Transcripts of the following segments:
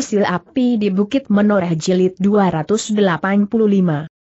Sil api di Bukit Menoreh Jilid 285.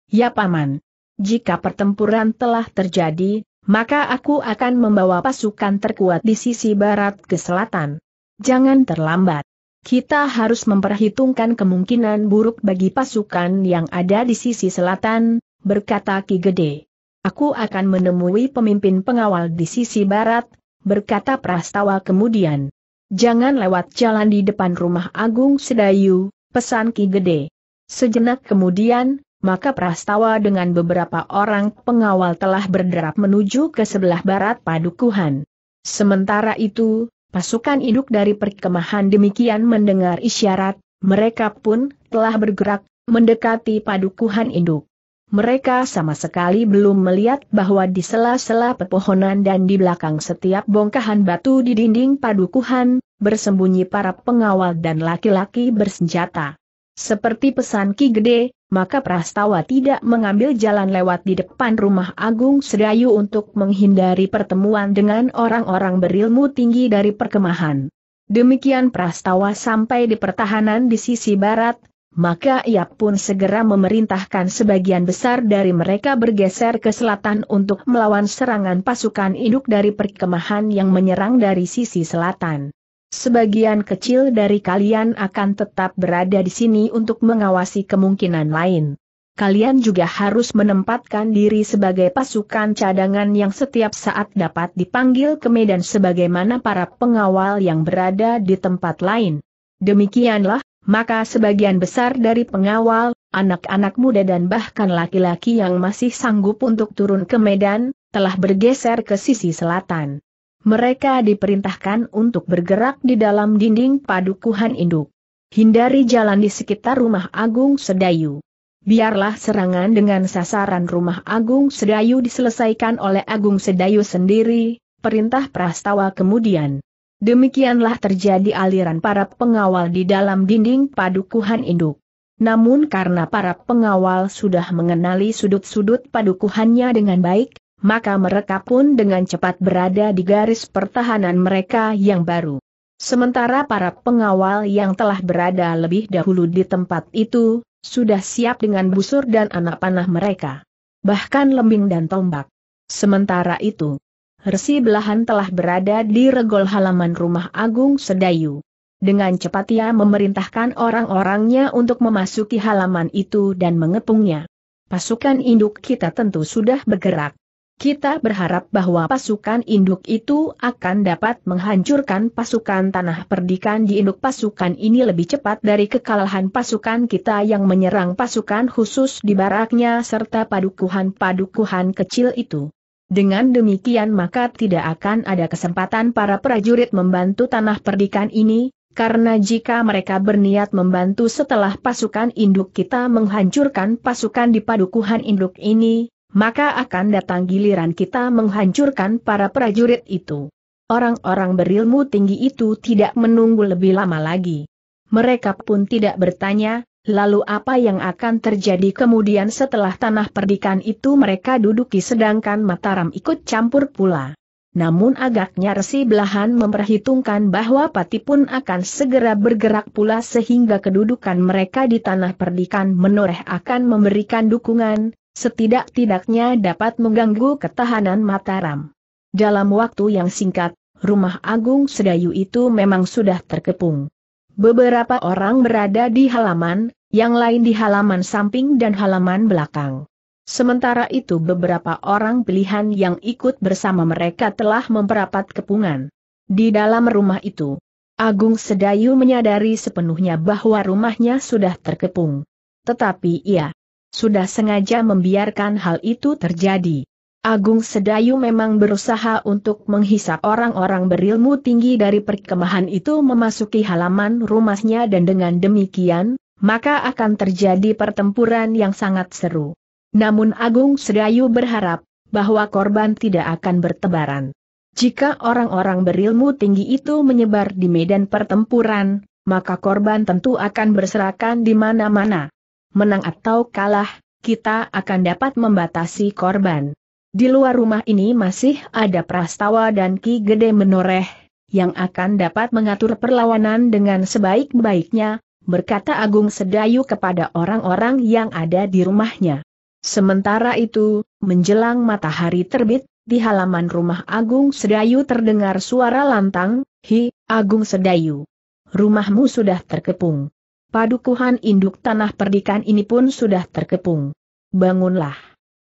Ya Paman. Jika pertempuran telah terjadi, maka aku akan membawa pasukan terkuat di sisi barat ke selatan. Jangan terlambat. Kita harus memperhitungkan kemungkinan buruk bagi pasukan yang ada di sisi selatan, berkata Ki Gede. Aku akan menemui pemimpin pengawal di sisi barat, berkata Prastawa kemudian. Jangan lewat jalan di depan rumah Agung Sedayu, pesan Ki Gede. Sejenak kemudian, maka Prastawa dengan beberapa orang pengawal telah berderap menuju ke sebelah barat padukuhan. Sementara itu, pasukan induk dari perkemahan demikian mendengar isyarat, mereka pun telah bergerak, mendekati padukuhan induk. Mereka sama sekali belum melihat bahwa di sela-sela pepohonan dan di belakang setiap bongkahan batu di dinding padukuhan, bersembunyi para pengawal dan laki-laki bersenjata. Seperti pesan Ki Gede, maka Prastawa tidak mengambil jalan lewat di depan rumah Agung Sedayu untuk menghindari pertemuan dengan orang-orang berilmu tinggi dari perkemahan. Demikian Prastawa sampai di pertahanan di sisi barat, maka ia pun segera memerintahkan sebagian besar dari mereka bergeser ke selatan untuk melawan serangan pasukan induk dari perkemahan yang menyerang dari sisi selatan. Sebagian kecil dari kalian akan tetap berada di sini untuk mengawasi kemungkinan lain. Kalian juga harus menempatkan diri sebagai pasukan cadangan yang setiap saat dapat dipanggil ke medan sebagaimana para pengawal yang berada di tempat lain. Demikianlah maka sebagian besar dari pengawal, anak-anak muda dan bahkan laki-laki yang masih sanggup untuk turun ke medan, telah bergeser ke sisi selatan. Mereka diperintahkan untuk bergerak di dalam dinding padukuhan induk. Hindari jalan di sekitar rumah Agung Sedayu. Biarlah serangan dengan sasaran rumah Agung Sedayu diselesaikan oleh Agung Sedayu sendiri, perintah Prastawa kemudian. Demikianlah terjadi aliran para pengawal di dalam dinding padukuhan induk. Namun karena para pengawal sudah mengenali sudut-sudut padukuhannya dengan baik, maka mereka pun dengan cepat berada di garis pertahanan mereka yang baru. Sementara para pengawal yang telah berada lebih dahulu di tempat itu, sudah siap dengan busur dan anak panah mereka. Bahkan lembing dan tombak. Sementara itu, Resi Belahan telah berada di regol halaman rumah Agung Sedayu. Dengan cepat ia memerintahkan orang-orangnya untuk memasuki halaman itu dan mengepungnya. Pasukan induk kita tentu sudah bergerak. Kita berharap bahwa pasukan induk itu akan dapat menghancurkan pasukan tanah perdikan di induk pasukan ini lebih cepat dari kekalahan pasukan kita yang menyerang pasukan khusus di baraknya serta padukuhan-padukuhan kecil itu. Dengan demikian maka tidak akan ada kesempatan para prajurit membantu tanah perdikan ini, karena jika mereka berniat membantu setelah pasukan induk kita menghancurkan pasukan di padukuhan induk ini, maka akan datang giliran kita menghancurkan para prajurit itu. Orang-orang berilmu tinggi itu tidak menunggu lebih lama lagi. Mereka pun tidak bertanya, Lalu apa yang akan terjadi kemudian setelah tanah perdikan itu mereka duduki sedangkan Mataram ikut campur pula. Namun agaknya resi belahan memperhitungkan bahwa Pati pun akan segera bergerak pula sehingga kedudukan mereka di tanah perdikan menoreh akan memberikan dukungan, setidak-tidaknya dapat mengganggu ketahanan Mataram. Dalam waktu yang singkat, rumah Agung Sedayu itu memang sudah terkepung. Beberapa orang berada di halaman, yang lain di halaman samping dan halaman belakang. Sementara itu beberapa orang pilihan yang ikut bersama mereka telah memperapat kepungan. Di dalam rumah itu, Agung Sedayu menyadari sepenuhnya bahwa rumahnya sudah terkepung. Tetapi ia sudah sengaja membiarkan hal itu terjadi. Agung Sedayu memang berusaha untuk menghisap orang-orang berilmu tinggi dari perkemahan itu memasuki halaman rumahnya dan dengan demikian, maka akan terjadi pertempuran yang sangat seru. Namun Agung Sedayu berharap, bahwa korban tidak akan bertebaran. Jika orang-orang berilmu tinggi itu menyebar di medan pertempuran, maka korban tentu akan berserakan di mana-mana. Menang atau kalah, kita akan dapat membatasi korban. Di luar rumah ini masih ada prastawa dan ki gede menoreh, yang akan dapat mengatur perlawanan dengan sebaik-baiknya, berkata Agung Sedayu kepada orang-orang yang ada di rumahnya. Sementara itu, menjelang matahari terbit, di halaman rumah Agung Sedayu terdengar suara lantang, Hi, Agung Sedayu. Rumahmu sudah terkepung. Padukuhan induk tanah perdikan ini pun sudah terkepung. Bangunlah.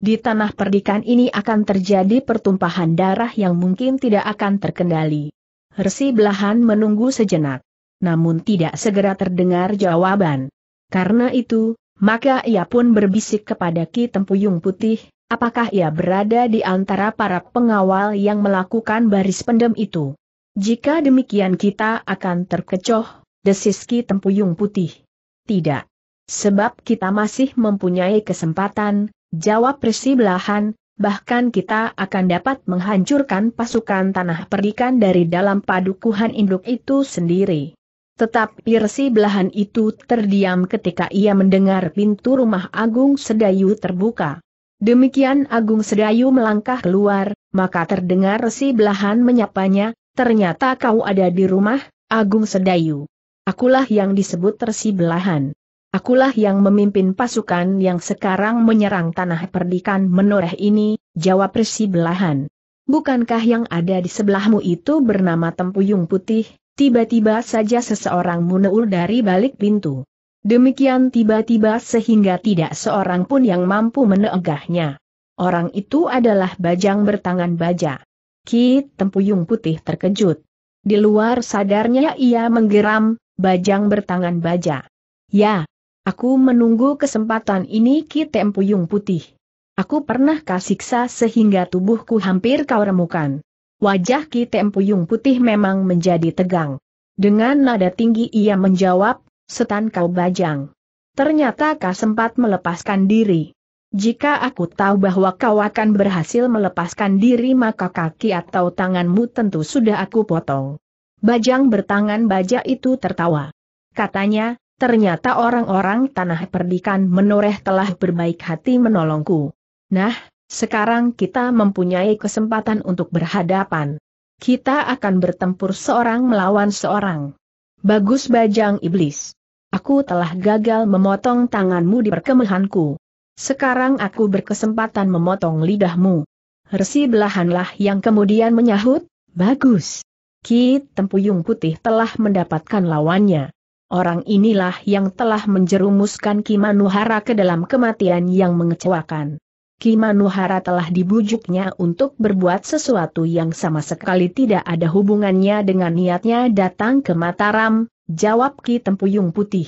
Di tanah perdikan ini akan terjadi pertumpahan darah yang mungkin tidak akan terkendali. Resi belahan menunggu sejenak. Namun tidak segera terdengar jawaban. Karena itu, maka ia pun berbisik kepada Ki Tempuyung Putih, apakah ia berada di antara para pengawal yang melakukan baris pendem itu. Jika demikian kita akan terkecoh, desis Ki Tempuyung Putih. Tidak. Sebab kita masih mempunyai kesempatan, Jawab Resi Belahan, bahkan kita akan dapat menghancurkan pasukan tanah perdikan dari dalam padukuhan induk itu sendiri. Tetapi Resi Belahan itu terdiam ketika ia mendengar pintu rumah Agung Sedayu terbuka. Demikian Agung Sedayu melangkah keluar, maka terdengar Resi Belahan menyapanya, ternyata kau ada di rumah, Agung Sedayu. Akulah yang disebut Resi Belahan. Akulah yang memimpin pasukan yang sekarang menyerang tanah perdikan menoreh ini, jawab Resi belahan. Bukankah yang ada di sebelahmu itu bernama Tempuyung Putih? Tiba-tiba saja seseorang muneul dari balik pintu. Demikian tiba-tiba sehingga tidak seorang pun yang mampu menegahnya. Orang itu adalah bajang bertangan baja. Kit Tempuyung Putih terkejut. Di luar sadarnya ia menggeram, bajang bertangan baja. Ya, Aku menunggu kesempatan ini ki tempuyung putih. Aku pernah kasiksa sehingga tubuhku hampir kau remukan. Wajah ki tempuyung putih memang menjadi tegang. Dengan nada tinggi ia menjawab, setan kau bajang. Ternyata kau sempat melepaskan diri. Jika aku tahu bahwa kau akan berhasil melepaskan diri maka kaki atau tanganmu tentu sudah aku potong. Bajang bertangan baja itu tertawa. Katanya, Ternyata orang-orang tanah perdikan menoreh telah berbaik hati menolongku. Nah, sekarang kita mempunyai kesempatan untuk berhadapan. Kita akan bertempur seorang melawan seorang. Bagus bajang iblis. Aku telah gagal memotong tanganmu di perkemahanku. Sekarang aku berkesempatan memotong lidahmu. Resi belahanlah yang kemudian menyahut, bagus. Ki Tempuyung Putih telah mendapatkan lawannya. Orang inilah yang telah menjerumuskan Kimanuhara ke dalam kematian yang mengecewakan. Kimanuhara telah dibujuknya untuk berbuat sesuatu yang sama sekali tidak ada hubungannya dengan niatnya datang ke Mataram, jawab Ki Tempuyung Putih.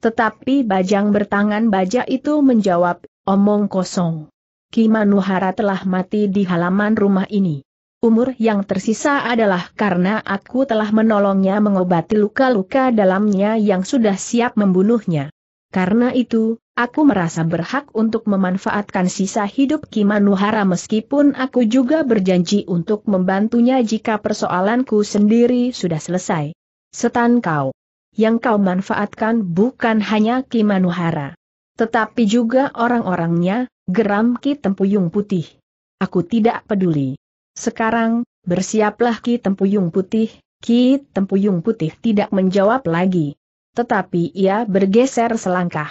Tetapi bajang bertangan baja itu menjawab, omong kosong. Kimanuhara telah mati di halaman rumah ini. Umur yang tersisa adalah karena aku telah menolongnya mengobati luka-luka dalamnya yang sudah siap membunuhnya. Karena itu, aku merasa berhak untuk memanfaatkan sisa hidup Kimanuhara meskipun aku juga berjanji untuk membantunya jika persoalanku sendiri sudah selesai. Setan kau. Yang kau manfaatkan bukan hanya Kimanuhara. Tetapi juga orang-orangnya, geram Ki Tempuyung Putih. Aku tidak peduli. Sekarang, bersiaplah Ki Tempuyung Putih, Ki Tempuyung Putih tidak menjawab lagi. Tetapi ia bergeser selangkah.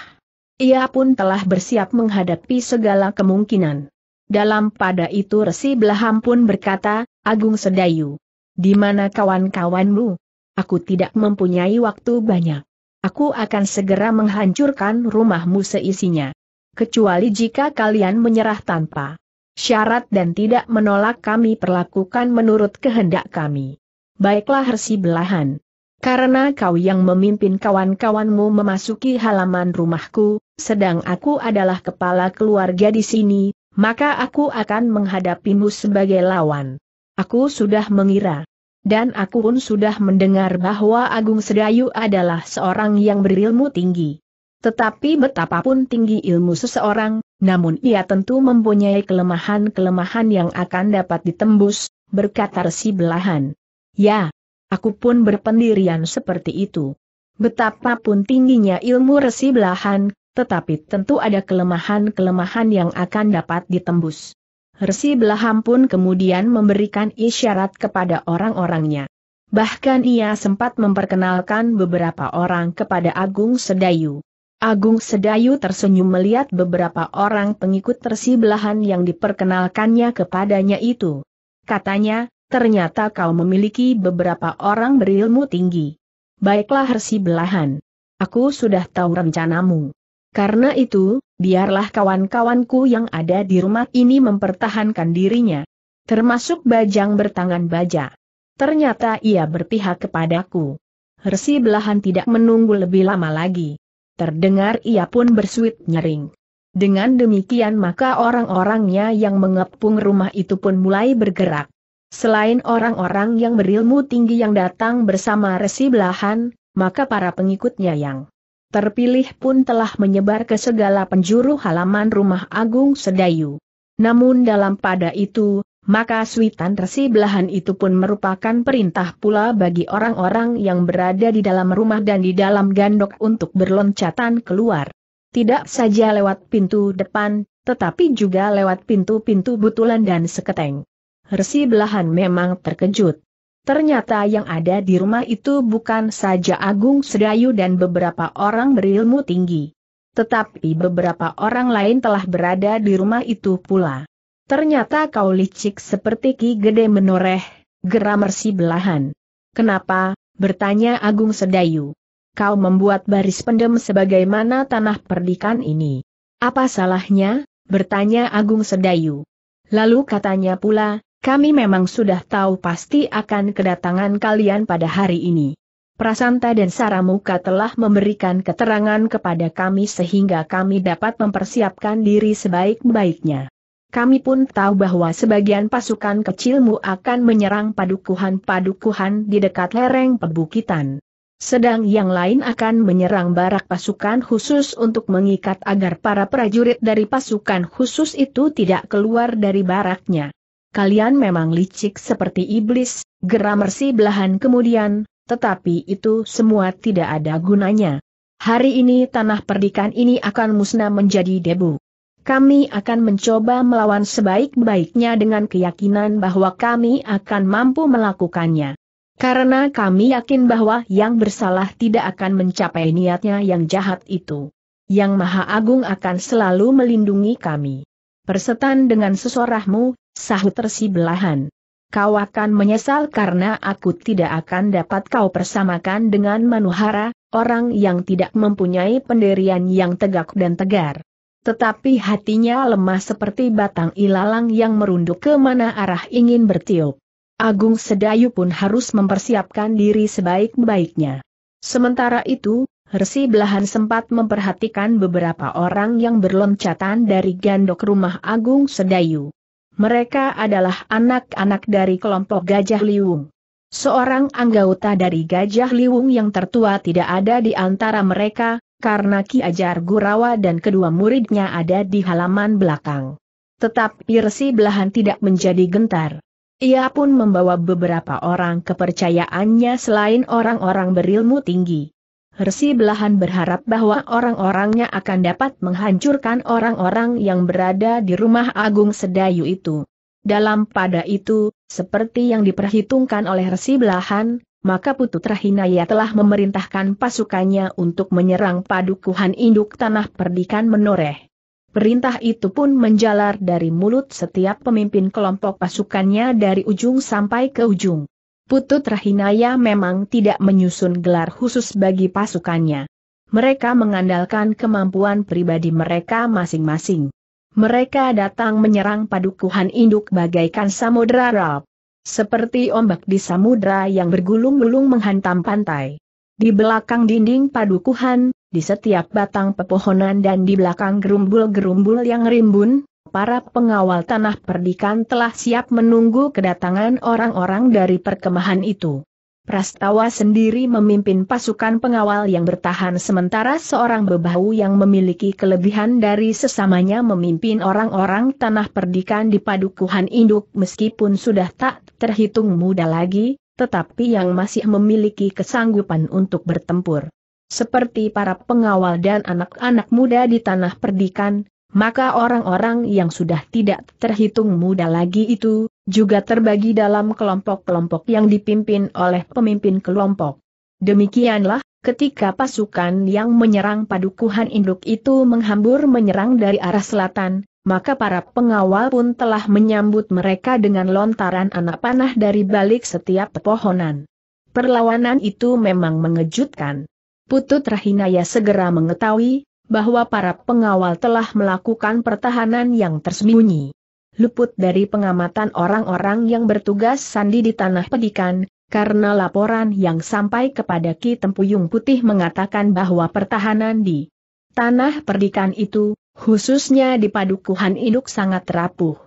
Ia pun telah bersiap menghadapi segala kemungkinan. Dalam pada itu Resi Belaham pun berkata, Agung Sedayu. Di mana kawan-kawanmu? Aku tidak mempunyai waktu banyak. Aku akan segera menghancurkan rumahmu seisinya. Kecuali jika kalian menyerah tanpa syarat dan tidak menolak kami perlakukan menurut kehendak kami. Baiklah Hersi belahan. Karena kau yang memimpin kawan-kawanmu memasuki halaman rumahku, sedang aku adalah kepala keluarga di sini, maka aku akan menghadapimu sebagai lawan. Aku sudah mengira. Dan aku pun sudah mendengar bahwa Agung Sedayu adalah seorang yang berilmu tinggi. Tetapi betapapun tinggi ilmu seseorang, namun ia tentu mempunyai kelemahan-kelemahan yang akan dapat ditembus, berkata resi belahan. Ya, aku pun berpendirian seperti itu. Betapapun tingginya ilmu resi belahan, tetapi tentu ada kelemahan-kelemahan yang akan dapat ditembus. Resi Belaham pun kemudian memberikan isyarat kepada orang-orangnya. Bahkan ia sempat memperkenalkan beberapa orang kepada Agung Sedayu. Agung Sedayu tersenyum melihat beberapa orang pengikut tersibelahan yang diperkenalkannya kepadanya itu. Katanya, ternyata kau memiliki beberapa orang berilmu tinggi. Baiklah Hersi Belahan. Aku sudah tahu rencanamu. Karena itu, biarlah kawan-kawanku yang ada di rumah ini mempertahankan dirinya. Termasuk bajang bertangan baja. Ternyata ia berpihak kepadaku. Hersi Belahan tidak menunggu lebih lama lagi. Terdengar ia pun bersuit nyering. Dengan demikian maka orang-orangnya yang mengepung rumah itu pun mulai bergerak. Selain orang-orang yang berilmu tinggi yang datang bersama resi belahan, maka para pengikutnya yang terpilih pun telah menyebar ke segala penjuru halaman rumah Agung Sedayu. Namun dalam pada itu, maka suitan resi belahan itu pun merupakan perintah pula bagi orang-orang yang berada di dalam rumah dan di dalam gandok untuk berloncatan keluar. Tidak saja lewat pintu depan, tetapi juga lewat pintu-pintu butulan dan seketeng. Resi belahan memang terkejut. Ternyata yang ada di rumah itu bukan saja Agung Sedayu dan beberapa orang berilmu tinggi. Tetapi beberapa orang lain telah berada di rumah itu pula. Ternyata kau licik seperti ki gede menoreh, geram si belahan. Kenapa? bertanya Agung Sedayu. Kau membuat baris pendem sebagaimana tanah perdikan ini. Apa salahnya? bertanya Agung Sedayu. Lalu katanya pula, kami memang sudah tahu pasti akan kedatangan kalian pada hari ini. Prasanta dan Saramuka telah memberikan keterangan kepada kami sehingga kami dapat mempersiapkan diri sebaik-baiknya. Kami pun tahu bahwa sebagian pasukan kecilmu akan menyerang padukuhan-padukuhan di dekat lereng pebukitan. Sedang yang lain akan menyerang barak pasukan khusus untuk mengikat agar para prajurit dari pasukan khusus itu tidak keluar dari baraknya. Kalian memang licik seperti iblis, geram mersi belahan kemudian, tetapi itu semua tidak ada gunanya. Hari ini tanah perdikan ini akan musnah menjadi debu kami akan mencoba melawan sebaik-baiknya dengan keyakinan bahwa kami akan mampu melakukannya. Karena kami yakin bahwa yang bersalah tidak akan mencapai niatnya yang jahat itu. Yang Maha Agung akan selalu melindungi kami. Persetan dengan sesorahmu, sahut belahan. Kau akan menyesal karena aku tidak akan dapat kau persamakan dengan Manuhara, orang yang tidak mempunyai pendirian yang tegak dan tegar. Tetapi hatinya lemah seperti batang ilalang yang merunduk ke mana arah ingin bertiup. Agung Sedayu pun harus mempersiapkan diri sebaik-baiknya. Sementara itu, Hersi Belahan sempat memperhatikan beberapa orang yang berloncatan dari gandok rumah Agung Sedayu. Mereka adalah anak-anak dari kelompok Gajah Liwung. Seorang anggota dari Gajah Liwung yang tertua tidak ada di antara mereka, karena Ki Ajar Gurawa dan kedua muridnya ada di halaman belakang. Tetapi Resi Belahan tidak menjadi gentar. Ia pun membawa beberapa orang kepercayaannya selain orang-orang berilmu tinggi. Resi Belahan berharap bahwa orang-orangnya akan dapat menghancurkan orang-orang yang berada di rumah Agung Sedayu itu. Dalam pada itu, seperti yang diperhitungkan oleh Resi Belahan, maka Putu Trahinaya telah memerintahkan pasukannya untuk menyerang padukuhan induk tanah perdikan menoreh. Perintah itu pun menjalar dari mulut setiap pemimpin kelompok pasukannya dari ujung sampai ke ujung. Putu Trahinaya memang tidak menyusun gelar khusus bagi pasukannya. Mereka mengandalkan kemampuan pribadi mereka masing-masing. Mereka datang menyerang padukuhan induk bagaikan samudera rap. Seperti ombak di samudra yang bergulung-gulung menghantam pantai. Di belakang dinding padukuhan, di setiap batang pepohonan dan di belakang gerumbul-gerumbul yang rimbun, para pengawal tanah perdikan telah siap menunggu kedatangan orang-orang dari perkemahan itu. Prastawa sendiri memimpin pasukan pengawal yang bertahan sementara seorang bebahu yang memiliki kelebihan dari sesamanya memimpin orang-orang tanah perdikan di padukuhan induk meskipun sudah tak terhitung muda lagi, tetapi yang masih memiliki kesanggupan untuk bertempur. Seperti para pengawal dan anak-anak muda di tanah perdikan, maka orang-orang yang sudah tidak terhitung muda lagi itu, juga terbagi dalam kelompok-kelompok yang dipimpin oleh pemimpin kelompok. Demikianlah, ketika pasukan yang menyerang padukuhan induk itu menghambur menyerang dari arah selatan, maka para pengawal pun telah menyambut mereka dengan lontaran anak panah dari balik setiap pepohonan. Perlawanan itu memang mengejutkan. Putut Rahinaya segera mengetahui bahwa para pengawal telah melakukan pertahanan yang tersembunyi. Luput dari pengamatan orang-orang yang bertugas sandi di tanah pedikan, karena laporan yang sampai kepada Ki Tempuyung Putih mengatakan bahwa pertahanan di tanah perdikan itu Khususnya di padukuhan induk sangat rapuh.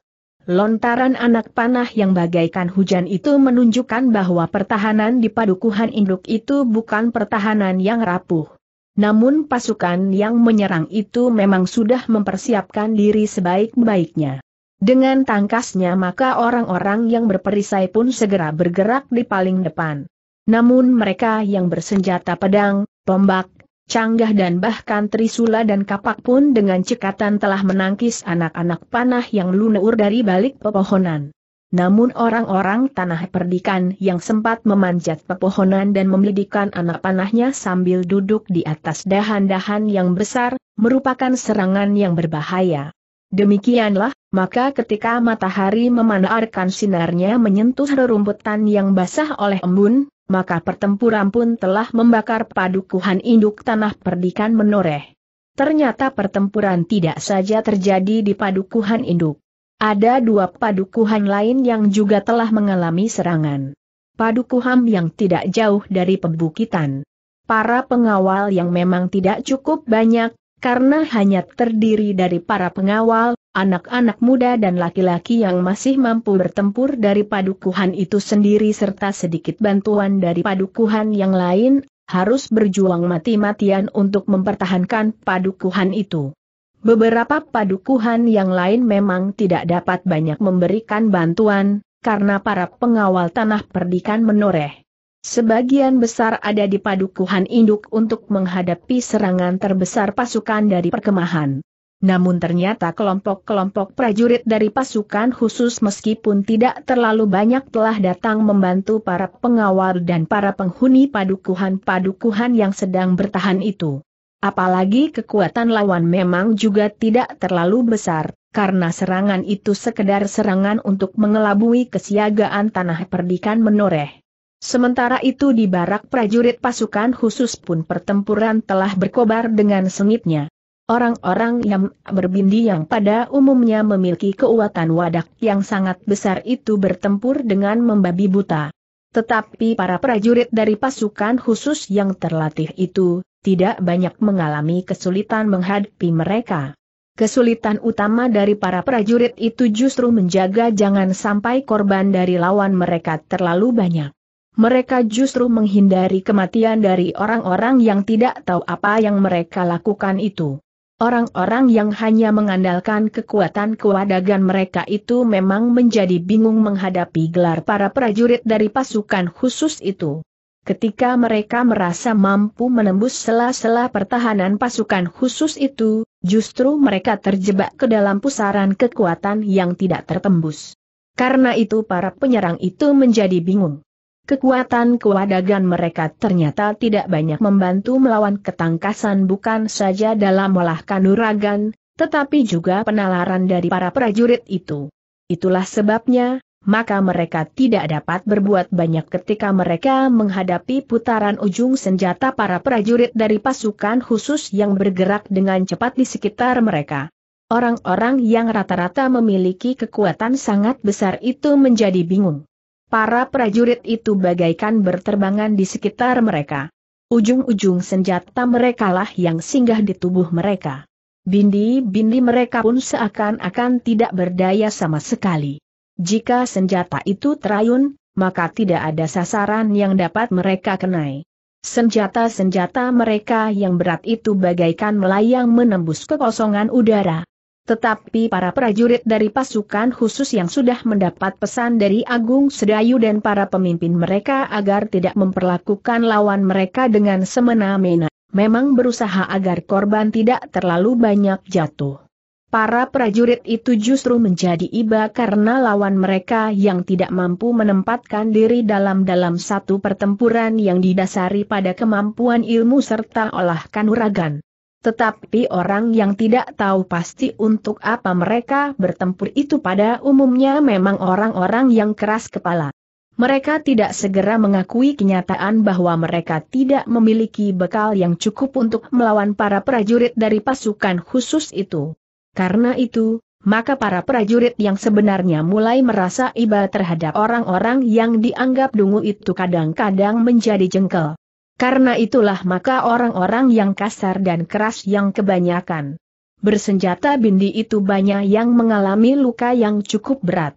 Lontaran anak panah yang bagaikan hujan itu menunjukkan bahwa pertahanan di padukuhan induk itu bukan pertahanan yang rapuh. Namun pasukan yang menyerang itu memang sudah mempersiapkan diri sebaik-baiknya. Dengan tangkasnya maka orang-orang yang berperisai pun segera bergerak di paling depan. Namun mereka yang bersenjata pedang, tombak Canggah dan bahkan Trisula dan Kapak pun dengan cekatan telah menangkis anak-anak panah yang luneur dari balik pepohonan. Namun orang-orang tanah perdikan yang sempat memanjat pepohonan dan memelidikan anak panahnya sambil duduk di atas dahan-dahan yang besar, merupakan serangan yang berbahaya. Demikianlah, maka ketika matahari memanarkan sinarnya menyentuh rerumputan yang basah oleh embun, maka pertempuran pun telah membakar padukuhan induk tanah perdikan menoreh. Ternyata pertempuran tidak saja terjadi di padukuhan induk. Ada dua padukuhan lain yang juga telah mengalami serangan. Padukuhan yang tidak jauh dari pembukitan. Para pengawal yang memang tidak cukup banyak, karena hanya terdiri dari para pengawal, anak-anak muda dan laki-laki yang masih mampu bertempur dari padukuhan itu sendiri serta sedikit bantuan dari padukuhan yang lain, harus berjuang mati-matian untuk mempertahankan padukuhan itu. Beberapa padukuhan yang lain memang tidak dapat banyak memberikan bantuan, karena para pengawal tanah perdikan menoreh. Sebagian besar ada di padukuhan induk untuk menghadapi serangan terbesar pasukan dari perkemahan. Namun ternyata kelompok-kelompok prajurit dari pasukan khusus meskipun tidak terlalu banyak telah datang membantu para pengawal dan para penghuni padukuhan-padukuhan yang sedang bertahan itu. Apalagi kekuatan lawan memang juga tidak terlalu besar, karena serangan itu sekedar serangan untuk mengelabui kesiagaan tanah perdikan menoreh. Sementara itu di barak prajurit pasukan khusus pun pertempuran telah berkobar dengan sengitnya. Orang-orang yang berbindi yang pada umumnya memiliki kekuatan wadak yang sangat besar itu bertempur dengan membabi buta. Tetapi para prajurit dari pasukan khusus yang terlatih itu, tidak banyak mengalami kesulitan menghadapi mereka. Kesulitan utama dari para prajurit itu justru menjaga jangan sampai korban dari lawan mereka terlalu banyak. Mereka justru menghindari kematian dari orang-orang yang tidak tahu apa yang mereka lakukan itu. Orang-orang yang hanya mengandalkan kekuatan kewadagan mereka itu memang menjadi bingung menghadapi gelar para prajurit dari pasukan khusus itu. Ketika mereka merasa mampu menembus sela-sela pertahanan pasukan khusus itu, justru mereka terjebak ke dalam pusaran kekuatan yang tidak tertembus. Karena itu para penyerang itu menjadi bingung. Kekuatan kewadagan mereka ternyata tidak banyak membantu melawan ketangkasan bukan saja dalam olah kanuragan, tetapi juga penalaran dari para prajurit itu. Itulah sebabnya, maka mereka tidak dapat berbuat banyak ketika mereka menghadapi putaran ujung senjata para prajurit dari pasukan khusus yang bergerak dengan cepat di sekitar mereka. Orang-orang yang rata-rata memiliki kekuatan sangat besar itu menjadi bingung. Para prajurit itu bagaikan berterbangan di sekitar mereka. Ujung-ujung senjata merekalah yang singgah di tubuh mereka. Bindi-bindi mereka pun seakan-akan tidak berdaya sama sekali. Jika senjata itu terayun, maka tidak ada sasaran yang dapat mereka kenai. Senjata-senjata mereka yang berat itu bagaikan melayang menembus kekosongan udara. Tetapi para prajurit dari pasukan khusus yang sudah mendapat pesan dari Agung Sedayu dan para pemimpin mereka agar tidak memperlakukan lawan mereka dengan semena-mena, memang berusaha agar korban tidak terlalu banyak jatuh. Para prajurit itu justru menjadi iba karena lawan mereka yang tidak mampu menempatkan diri dalam-dalam satu pertempuran yang didasari pada kemampuan ilmu serta olah kanuragan. Tetapi orang yang tidak tahu pasti untuk apa mereka bertempur itu pada umumnya memang orang-orang yang keras kepala. Mereka tidak segera mengakui kenyataan bahwa mereka tidak memiliki bekal yang cukup untuk melawan para prajurit dari pasukan khusus itu. Karena itu, maka para prajurit yang sebenarnya mulai merasa iba terhadap orang-orang yang dianggap dungu itu kadang-kadang menjadi jengkel. Karena itulah maka orang-orang yang kasar dan keras yang kebanyakan bersenjata bindi itu banyak yang mengalami luka yang cukup berat.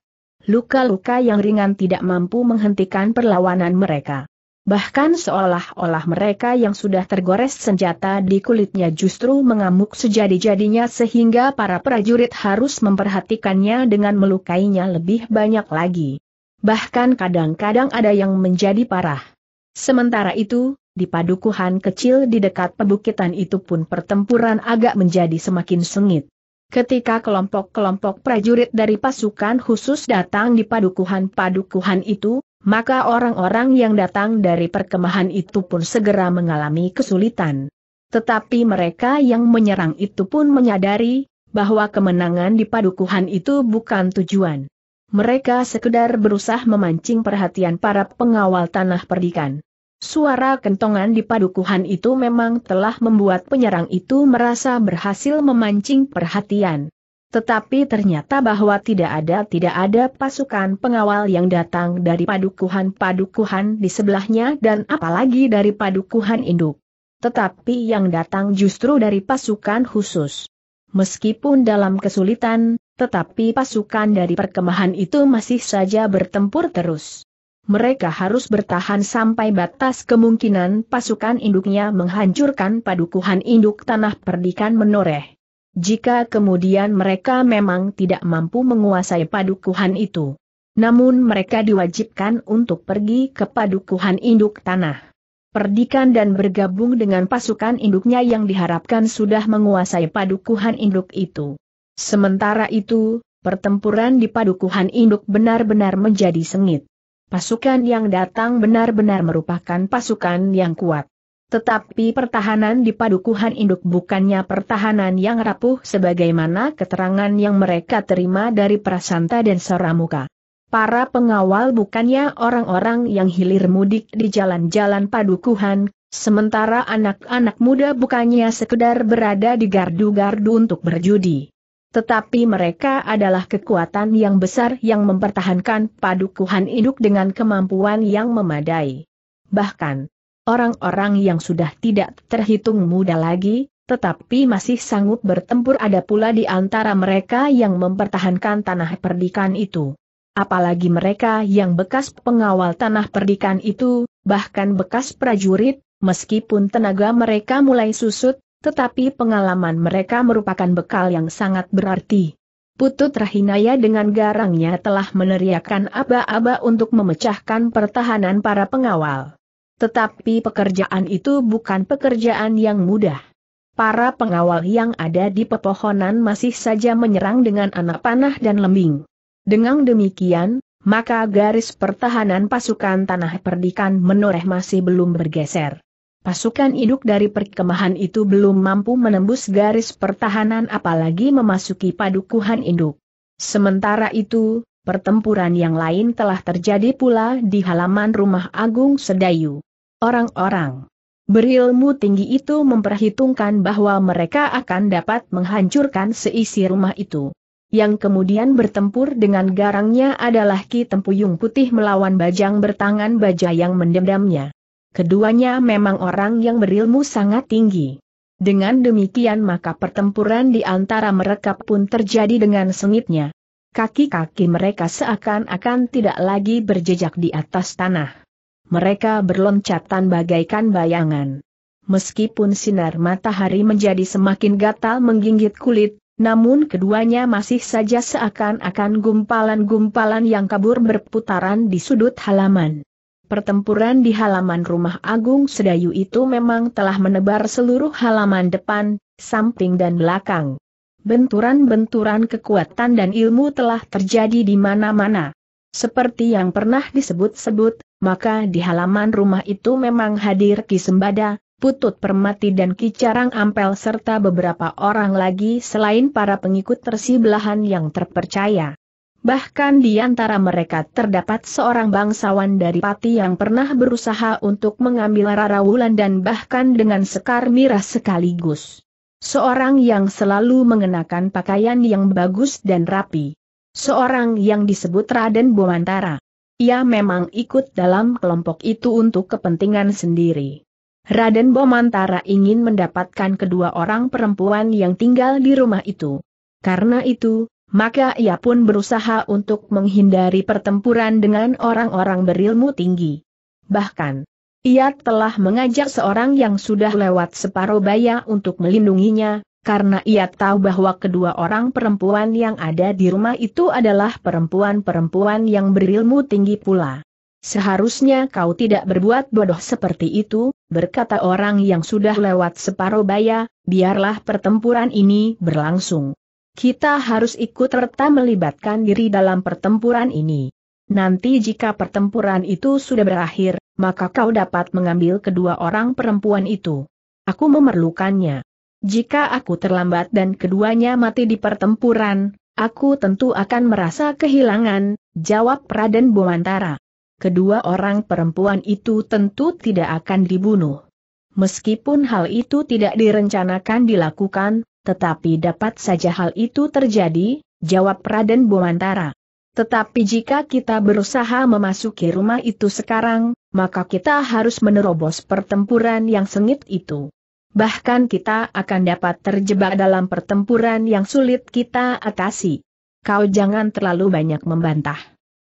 Luka-luka yang ringan tidak mampu menghentikan perlawanan mereka. Bahkan seolah-olah mereka yang sudah tergores senjata di kulitnya justru mengamuk sejadi-jadinya sehingga para prajurit harus memperhatikannya dengan melukainya lebih banyak lagi. Bahkan kadang-kadang ada yang menjadi parah. Sementara itu, di padukuhan kecil di dekat pebukitan itu pun pertempuran agak menjadi semakin sengit. Ketika kelompok-kelompok prajurit dari pasukan khusus datang di padukuhan-padukuhan itu, maka orang-orang yang datang dari perkemahan itu pun segera mengalami kesulitan. Tetapi mereka yang menyerang itu pun menyadari bahwa kemenangan di padukuhan itu bukan tujuan. Mereka sekedar berusaha memancing perhatian para pengawal tanah perdikan. Suara kentongan di padukuhan itu memang telah membuat penyerang itu merasa berhasil memancing perhatian. Tetapi ternyata bahwa tidak ada tidak ada pasukan pengawal yang datang dari padukuhan-padukuhan di sebelahnya dan apalagi dari padukuhan induk. Tetapi yang datang justru dari pasukan khusus. Meskipun dalam kesulitan, tetapi pasukan dari perkemahan itu masih saja bertempur terus mereka harus bertahan sampai batas kemungkinan pasukan induknya menghancurkan padukuhan induk tanah perdikan menoreh. Jika kemudian mereka memang tidak mampu menguasai padukuhan itu. Namun mereka diwajibkan untuk pergi ke padukuhan induk tanah. Perdikan dan bergabung dengan pasukan induknya yang diharapkan sudah menguasai padukuhan induk itu. Sementara itu, pertempuran di padukuhan induk benar-benar menjadi sengit. Pasukan yang datang benar-benar merupakan pasukan yang kuat. Tetapi pertahanan di padukuhan induk bukannya pertahanan yang rapuh sebagaimana keterangan yang mereka terima dari Prasanta dan Saramuka. Para pengawal bukannya orang-orang yang hilir mudik di jalan-jalan padukuhan, sementara anak-anak muda bukannya sekedar berada di gardu-gardu untuk berjudi. Tetapi mereka adalah kekuatan yang besar yang mempertahankan padukuhan induk dengan kemampuan yang memadai. Bahkan, orang-orang yang sudah tidak terhitung muda lagi, tetapi masih sanggup bertempur ada pula di antara mereka yang mempertahankan tanah perdikan itu. Apalagi mereka yang bekas pengawal tanah perdikan itu, bahkan bekas prajurit, meskipun tenaga mereka mulai susut, tetapi pengalaman mereka merupakan bekal yang sangat berarti. Putut Rahinaya dengan garangnya telah meneriakkan aba-aba untuk memecahkan pertahanan para pengawal. Tetapi pekerjaan itu bukan pekerjaan yang mudah. Para pengawal yang ada di pepohonan masih saja menyerang dengan anak panah dan lembing. Dengan demikian, maka garis pertahanan pasukan tanah perdikan menoreh masih belum bergeser. Pasukan induk dari perkemahan itu belum mampu menembus garis pertahanan apalagi memasuki padukuhan induk. Sementara itu, pertempuran yang lain telah terjadi pula di halaman rumah Agung Sedayu. Orang-orang berilmu tinggi itu memperhitungkan bahwa mereka akan dapat menghancurkan seisi rumah itu yang kemudian bertempur dengan garangnya adalah Ki Tempuyung Putih melawan Bajang bertangan baja yang mendendamnya keduanya memang orang yang berilmu sangat tinggi. Dengan demikian maka pertempuran di antara mereka pun terjadi dengan sengitnya. Kaki-kaki mereka seakan-akan tidak lagi berjejak di atas tanah. Mereka berloncatan bagaikan bayangan. Meskipun sinar matahari menjadi semakin gatal menggigit kulit, namun keduanya masih saja seakan-akan gumpalan-gumpalan yang kabur berputaran di sudut halaman. Pertempuran di halaman rumah Agung Sedayu itu memang telah menebar seluruh halaman depan, samping dan belakang. Benturan-benturan kekuatan dan ilmu telah terjadi di mana-mana. Seperti yang pernah disebut-sebut, maka di halaman rumah itu memang hadir Ki Sembada, Putut Permati dan Ki Carang Ampel serta beberapa orang lagi selain para pengikut tersibelahan yang terpercaya. Bahkan di antara mereka terdapat seorang bangsawan dari Pati yang pernah berusaha untuk mengambil Rara Wulan dan bahkan dengan sekar mirah sekaligus. Seorang yang selalu mengenakan pakaian yang bagus dan rapi. Seorang yang disebut Raden Bomantara. Ia memang ikut dalam kelompok itu untuk kepentingan sendiri. Raden Bomantara ingin mendapatkan kedua orang perempuan yang tinggal di rumah itu. Karena itu, maka ia pun berusaha untuk menghindari pertempuran dengan orang-orang berilmu tinggi. Bahkan, ia telah mengajak seorang yang sudah lewat separuh baya untuk melindunginya, karena ia tahu bahwa kedua orang perempuan yang ada di rumah itu adalah perempuan-perempuan yang berilmu tinggi pula. Seharusnya kau tidak berbuat bodoh seperti itu, berkata orang yang sudah lewat separuh baya, biarlah pertempuran ini berlangsung. Kita harus ikut serta melibatkan diri dalam pertempuran ini. Nanti jika pertempuran itu sudah berakhir, maka kau dapat mengambil kedua orang perempuan itu. Aku memerlukannya. Jika aku terlambat dan keduanya mati di pertempuran, aku tentu akan merasa kehilangan, jawab Raden Bumantara. Kedua orang perempuan itu tentu tidak akan dibunuh. Meskipun hal itu tidak direncanakan dilakukan, tetapi dapat saja hal itu terjadi, jawab Raden Bomantara. Tetapi jika kita berusaha memasuki rumah itu sekarang, maka kita harus menerobos pertempuran yang sengit itu. Bahkan kita akan dapat terjebak dalam pertempuran yang sulit kita atasi. Kau jangan terlalu banyak membantah.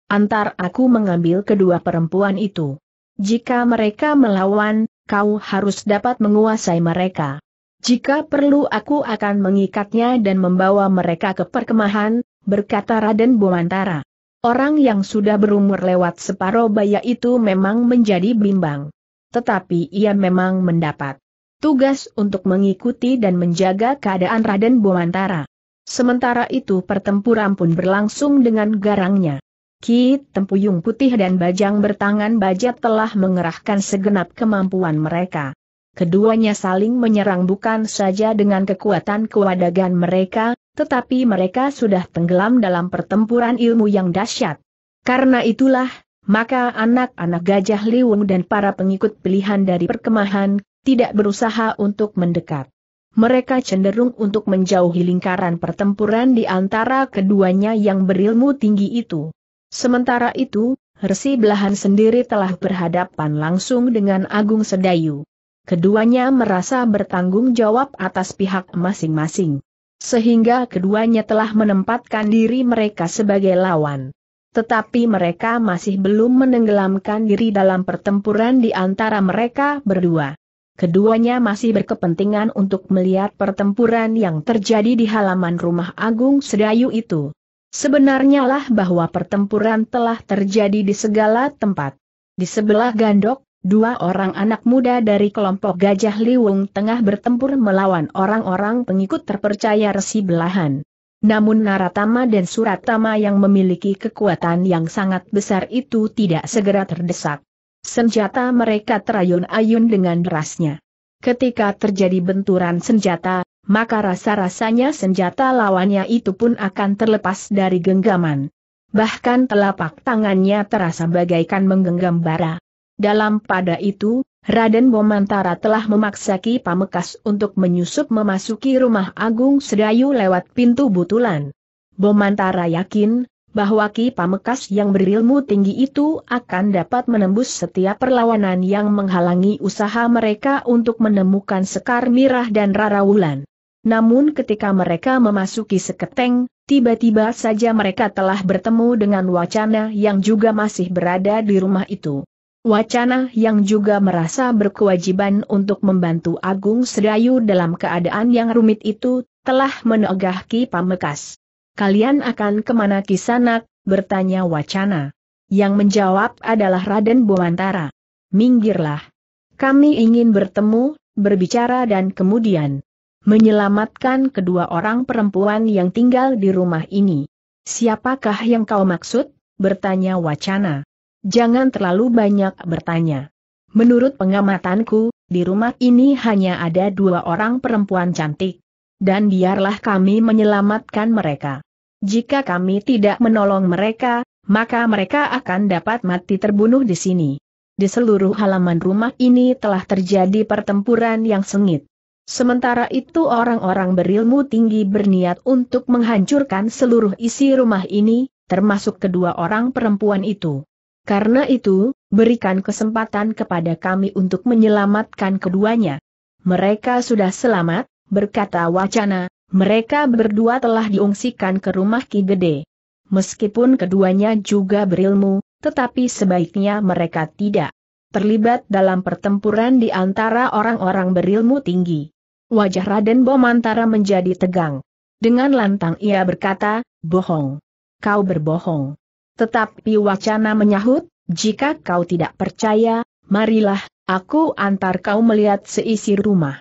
Antar aku mengambil kedua perempuan itu. Jika mereka melawan, kau harus dapat menguasai mereka. Jika perlu aku akan mengikatnya dan membawa mereka ke perkemahan, berkata Raden Bomantara. Orang yang sudah berumur lewat separuh baya itu memang menjadi bimbang. Tetapi ia memang mendapat tugas untuk mengikuti dan menjaga keadaan Raden Bomantara. Sementara itu pertempuran pun berlangsung dengan garangnya. Ki Tempuyung Putih dan Bajang Bertangan Baja telah mengerahkan segenap kemampuan mereka. Keduanya saling menyerang bukan saja dengan kekuatan kewadagan mereka, tetapi mereka sudah tenggelam dalam pertempuran ilmu yang dahsyat. Karena itulah, maka anak-anak gajah liwung dan para pengikut pilihan dari perkemahan, tidak berusaha untuk mendekat. Mereka cenderung untuk menjauhi lingkaran pertempuran di antara keduanya yang berilmu tinggi itu. Sementara itu, Resi Belahan sendiri telah berhadapan langsung dengan Agung Sedayu keduanya merasa bertanggung jawab atas pihak masing-masing. Sehingga keduanya telah menempatkan diri mereka sebagai lawan. Tetapi mereka masih belum menenggelamkan diri dalam pertempuran di antara mereka berdua. Keduanya masih berkepentingan untuk melihat pertempuran yang terjadi di halaman rumah Agung Sedayu itu. Sebenarnya lah bahwa pertempuran telah terjadi di segala tempat. Di sebelah Gandok, dua orang anak muda dari kelompok Gajah Liwung tengah bertempur melawan orang-orang pengikut terpercaya resi belahan. Namun Naratama dan Suratama yang memiliki kekuatan yang sangat besar itu tidak segera terdesak. Senjata mereka terayun-ayun dengan derasnya. Ketika terjadi benturan senjata, maka rasa-rasanya senjata lawannya itu pun akan terlepas dari genggaman. Bahkan telapak tangannya terasa bagaikan menggenggam bara. Dalam pada itu, Raden Bomantara telah memaksa Ki Pamekas untuk menyusup memasuki rumah Agung Sedayu lewat pintu butulan. Bomantara yakin, bahwa Ki Pamekas yang berilmu tinggi itu akan dapat menembus setiap perlawanan yang menghalangi usaha mereka untuk menemukan Sekar Mirah dan Rarawulan. Namun ketika mereka memasuki Seketeng, tiba-tiba saja mereka telah bertemu dengan wacana yang juga masih berada di rumah itu. Wacana yang juga merasa berkewajiban untuk membantu Agung Sedayu dalam keadaan yang rumit itu, telah menegah Ki Pamekas. Kalian akan kemana kisanak, bertanya Wacana. Yang menjawab adalah Raden Bumantara. Minggirlah. Kami ingin bertemu, berbicara dan kemudian menyelamatkan kedua orang perempuan yang tinggal di rumah ini. Siapakah yang kau maksud? bertanya Wacana jangan terlalu banyak bertanya. Menurut pengamatanku, di rumah ini hanya ada dua orang perempuan cantik. Dan biarlah kami menyelamatkan mereka. Jika kami tidak menolong mereka, maka mereka akan dapat mati terbunuh di sini. Di seluruh halaman rumah ini telah terjadi pertempuran yang sengit. Sementara itu orang-orang berilmu tinggi berniat untuk menghancurkan seluruh isi rumah ini, termasuk kedua orang perempuan itu. Karena itu, berikan kesempatan kepada kami untuk menyelamatkan keduanya. Mereka sudah selamat, berkata wacana, mereka berdua telah diungsikan ke rumah Ki Gede. Meskipun keduanya juga berilmu, tetapi sebaiknya mereka tidak terlibat dalam pertempuran di antara orang-orang berilmu tinggi. Wajah Raden Bomantara menjadi tegang. Dengan lantang ia berkata, bohong. Kau berbohong. Tetapi wacana menyahut, jika kau tidak percaya, marilah, aku antar kau melihat seisi rumah.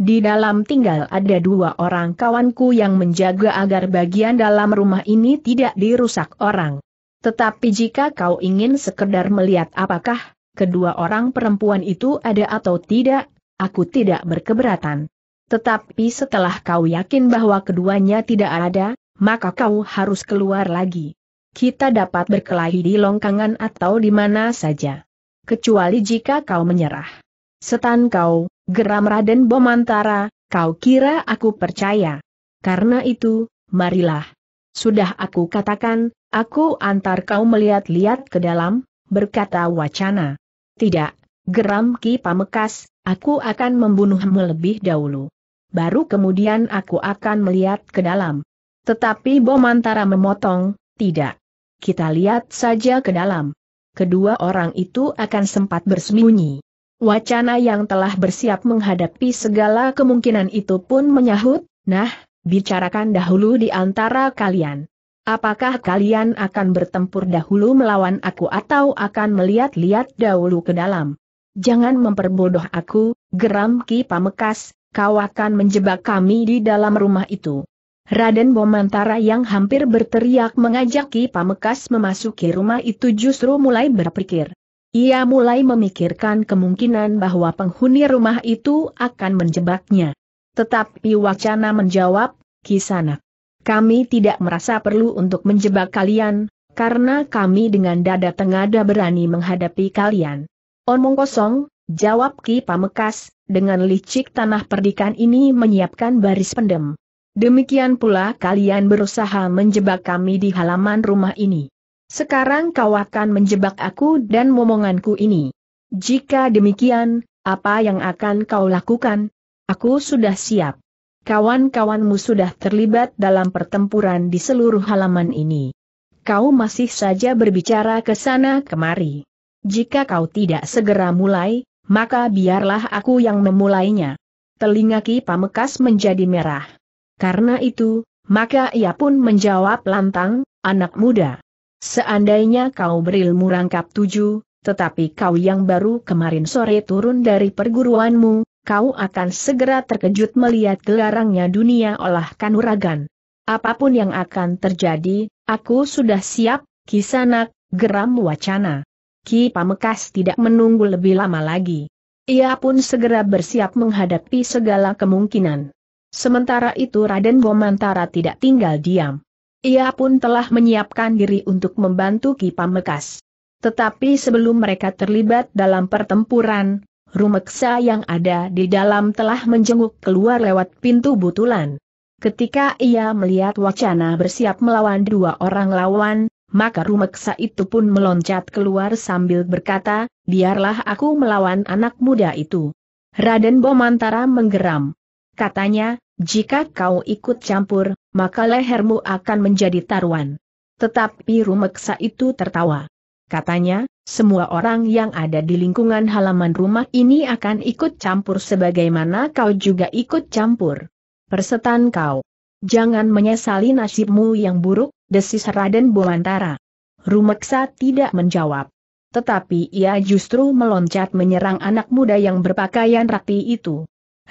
Di dalam tinggal ada dua orang kawanku yang menjaga agar bagian dalam rumah ini tidak dirusak orang. Tetapi jika kau ingin sekedar melihat apakah kedua orang perempuan itu ada atau tidak, aku tidak berkeberatan. Tetapi setelah kau yakin bahwa keduanya tidak ada, maka kau harus keluar lagi kita dapat berkelahi di longkangan atau di mana saja. Kecuali jika kau menyerah. Setan kau, geram Raden Bomantara, kau kira aku percaya. Karena itu, marilah. Sudah aku katakan, aku antar kau melihat-lihat ke dalam, berkata wacana. Tidak, geram Ki Pamekas, aku akan membunuhmu lebih dahulu. Baru kemudian aku akan melihat ke dalam. Tetapi Bomantara memotong, tidak kita lihat saja ke dalam. Kedua orang itu akan sempat bersembunyi. Wacana yang telah bersiap menghadapi segala kemungkinan itu pun menyahut, nah, bicarakan dahulu di antara kalian. Apakah kalian akan bertempur dahulu melawan aku atau akan melihat-lihat dahulu ke dalam? Jangan memperbodoh aku, geram Ki Pamekas, kau akan menjebak kami di dalam rumah itu. Raden Bomantara yang hampir berteriak mengajak Ki Pamekas memasuki rumah itu justru mulai berpikir. Ia mulai memikirkan kemungkinan bahwa penghuni rumah itu akan menjebaknya. Tetapi Wacana menjawab, Sanak, kami tidak merasa perlu untuk menjebak kalian, karena kami dengan dada tengada berani menghadapi kalian. Omong kosong, jawab Ki Pamekas, dengan licik tanah perdikan ini menyiapkan baris pendem. Demikian pula kalian berusaha menjebak kami di halaman rumah ini. Sekarang kau akan menjebak aku dan momonganku ini. Jika demikian, apa yang akan kau lakukan? Aku sudah siap. Kawan-kawanmu sudah terlibat dalam pertempuran di seluruh halaman ini. Kau masih saja berbicara ke sana kemari. Jika kau tidak segera mulai, maka biarlah aku yang memulainya. Telinga Ki Pamekas menjadi merah. Karena itu, maka ia pun menjawab lantang, anak muda. Seandainya kau berilmu rangkap tujuh, tetapi kau yang baru kemarin sore turun dari perguruanmu, kau akan segera terkejut melihat gelarangnya dunia olah kanuragan. Apapun yang akan terjadi, aku sudah siap, kisanak, geram wacana. Ki Pamekas tidak menunggu lebih lama lagi. Ia pun segera bersiap menghadapi segala kemungkinan. Sementara itu Raden Bomantara tidak tinggal diam. Ia pun telah menyiapkan diri untuk membantu Ki Pamekas. Tetapi sebelum mereka terlibat dalam pertempuran, Rumeksa yang ada di dalam telah menjenguk keluar lewat pintu butulan. Ketika ia melihat wacana bersiap melawan dua orang lawan, maka Rumeksa itu pun meloncat keluar sambil berkata, biarlah aku melawan anak muda itu. Raden Bomantara menggeram. Katanya, jika kau ikut campur, maka lehermu akan menjadi taruhan. Tetapi rumeksa itu tertawa. Katanya, semua orang yang ada di lingkungan halaman rumah ini akan ikut campur sebagaimana kau juga ikut campur. Persetan kau. Jangan menyesali nasibmu yang buruk, desis Raden Bumantara. Rumeksa tidak menjawab. Tetapi ia justru meloncat menyerang anak muda yang berpakaian rapi itu.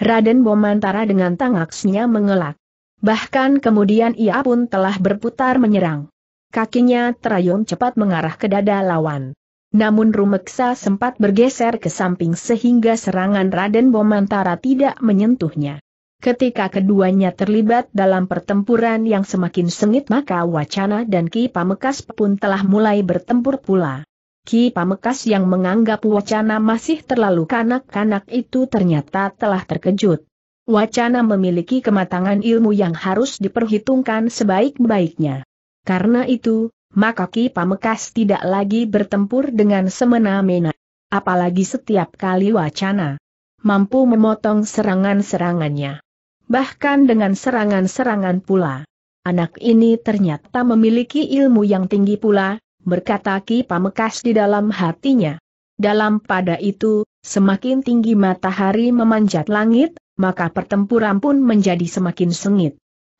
Raden Bomantara dengan tangaksnya mengelak. Bahkan kemudian ia pun telah berputar menyerang. Kakinya terayun cepat mengarah ke dada lawan. Namun Rumeksa sempat bergeser ke samping sehingga serangan Raden Bomantara tidak menyentuhnya. Ketika keduanya terlibat dalam pertempuran yang semakin sengit maka wacana dan Ki Pamekas pun telah mulai bertempur pula. Ki Pamekas yang menganggap wacana masih terlalu kanak-kanak itu ternyata telah terkejut. Wacana memiliki kematangan ilmu yang harus diperhitungkan sebaik-baiknya. Karena itu, maka Ki Pamekas tidak lagi bertempur dengan semena-mena. Apalagi setiap kali wacana mampu memotong serangan-serangannya. Bahkan dengan serangan-serangan pula. Anak ini ternyata memiliki ilmu yang tinggi pula, berkata Ki Pamekas di dalam hatinya. Dalam pada itu, semakin tinggi matahari memanjat langit, maka pertempuran pun menjadi semakin sengit.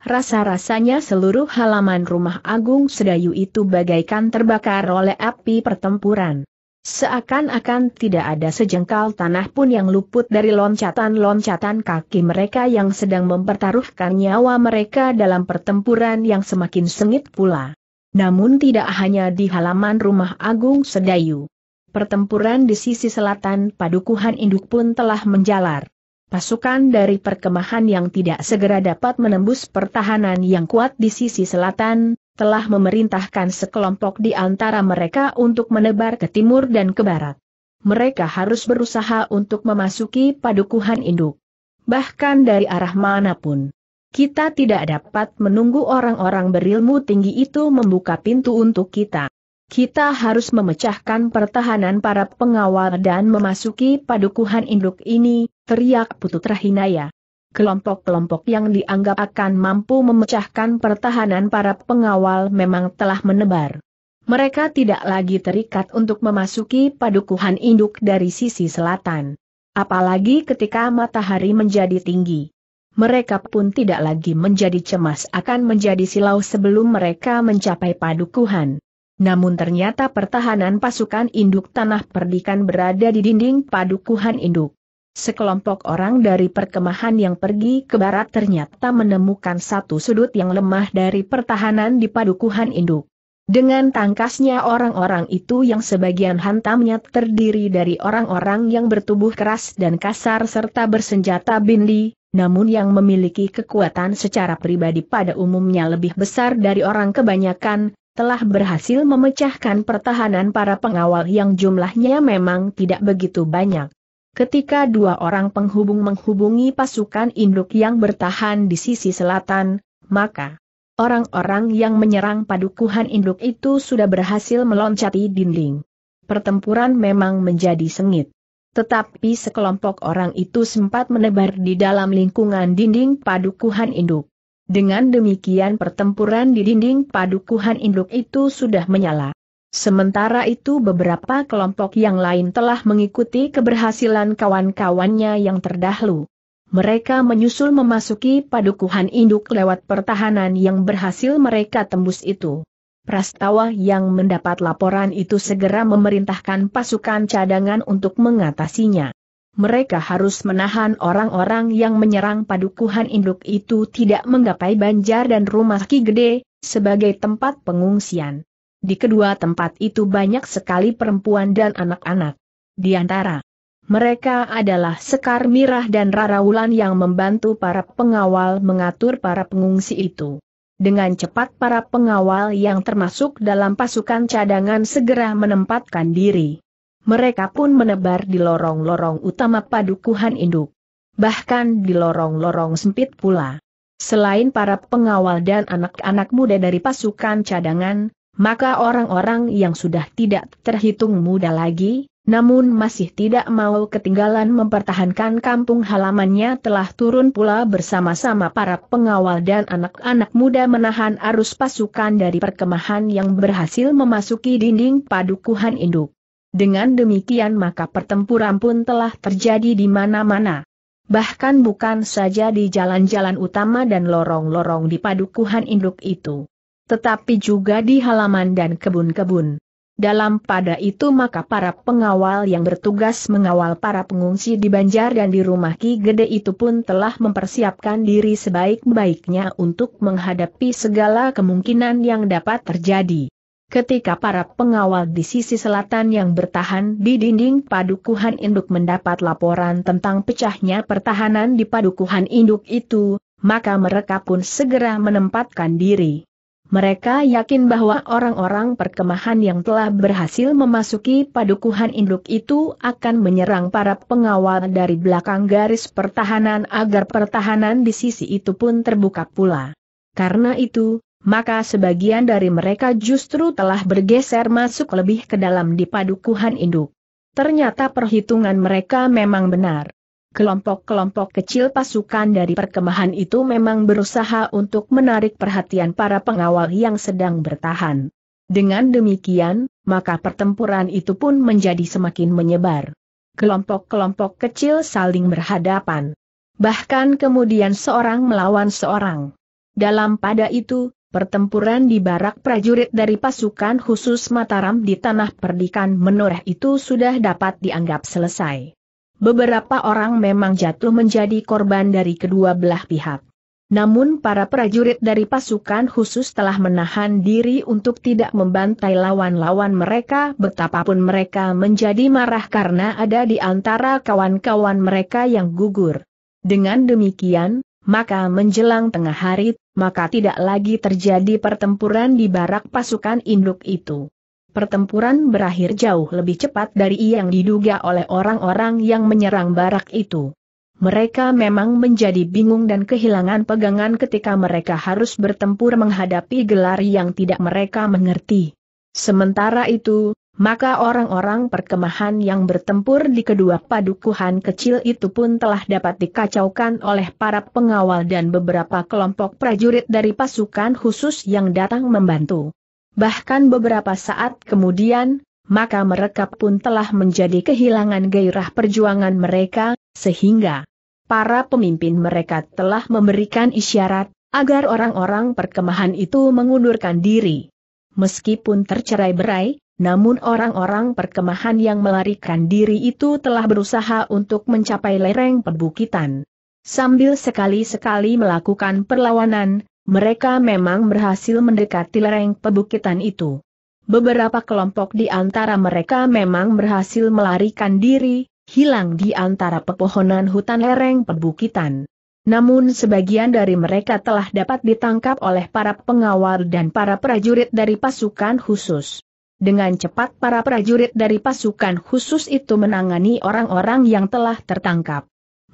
Rasa-rasanya seluruh halaman rumah Agung Sedayu itu bagaikan terbakar oleh api pertempuran. Seakan-akan tidak ada sejengkal tanah pun yang luput dari loncatan-loncatan kaki mereka yang sedang mempertaruhkan nyawa mereka dalam pertempuran yang semakin sengit pula namun tidak hanya di halaman rumah Agung Sedayu. Pertempuran di sisi selatan Padukuhan Induk pun telah menjalar. Pasukan dari perkemahan yang tidak segera dapat menembus pertahanan yang kuat di sisi selatan, telah memerintahkan sekelompok di antara mereka untuk menebar ke timur dan ke barat. Mereka harus berusaha untuk memasuki padukuhan induk. Bahkan dari arah manapun. Kita tidak dapat menunggu orang-orang berilmu tinggi itu membuka pintu untuk kita. Kita harus memecahkan pertahanan para pengawal dan memasuki padukuhan induk ini, teriak Putu Rahinaya. Kelompok-kelompok yang dianggap akan mampu memecahkan pertahanan para pengawal memang telah menebar. Mereka tidak lagi terikat untuk memasuki padukuhan induk dari sisi selatan. Apalagi ketika matahari menjadi tinggi mereka pun tidak lagi menjadi cemas akan menjadi silau sebelum mereka mencapai padukuhan. Namun ternyata pertahanan pasukan induk tanah perdikan berada di dinding padukuhan induk. Sekelompok orang dari perkemahan yang pergi ke barat ternyata menemukan satu sudut yang lemah dari pertahanan di padukuhan induk. Dengan tangkasnya orang-orang itu yang sebagian hantamnya terdiri dari orang-orang yang bertubuh keras dan kasar serta bersenjata bindi, namun yang memiliki kekuatan secara pribadi pada umumnya lebih besar dari orang kebanyakan, telah berhasil memecahkan pertahanan para pengawal yang jumlahnya memang tidak begitu banyak. Ketika dua orang penghubung menghubungi pasukan induk yang bertahan di sisi selatan, maka orang-orang yang menyerang padukuhan induk itu sudah berhasil meloncati dinding. Pertempuran memang menjadi sengit. Tetapi sekelompok orang itu sempat menebar di dalam lingkungan dinding padukuhan induk. Dengan demikian pertempuran di dinding padukuhan induk itu sudah menyala. Sementara itu beberapa kelompok yang lain telah mengikuti keberhasilan kawan-kawannya yang terdahulu. Mereka menyusul memasuki padukuhan induk lewat pertahanan yang berhasil mereka tembus itu. Prastawa yang mendapat laporan itu segera memerintahkan pasukan cadangan untuk mengatasinya. Mereka harus menahan orang-orang yang menyerang padukuhan induk itu tidak menggapai banjar dan rumah Ki Gede, sebagai tempat pengungsian. Di kedua tempat itu banyak sekali perempuan dan anak-anak. Di antara mereka adalah Sekar Mirah dan Rara Wulan yang membantu para pengawal mengatur para pengungsi itu. Dengan cepat para pengawal yang termasuk dalam pasukan cadangan segera menempatkan diri. Mereka pun menebar di lorong-lorong utama padukuhan induk. Bahkan di lorong-lorong sempit pula. Selain para pengawal dan anak-anak muda dari pasukan cadangan, maka orang-orang yang sudah tidak terhitung muda lagi, namun masih tidak mau ketinggalan mempertahankan kampung halamannya telah turun pula bersama-sama para pengawal dan anak-anak muda menahan arus pasukan dari perkemahan yang berhasil memasuki dinding padukuhan induk. Dengan demikian maka pertempuran pun telah terjadi di mana-mana. Bahkan bukan saja di jalan-jalan utama dan lorong-lorong di padukuhan induk itu. Tetapi juga di halaman dan kebun-kebun. Dalam pada itu maka para pengawal yang bertugas mengawal para pengungsi di Banjar dan di rumah Ki Gede itu pun telah mempersiapkan diri sebaik-baiknya untuk menghadapi segala kemungkinan yang dapat terjadi. Ketika para pengawal di sisi selatan yang bertahan di dinding Padukuhan Induk mendapat laporan tentang pecahnya pertahanan di Padukuhan Induk itu, maka mereka pun segera menempatkan diri. Mereka yakin bahwa orang-orang perkemahan yang telah berhasil memasuki padukuhan induk itu akan menyerang para pengawal dari belakang garis pertahanan agar pertahanan di sisi itu pun terbuka pula. Karena itu, maka sebagian dari mereka justru telah bergeser masuk lebih ke dalam di padukuhan induk. Ternyata perhitungan mereka memang benar. Kelompok-kelompok kecil pasukan dari perkemahan itu memang berusaha untuk menarik perhatian para pengawal yang sedang bertahan. Dengan demikian, maka pertempuran itu pun menjadi semakin menyebar. Kelompok-kelompok kecil saling berhadapan. Bahkan kemudian seorang melawan seorang. Dalam pada itu, pertempuran di barak prajurit dari pasukan khusus Mataram di tanah perdikan menoreh itu sudah dapat dianggap selesai. Beberapa orang memang jatuh menjadi korban dari kedua belah pihak. Namun para prajurit dari pasukan khusus telah menahan diri untuk tidak membantai lawan-lawan mereka betapapun mereka menjadi marah karena ada di antara kawan-kawan mereka yang gugur. Dengan demikian, maka menjelang tengah hari, maka tidak lagi terjadi pertempuran di barak pasukan induk itu pertempuran berakhir jauh lebih cepat dari yang diduga oleh orang-orang yang menyerang barak itu. Mereka memang menjadi bingung dan kehilangan pegangan ketika mereka harus bertempur menghadapi gelar yang tidak mereka mengerti. Sementara itu, maka orang-orang perkemahan yang bertempur di kedua padukuhan kecil itu pun telah dapat dikacaukan oleh para pengawal dan beberapa kelompok prajurit dari pasukan khusus yang datang membantu. Bahkan beberapa saat kemudian, maka mereka pun telah menjadi kehilangan gairah perjuangan mereka, sehingga para pemimpin mereka telah memberikan isyarat agar orang-orang perkemahan itu mengundurkan diri. Meskipun tercerai-berai, namun orang-orang perkemahan yang melarikan diri itu telah berusaha untuk mencapai lereng perbukitan. Sambil sekali-sekali melakukan perlawanan, mereka memang berhasil mendekati lereng pebukitan itu. Beberapa kelompok di antara mereka memang berhasil melarikan diri, hilang di antara pepohonan hutan lereng pebukitan. Namun sebagian dari mereka telah dapat ditangkap oleh para pengawal dan para prajurit dari pasukan khusus. Dengan cepat para prajurit dari pasukan khusus itu menangani orang-orang yang telah tertangkap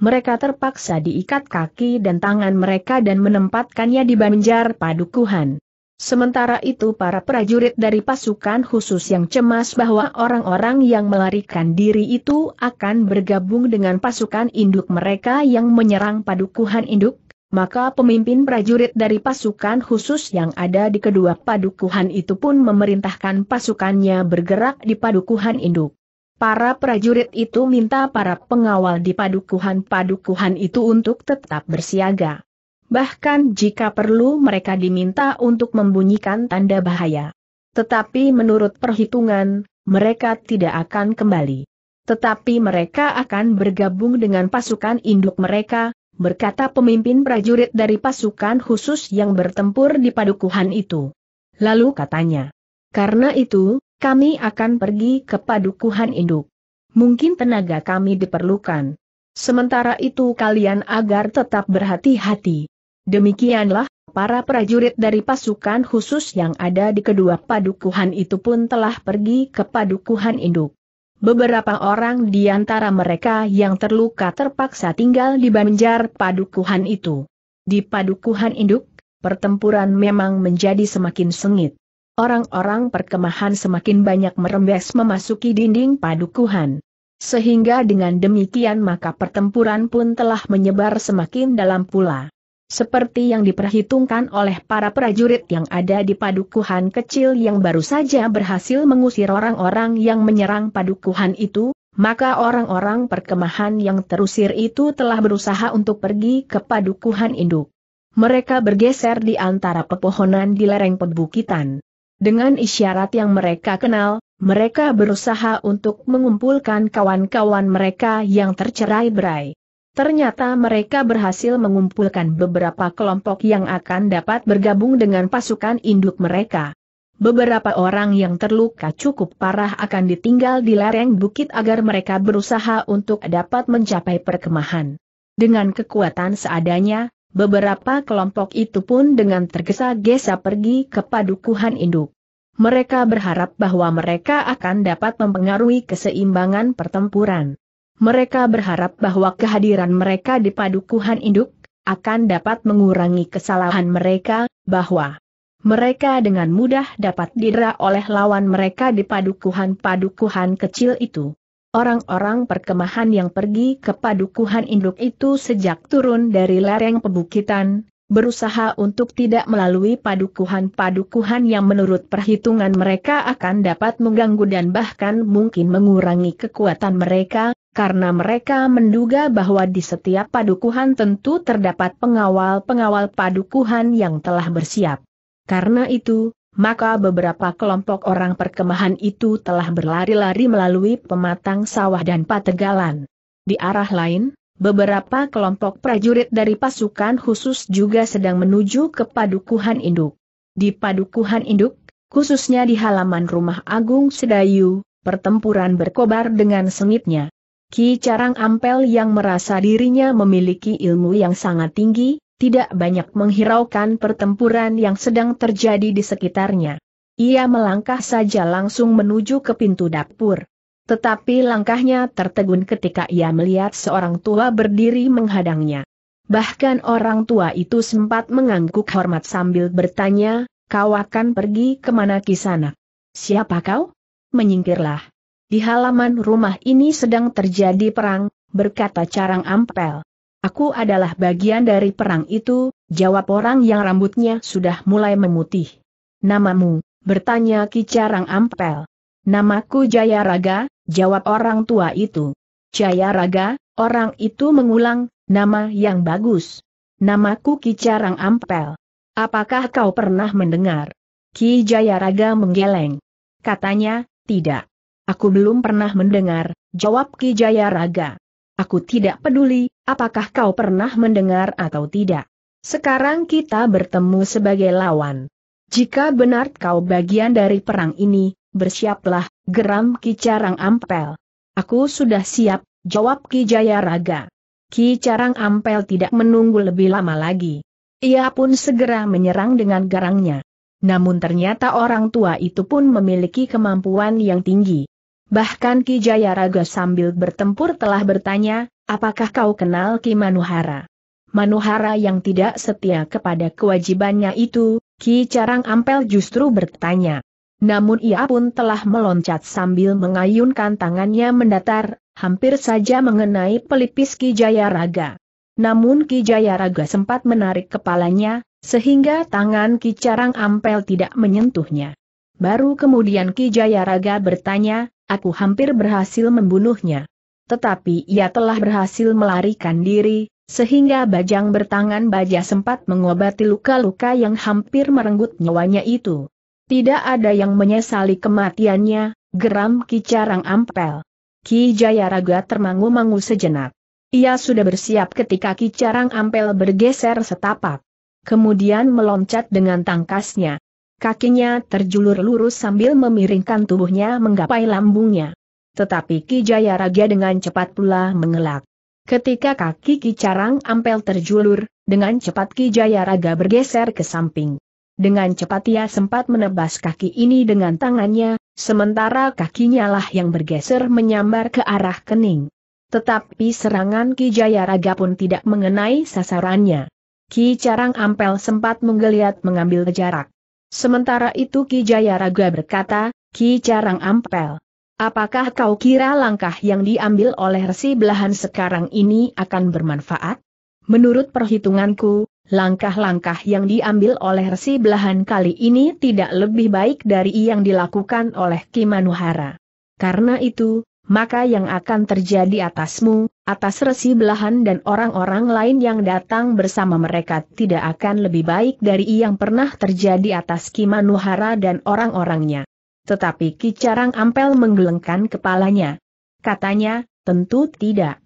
mereka terpaksa diikat kaki dan tangan mereka dan menempatkannya di banjar padukuhan. Sementara itu para prajurit dari pasukan khusus yang cemas bahwa orang-orang yang melarikan diri itu akan bergabung dengan pasukan induk mereka yang menyerang padukuhan induk, maka pemimpin prajurit dari pasukan khusus yang ada di kedua padukuhan itu pun memerintahkan pasukannya bergerak di padukuhan induk. Para prajurit itu minta para pengawal di padukuhan-padukuhan itu untuk tetap bersiaga. Bahkan jika perlu mereka diminta untuk membunyikan tanda bahaya. Tetapi menurut perhitungan, mereka tidak akan kembali. Tetapi mereka akan bergabung dengan pasukan induk mereka, berkata pemimpin prajurit dari pasukan khusus yang bertempur di padukuhan itu. Lalu katanya, karena itu, kami akan pergi ke padukuhan induk. Mungkin tenaga kami diperlukan. Sementara itu kalian agar tetap berhati-hati. Demikianlah, para prajurit dari pasukan khusus yang ada di kedua padukuhan itu pun telah pergi ke padukuhan induk. Beberapa orang di antara mereka yang terluka terpaksa tinggal di banjar padukuhan itu. Di padukuhan induk, pertempuran memang menjadi semakin sengit orang-orang perkemahan semakin banyak merembes memasuki dinding padukuhan. Sehingga dengan demikian maka pertempuran pun telah menyebar semakin dalam pula. Seperti yang diperhitungkan oleh para prajurit yang ada di padukuhan kecil yang baru saja berhasil mengusir orang-orang yang menyerang padukuhan itu, maka orang-orang perkemahan yang terusir itu telah berusaha untuk pergi ke padukuhan induk. Mereka bergeser di antara pepohonan di lereng perbukitan. Dengan isyarat yang mereka kenal, mereka berusaha untuk mengumpulkan kawan-kawan mereka yang tercerai berai. Ternyata mereka berhasil mengumpulkan beberapa kelompok yang akan dapat bergabung dengan pasukan induk mereka. Beberapa orang yang terluka cukup parah akan ditinggal di lereng bukit agar mereka berusaha untuk dapat mencapai perkemahan. Dengan kekuatan seadanya, Beberapa kelompok itu pun dengan tergesa-gesa pergi ke padukuhan induk. Mereka berharap bahwa mereka akan dapat mempengaruhi keseimbangan pertempuran. Mereka berharap bahwa kehadiran mereka di padukuhan induk akan dapat mengurangi kesalahan mereka, bahwa mereka dengan mudah dapat didera oleh lawan mereka di padukuhan-padukuhan kecil itu. Orang-orang perkemahan yang pergi ke padukuhan induk itu sejak turun dari lereng pebukitan, berusaha untuk tidak melalui padukuhan-padukuhan yang menurut perhitungan mereka akan dapat mengganggu dan bahkan mungkin mengurangi kekuatan mereka, karena mereka menduga bahwa di setiap padukuhan tentu terdapat pengawal-pengawal padukuhan yang telah bersiap. Karena itu, maka beberapa kelompok orang perkemahan itu telah berlari-lari melalui pematang sawah dan pategalan. Di arah lain, beberapa kelompok prajurit dari pasukan khusus juga sedang menuju ke padukuhan induk. Di padukuhan induk, khususnya di halaman rumah Agung Sedayu, pertempuran berkobar dengan sengitnya. Ki Carang Ampel yang merasa dirinya memiliki ilmu yang sangat tinggi, tidak banyak menghiraukan pertempuran yang sedang terjadi di sekitarnya. Ia melangkah saja langsung menuju ke pintu dapur. Tetapi langkahnya tertegun ketika ia melihat seorang tua berdiri menghadangnya. Bahkan orang tua itu sempat mengangguk hormat sambil bertanya, kau akan pergi kemana kisana? Siapa kau? Menyingkirlah. Di halaman rumah ini sedang terjadi perang, berkata Carang Ampel. Aku adalah bagian dari perang itu, jawab orang yang rambutnya sudah mulai memutih. Namamu, bertanya Kicarang Ampel. Namaku Jaya Raga, jawab orang tua itu. Jaya Raga, orang itu mengulang, nama yang bagus. Namaku Kicarang Ampel. Apakah kau pernah mendengar? Ki Jaya Raga menggeleng. Katanya, tidak. Aku belum pernah mendengar, jawab Ki Jaya Raga. Aku tidak peduli, apakah kau pernah mendengar atau tidak? Sekarang kita bertemu sebagai lawan. Jika benar kau bagian dari perang ini, bersiaplah, geram Ki Carang Ampel. Aku sudah siap, jawab Ki Jaya Raga. Ki Carang Ampel tidak menunggu lebih lama lagi. Ia pun segera menyerang dengan garangnya. Namun ternyata orang tua itu pun memiliki kemampuan yang tinggi. Bahkan Ki Jaya Raga sambil bertempur telah bertanya, Apakah kau kenal Ki Manuhara? Manuhara yang tidak setia kepada kewajibannya itu, Ki Carang Ampel justru bertanya. Namun ia pun telah meloncat sambil mengayunkan tangannya mendatar, hampir saja mengenai pelipis Ki Jayaraga. Namun Ki Jayaraga sempat menarik kepalanya, sehingga tangan Ki Carang Ampel tidak menyentuhnya. Baru kemudian Ki Jayaraga bertanya, aku hampir berhasil membunuhnya. Tetapi ia telah berhasil melarikan diri, sehingga bajang bertangan baja sempat mengobati luka-luka yang hampir merenggut nyawanya itu. Tidak ada yang menyesali kematiannya, geram Kicarang Ampel. Ki Jayaraga termangu-mangu sejenak. Ia sudah bersiap ketika Kicarang Ampel bergeser setapak. Kemudian meloncat dengan tangkasnya. Kakinya terjulur lurus sambil memiringkan tubuhnya menggapai lambungnya. Tetapi Ki Jaya Raja dengan cepat pula mengelak. Ketika kaki Ki Carang Ampel terjulur, dengan cepat Ki Jaya Raga bergeser ke samping. Dengan cepat ia sempat menebas kaki ini dengan tangannya, sementara kakinya lah yang bergeser menyambar ke arah kening. Tetapi serangan Ki Jaya Raga pun tidak mengenai sasarannya. Ki Carang Ampel sempat menggeliat mengambil jarak. Sementara itu Ki Jaya Raga berkata, Ki Carang Ampel, Apakah kau kira langkah yang diambil oleh resi belahan sekarang ini akan bermanfaat? Menurut perhitunganku, langkah-langkah yang diambil oleh resi belahan kali ini tidak lebih baik dari yang dilakukan oleh Kimanuhara. Karena itu, maka yang akan terjadi atasmu, atas resi belahan dan orang-orang lain yang datang bersama mereka tidak akan lebih baik dari yang pernah terjadi atas Kimanuhara dan orang-orangnya. Tetapi Kicarang Ampel menggelengkan kepalanya. Katanya, tentu tidak.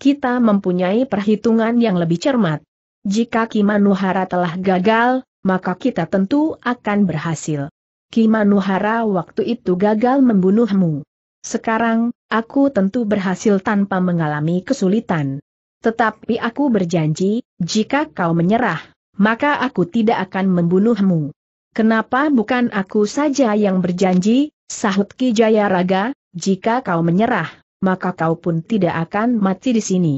Kita mempunyai perhitungan yang lebih cermat. Jika Kimanuhara telah gagal, maka kita tentu akan berhasil. Kimanuhara waktu itu gagal membunuhmu. Sekarang, aku tentu berhasil tanpa mengalami kesulitan. Tetapi aku berjanji, jika kau menyerah, maka aku tidak akan membunuhmu. Kenapa bukan aku saja yang berjanji, sahut Ki Jayaraga, jika kau menyerah, maka kau pun tidak akan mati di sini.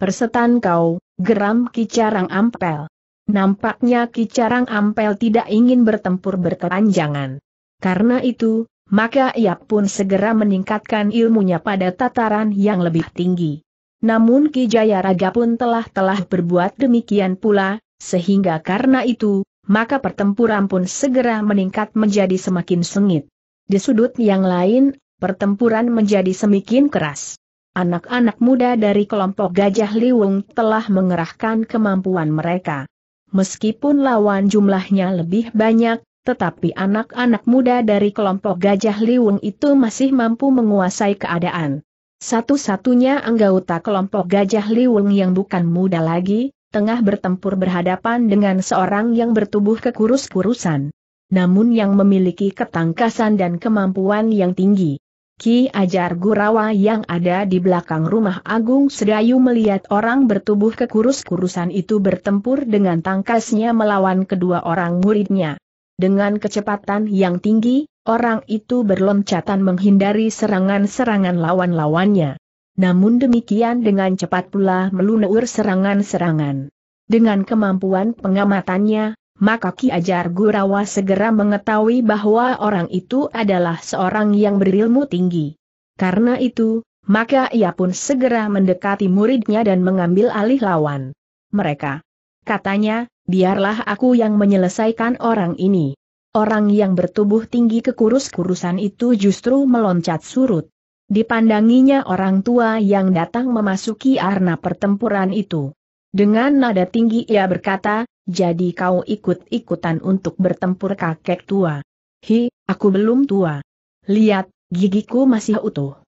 Persetan kau, geram Ki Carang Ampel. Nampaknya Ki Carang Ampel tidak ingin bertempur berkepanjangan. Karena itu, maka ia pun segera meningkatkan ilmunya pada tataran yang lebih tinggi. Namun Ki Jayaraga pun telah-telah berbuat demikian pula, sehingga karena itu, maka pertempuran pun segera meningkat menjadi semakin sengit. Di sudut yang lain, pertempuran menjadi semakin keras. Anak-anak muda dari kelompok Gajah Liwung telah mengerahkan kemampuan mereka. Meskipun lawan jumlahnya lebih banyak, tetapi anak-anak muda dari kelompok Gajah Liwung itu masih mampu menguasai keadaan. Satu-satunya anggota kelompok Gajah Liwung yang bukan muda lagi, tengah bertempur berhadapan dengan seorang yang bertubuh kekurus-kurusan. Namun yang memiliki ketangkasan dan kemampuan yang tinggi. Ki Ajar Gurawa yang ada di belakang rumah Agung Sedayu melihat orang bertubuh kekurus-kurusan itu bertempur dengan tangkasnya melawan kedua orang muridnya. Dengan kecepatan yang tinggi, orang itu berloncatan menghindari serangan-serangan lawan-lawannya namun demikian dengan cepat pula melunur serangan-serangan. Dengan kemampuan pengamatannya, maka Ki Ajar Gurawa segera mengetahui bahwa orang itu adalah seorang yang berilmu tinggi. Karena itu, maka ia pun segera mendekati muridnya dan mengambil alih lawan mereka. Katanya, biarlah aku yang menyelesaikan orang ini. Orang yang bertubuh tinggi kekurus-kurusan itu justru meloncat surut. Dipandanginya orang tua yang datang memasuki arena pertempuran itu. Dengan nada tinggi ia berkata, jadi kau ikut-ikutan untuk bertempur kakek tua. Hi, aku belum tua. Lihat, gigiku masih utuh.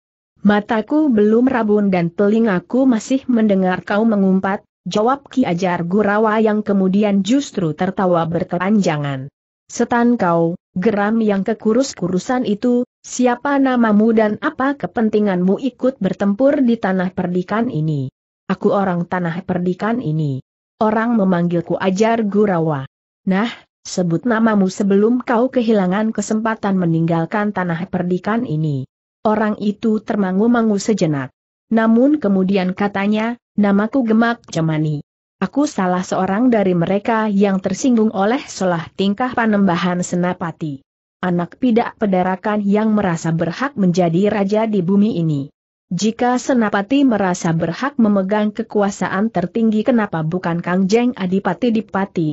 Mataku belum rabun dan telingaku masih mendengar kau mengumpat, jawab Ki Ajar Gurawa yang kemudian justru tertawa berkepanjangan. Setan kau, geram yang kekurus-kurusan itu, Siapa namamu dan apa kepentinganmu ikut bertempur di tanah perdikan ini? Aku orang tanah perdikan ini. Orang memanggilku Ajar Gurawa. Nah, sebut namamu sebelum kau kehilangan kesempatan meninggalkan tanah perdikan ini. Orang itu termangu-mangu sejenak. Namun kemudian katanya, namaku Gemak Cemani. Aku salah seorang dari mereka yang tersinggung oleh solah tingkah panembahan senapati anak pidak pedarakan yang merasa berhak menjadi raja di bumi ini. Jika Senapati merasa berhak memegang kekuasaan tertinggi kenapa bukan Kang Jeng Adipati Dipati?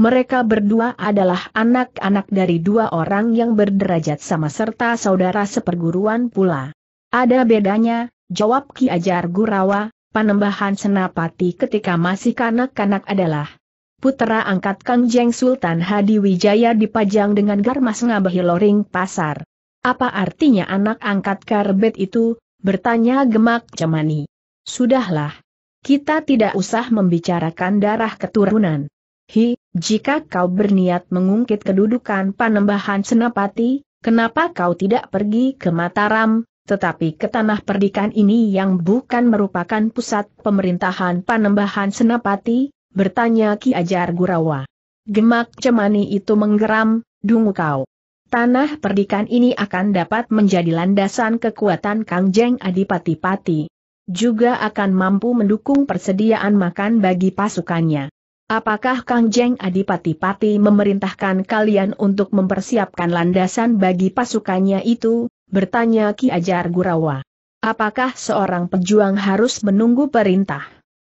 Mereka berdua adalah anak-anak dari dua orang yang berderajat sama serta saudara seperguruan pula. Ada bedanya, jawab Ki Ajar Gurawa, panembahan Senapati ketika masih kanak-kanak adalah putera angkat Kang Jeng Sultan Hadi Wijaya dipajang dengan garmas ngabahi loring pasar. Apa artinya anak angkat karbet itu? Bertanya gemak cemani. Sudahlah. Kita tidak usah membicarakan darah keturunan. Hi, jika kau berniat mengungkit kedudukan panembahan Senapati, kenapa kau tidak pergi ke Mataram, tetapi ke tanah perdikan ini yang bukan merupakan pusat pemerintahan panembahan Senapati, Bertanya Ki Ajar Gurawa. Gemak cemani itu menggeram, dungu kau. Tanah perdikan ini akan dapat menjadi landasan kekuatan Kang Jeng Adipati-Pati. Juga akan mampu mendukung persediaan makan bagi pasukannya. Apakah Kang Jeng Adipati-Pati memerintahkan kalian untuk mempersiapkan landasan bagi pasukannya itu? Bertanya Ki Ajar Gurawa. Apakah seorang pejuang harus menunggu perintah?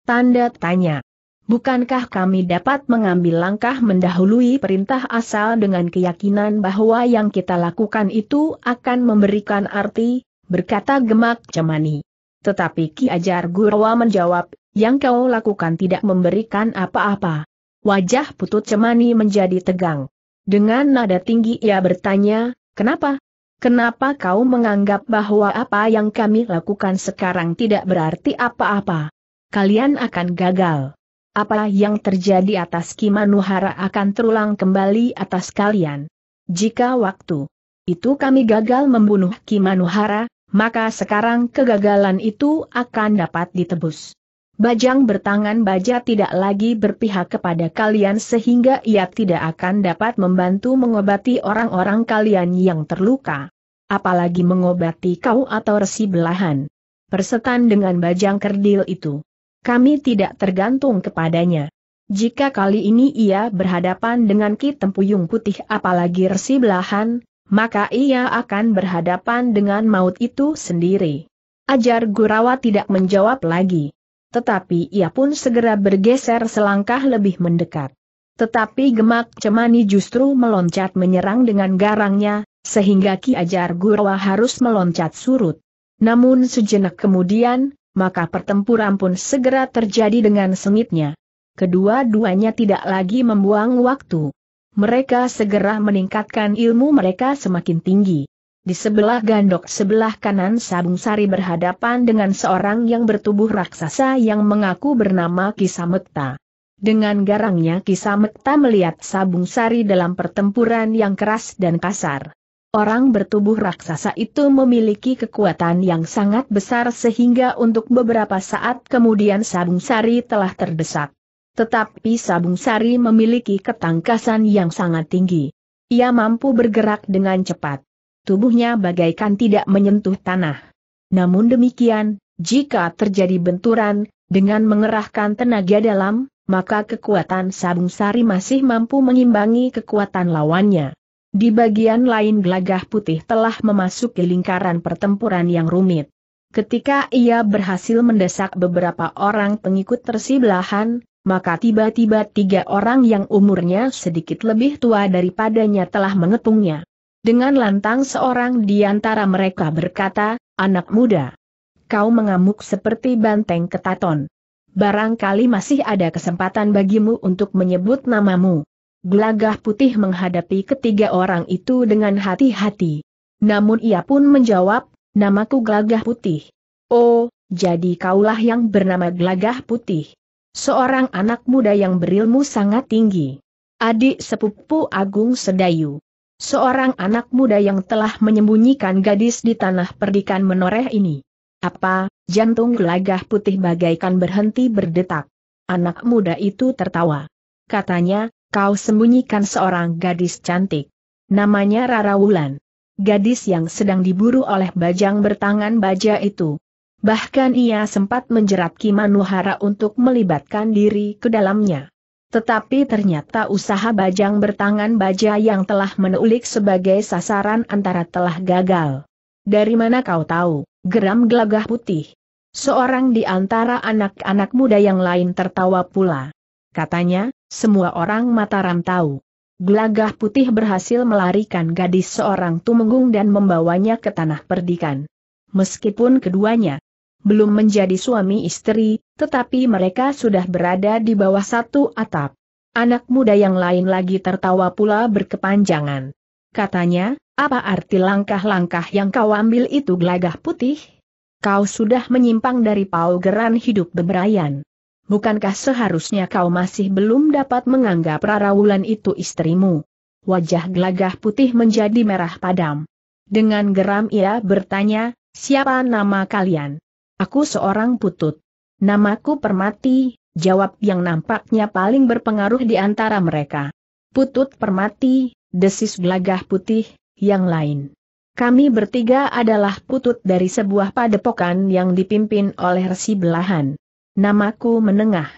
Tanda tanya. Bukankah kami dapat mengambil langkah mendahului perintah asal dengan keyakinan bahwa yang kita lakukan itu akan memberikan arti, berkata Gemak Cemani. Tetapi Ki Ajar Gurawa menjawab, yang kau lakukan tidak memberikan apa-apa. Wajah Putut Cemani menjadi tegang. Dengan nada tinggi ia bertanya, kenapa? Kenapa kau menganggap bahwa apa yang kami lakukan sekarang tidak berarti apa-apa? Kalian akan gagal. Apa yang terjadi atas Kimanuhara akan terulang kembali atas kalian. Jika waktu itu kami gagal membunuh Kimanuhara, maka sekarang kegagalan itu akan dapat ditebus. Bajang bertangan baja tidak lagi berpihak kepada kalian sehingga ia tidak akan dapat membantu mengobati orang-orang kalian yang terluka. Apalagi mengobati kau atau resi belahan. Persetan dengan bajang kerdil itu kami tidak tergantung kepadanya. Jika kali ini ia berhadapan dengan Ki Tempuyung Putih apalagi resi belahan, maka ia akan berhadapan dengan maut itu sendiri. Ajar Gurawa tidak menjawab lagi. Tetapi ia pun segera bergeser selangkah lebih mendekat. Tetapi gemak cemani justru meloncat menyerang dengan garangnya, sehingga Ki Ajar Gurawa harus meloncat surut. Namun sejenak kemudian, maka pertempuran pun segera terjadi dengan sengitnya. Kedua-duanya tidak lagi membuang waktu. Mereka segera meningkatkan ilmu mereka semakin tinggi. Di sebelah gandok sebelah kanan Sabung Sari berhadapan dengan seorang yang bertubuh raksasa yang mengaku bernama Kisamekta. Dengan garangnya Kisamekta melihat Sabung Sari dalam pertempuran yang keras dan kasar. Orang bertubuh raksasa itu memiliki kekuatan yang sangat besar sehingga untuk beberapa saat kemudian Sabung Sari telah terdesak. Tetapi Sabung Sari memiliki ketangkasan yang sangat tinggi. Ia mampu bergerak dengan cepat. Tubuhnya bagaikan tidak menyentuh tanah. Namun demikian, jika terjadi benturan, dengan mengerahkan tenaga dalam, maka kekuatan Sabung Sari masih mampu mengimbangi kekuatan lawannya. Di bagian lain gelagah putih telah memasuki lingkaran pertempuran yang rumit. Ketika ia berhasil mendesak beberapa orang pengikut tersibelahan, maka tiba-tiba tiga orang yang umurnya sedikit lebih tua daripadanya telah mengepungnya. Dengan lantang seorang di antara mereka berkata, anak muda. Kau mengamuk seperti banteng ketaton. Barangkali masih ada kesempatan bagimu untuk menyebut namamu. Gelagah putih menghadapi ketiga orang itu dengan hati-hati. Namun ia pun menjawab, namaku Gelagah Putih. Oh, jadi kaulah yang bernama Gelagah Putih. Seorang anak muda yang berilmu sangat tinggi. Adik sepupu Agung Sedayu. Seorang anak muda yang telah menyembunyikan gadis di tanah perdikan menoreh ini. Apa, jantung Gelagah Putih bagaikan berhenti berdetak. Anak muda itu tertawa. Katanya, kau sembunyikan seorang gadis cantik. Namanya Rara Wulan. Gadis yang sedang diburu oleh bajang bertangan baja itu. Bahkan ia sempat menjerat Kimanuhara untuk melibatkan diri ke dalamnya. Tetapi ternyata usaha bajang bertangan baja yang telah menulik sebagai sasaran antara telah gagal. Dari mana kau tahu, geram gelagah putih. Seorang di antara anak-anak muda yang lain tertawa pula. Katanya, semua orang Mataram tahu. Glagah putih berhasil melarikan gadis seorang tumenggung dan membawanya ke tanah perdikan. Meskipun keduanya belum menjadi suami istri, tetapi mereka sudah berada di bawah satu atap. Anak muda yang lain lagi tertawa pula berkepanjangan. Katanya, apa arti langkah-langkah yang kau ambil itu Glagah putih? Kau sudah menyimpang dari paugeran hidup beberayan bukankah seharusnya kau masih belum dapat menganggap Rarawulan itu istrimu? Wajah gelagah putih menjadi merah padam. Dengan geram ia bertanya, siapa nama kalian? Aku seorang putut. Namaku Permati, jawab yang nampaknya paling berpengaruh di antara mereka. Putut Permati, desis gelagah putih, yang lain. Kami bertiga adalah putut dari sebuah padepokan yang dipimpin oleh resi belahan. Namaku menengah.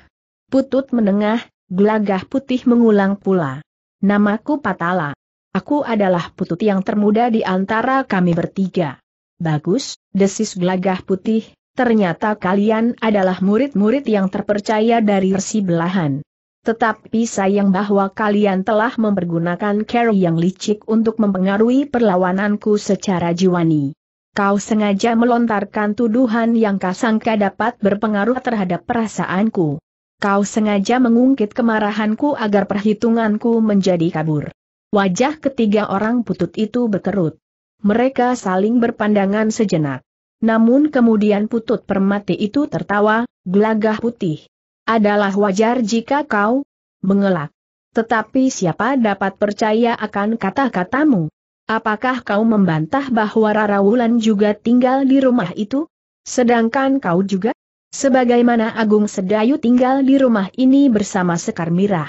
Putut menengah, gelagah putih mengulang pula. Namaku Patala. Aku adalah putut yang termuda di antara kami bertiga. Bagus, desis gelagah putih, ternyata kalian adalah murid-murid yang terpercaya dari resi belahan. Tetapi sayang bahwa kalian telah mempergunakan cara yang licik untuk mempengaruhi perlawananku secara jiwani kau sengaja melontarkan tuduhan yang kasangka dapat berpengaruh terhadap perasaanku. Kau sengaja mengungkit kemarahanku agar perhitunganku menjadi kabur. Wajah ketiga orang putut itu berkerut. Mereka saling berpandangan sejenak. Namun kemudian putut permati itu tertawa, gelagah putih. Adalah wajar jika kau mengelak. Tetapi siapa dapat percaya akan kata-katamu? Apakah kau membantah bahwa Rara Wulan juga tinggal di rumah itu? Sedangkan kau juga? Sebagaimana Agung Sedayu tinggal di rumah ini bersama Sekar Mirah.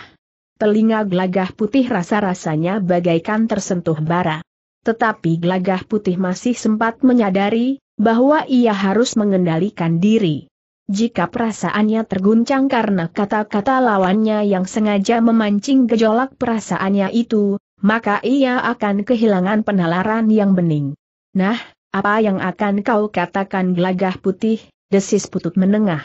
Telinga gelagah putih rasa-rasanya bagaikan tersentuh bara. Tetapi gelagah putih masih sempat menyadari, bahwa ia harus mengendalikan diri. Jika perasaannya terguncang karena kata-kata lawannya yang sengaja memancing gejolak perasaannya itu, maka ia akan kehilangan penalaran yang bening. Nah, apa yang akan kau katakan gelagah putih, desis putut menengah.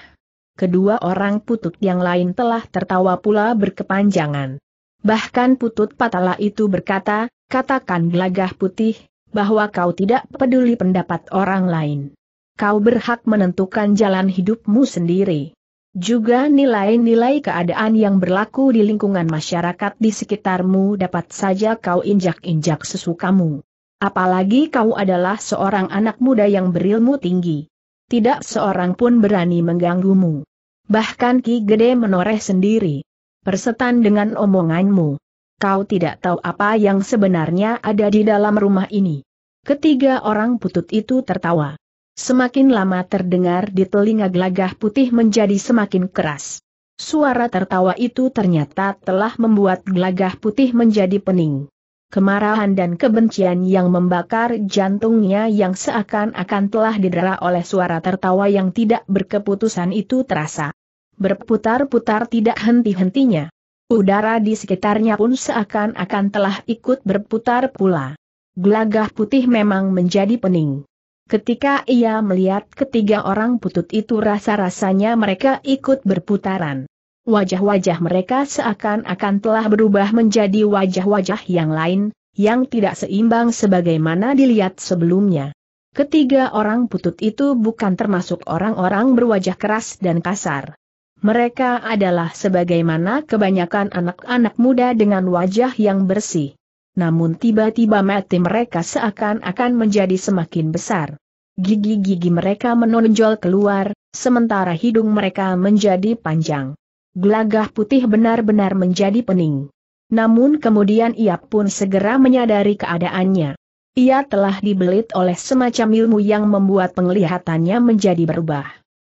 Kedua orang putut yang lain telah tertawa pula berkepanjangan. Bahkan putut patala itu berkata, katakan gelagah putih, bahwa kau tidak peduli pendapat orang lain. Kau berhak menentukan jalan hidupmu sendiri. Juga nilai-nilai keadaan yang berlaku di lingkungan masyarakat di sekitarmu dapat saja kau injak-injak sesukamu. Apalagi kau adalah seorang anak muda yang berilmu tinggi. Tidak seorang pun berani mengganggumu. Bahkan Ki Gede menoreh sendiri. Persetan dengan omonganmu. Kau tidak tahu apa yang sebenarnya ada di dalam rumah ini. Ketiga orang putut itu tertawa. Semakin lama terdengar di telinga gelagah putih menjadi semakin keras. Suara tertawa itu ternyata telah membuat gelagah putih menjadi pening. Kemarahan dan kebencian yang membakar jantungnya yang seakan-akan telah didera oleh suara tertawa yang tidak berkeputusan itu terasa. Berputar-putar tidak henti-hentinya. Udara di sekitarnya pun seakan-akan telah ikut berputar pula. Gelagah putih memang menjadi pening. Ketika ia melihat ketiga orang putut itu rasa-rasanya mereka ikut berputaran. Wajah-wajah mereka seakan-akan telah berubah menjadi wajah-wajah yang lain, yang tidak seimbang sebagaimana dilihat sebelumnya. Ketiga orang putut itu bukan termasuk orang-orang berwajah keras dan kasar. Mereka adalah sebagaimana kebanyakan anak-anak muda dengan wajah yang bersih namun tiba-tiba mati mereka seakan-akan menjadi semakin besar. Gigi-gigi mereka menonjol keluar, sementara hidung mereka menjadi panjang. Gelagah putih benar-benar menjadi pening. Namun kemudian ia pun segera menyadari keadaannya. Ia telah dibelit oleh semacam ilmu yang membuat penglihatannya menjadi berubah.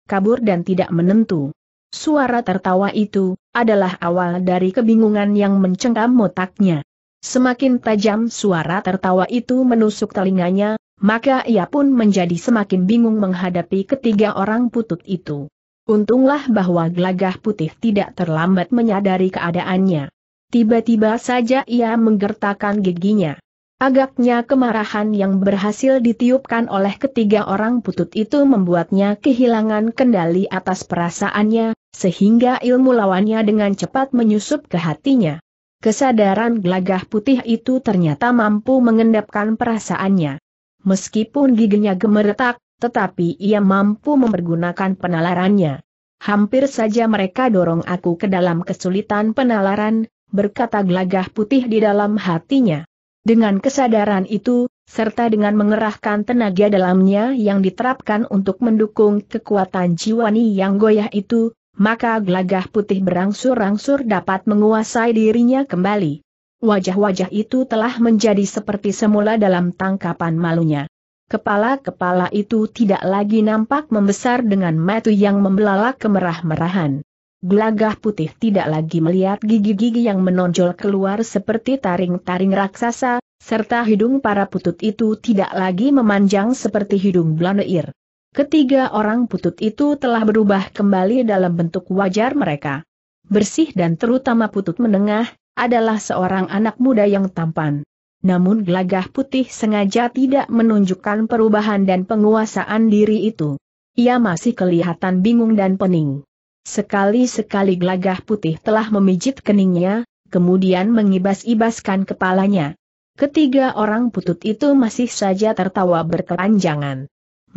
Kabur dan tidak menentu. Suara tertawa itu, adalah awal dari kebingungan yang mencengkam otaknya. Semakin tajam suara tertawa itu menusuk telinganya, maka ia pun menjadi semakin bingung menghadapi ketiga orang putut itu. Untunglah bahwa gelagah putih tidak terlambat menyadari keadaannya. Tiba-tiba saja ia menggertakkan giginya. Agaknya kemarahan yang berhasil ditiupkan oleh ketiga orang putut itu membuatnya kehilangan kendali atas perasaannya, sehingga ilmu lawannya dengan cepat menyusup ke hatinya. Kesadaran gelagah putih itu ternyata mampu mengendapkan perasaannya. Meskipun giginya gemeretak, tetapi ia mampu mempergunakan penalarannya. Hampir saja mereka dorong aku ke dalam kesulitan penalaran, berkata gelagah putih di dalam hatinya. Dengan kesadaran itu, serta dengan mengerahkan tenaga dalamnya yang diterapkan untuk mendukung kekuatan jiwani yang goyah itu, maka gelagah putih berangsur-angsur dapat menguasai dirinya kembali. Wajah-wajah itu telah menjadi seperti semula dalam tangkapan malunya. Kepala-kepala itu tidak lagi nampak membesar dengan mata yang membelalak kemerah-merahan. Gelagah putih tidak lagi melihat gigi-gigi yang menonjol keluar seperti taring-taring raksasa, serta hidung para putut itu tidak lagi memanjang seperti hidung blaneir. Ketiga orang putut itu telah berubah kembali dalam bentuk wajar mereka. Bersih dan terutama putut menengah, adalah seorang anak muda yang tampan. Namun gelagah putih sengaja tidak menunjukkan perubahan dan penguasaan diri itu. Ia masih kelihatan bingung dan pening. Sekali-sekali gelagah putih telah memijit keningnya, kemudian mengibas-ibaskan kepalanya. Ketiga orang putut itu masih saja tertawa berkepanjangan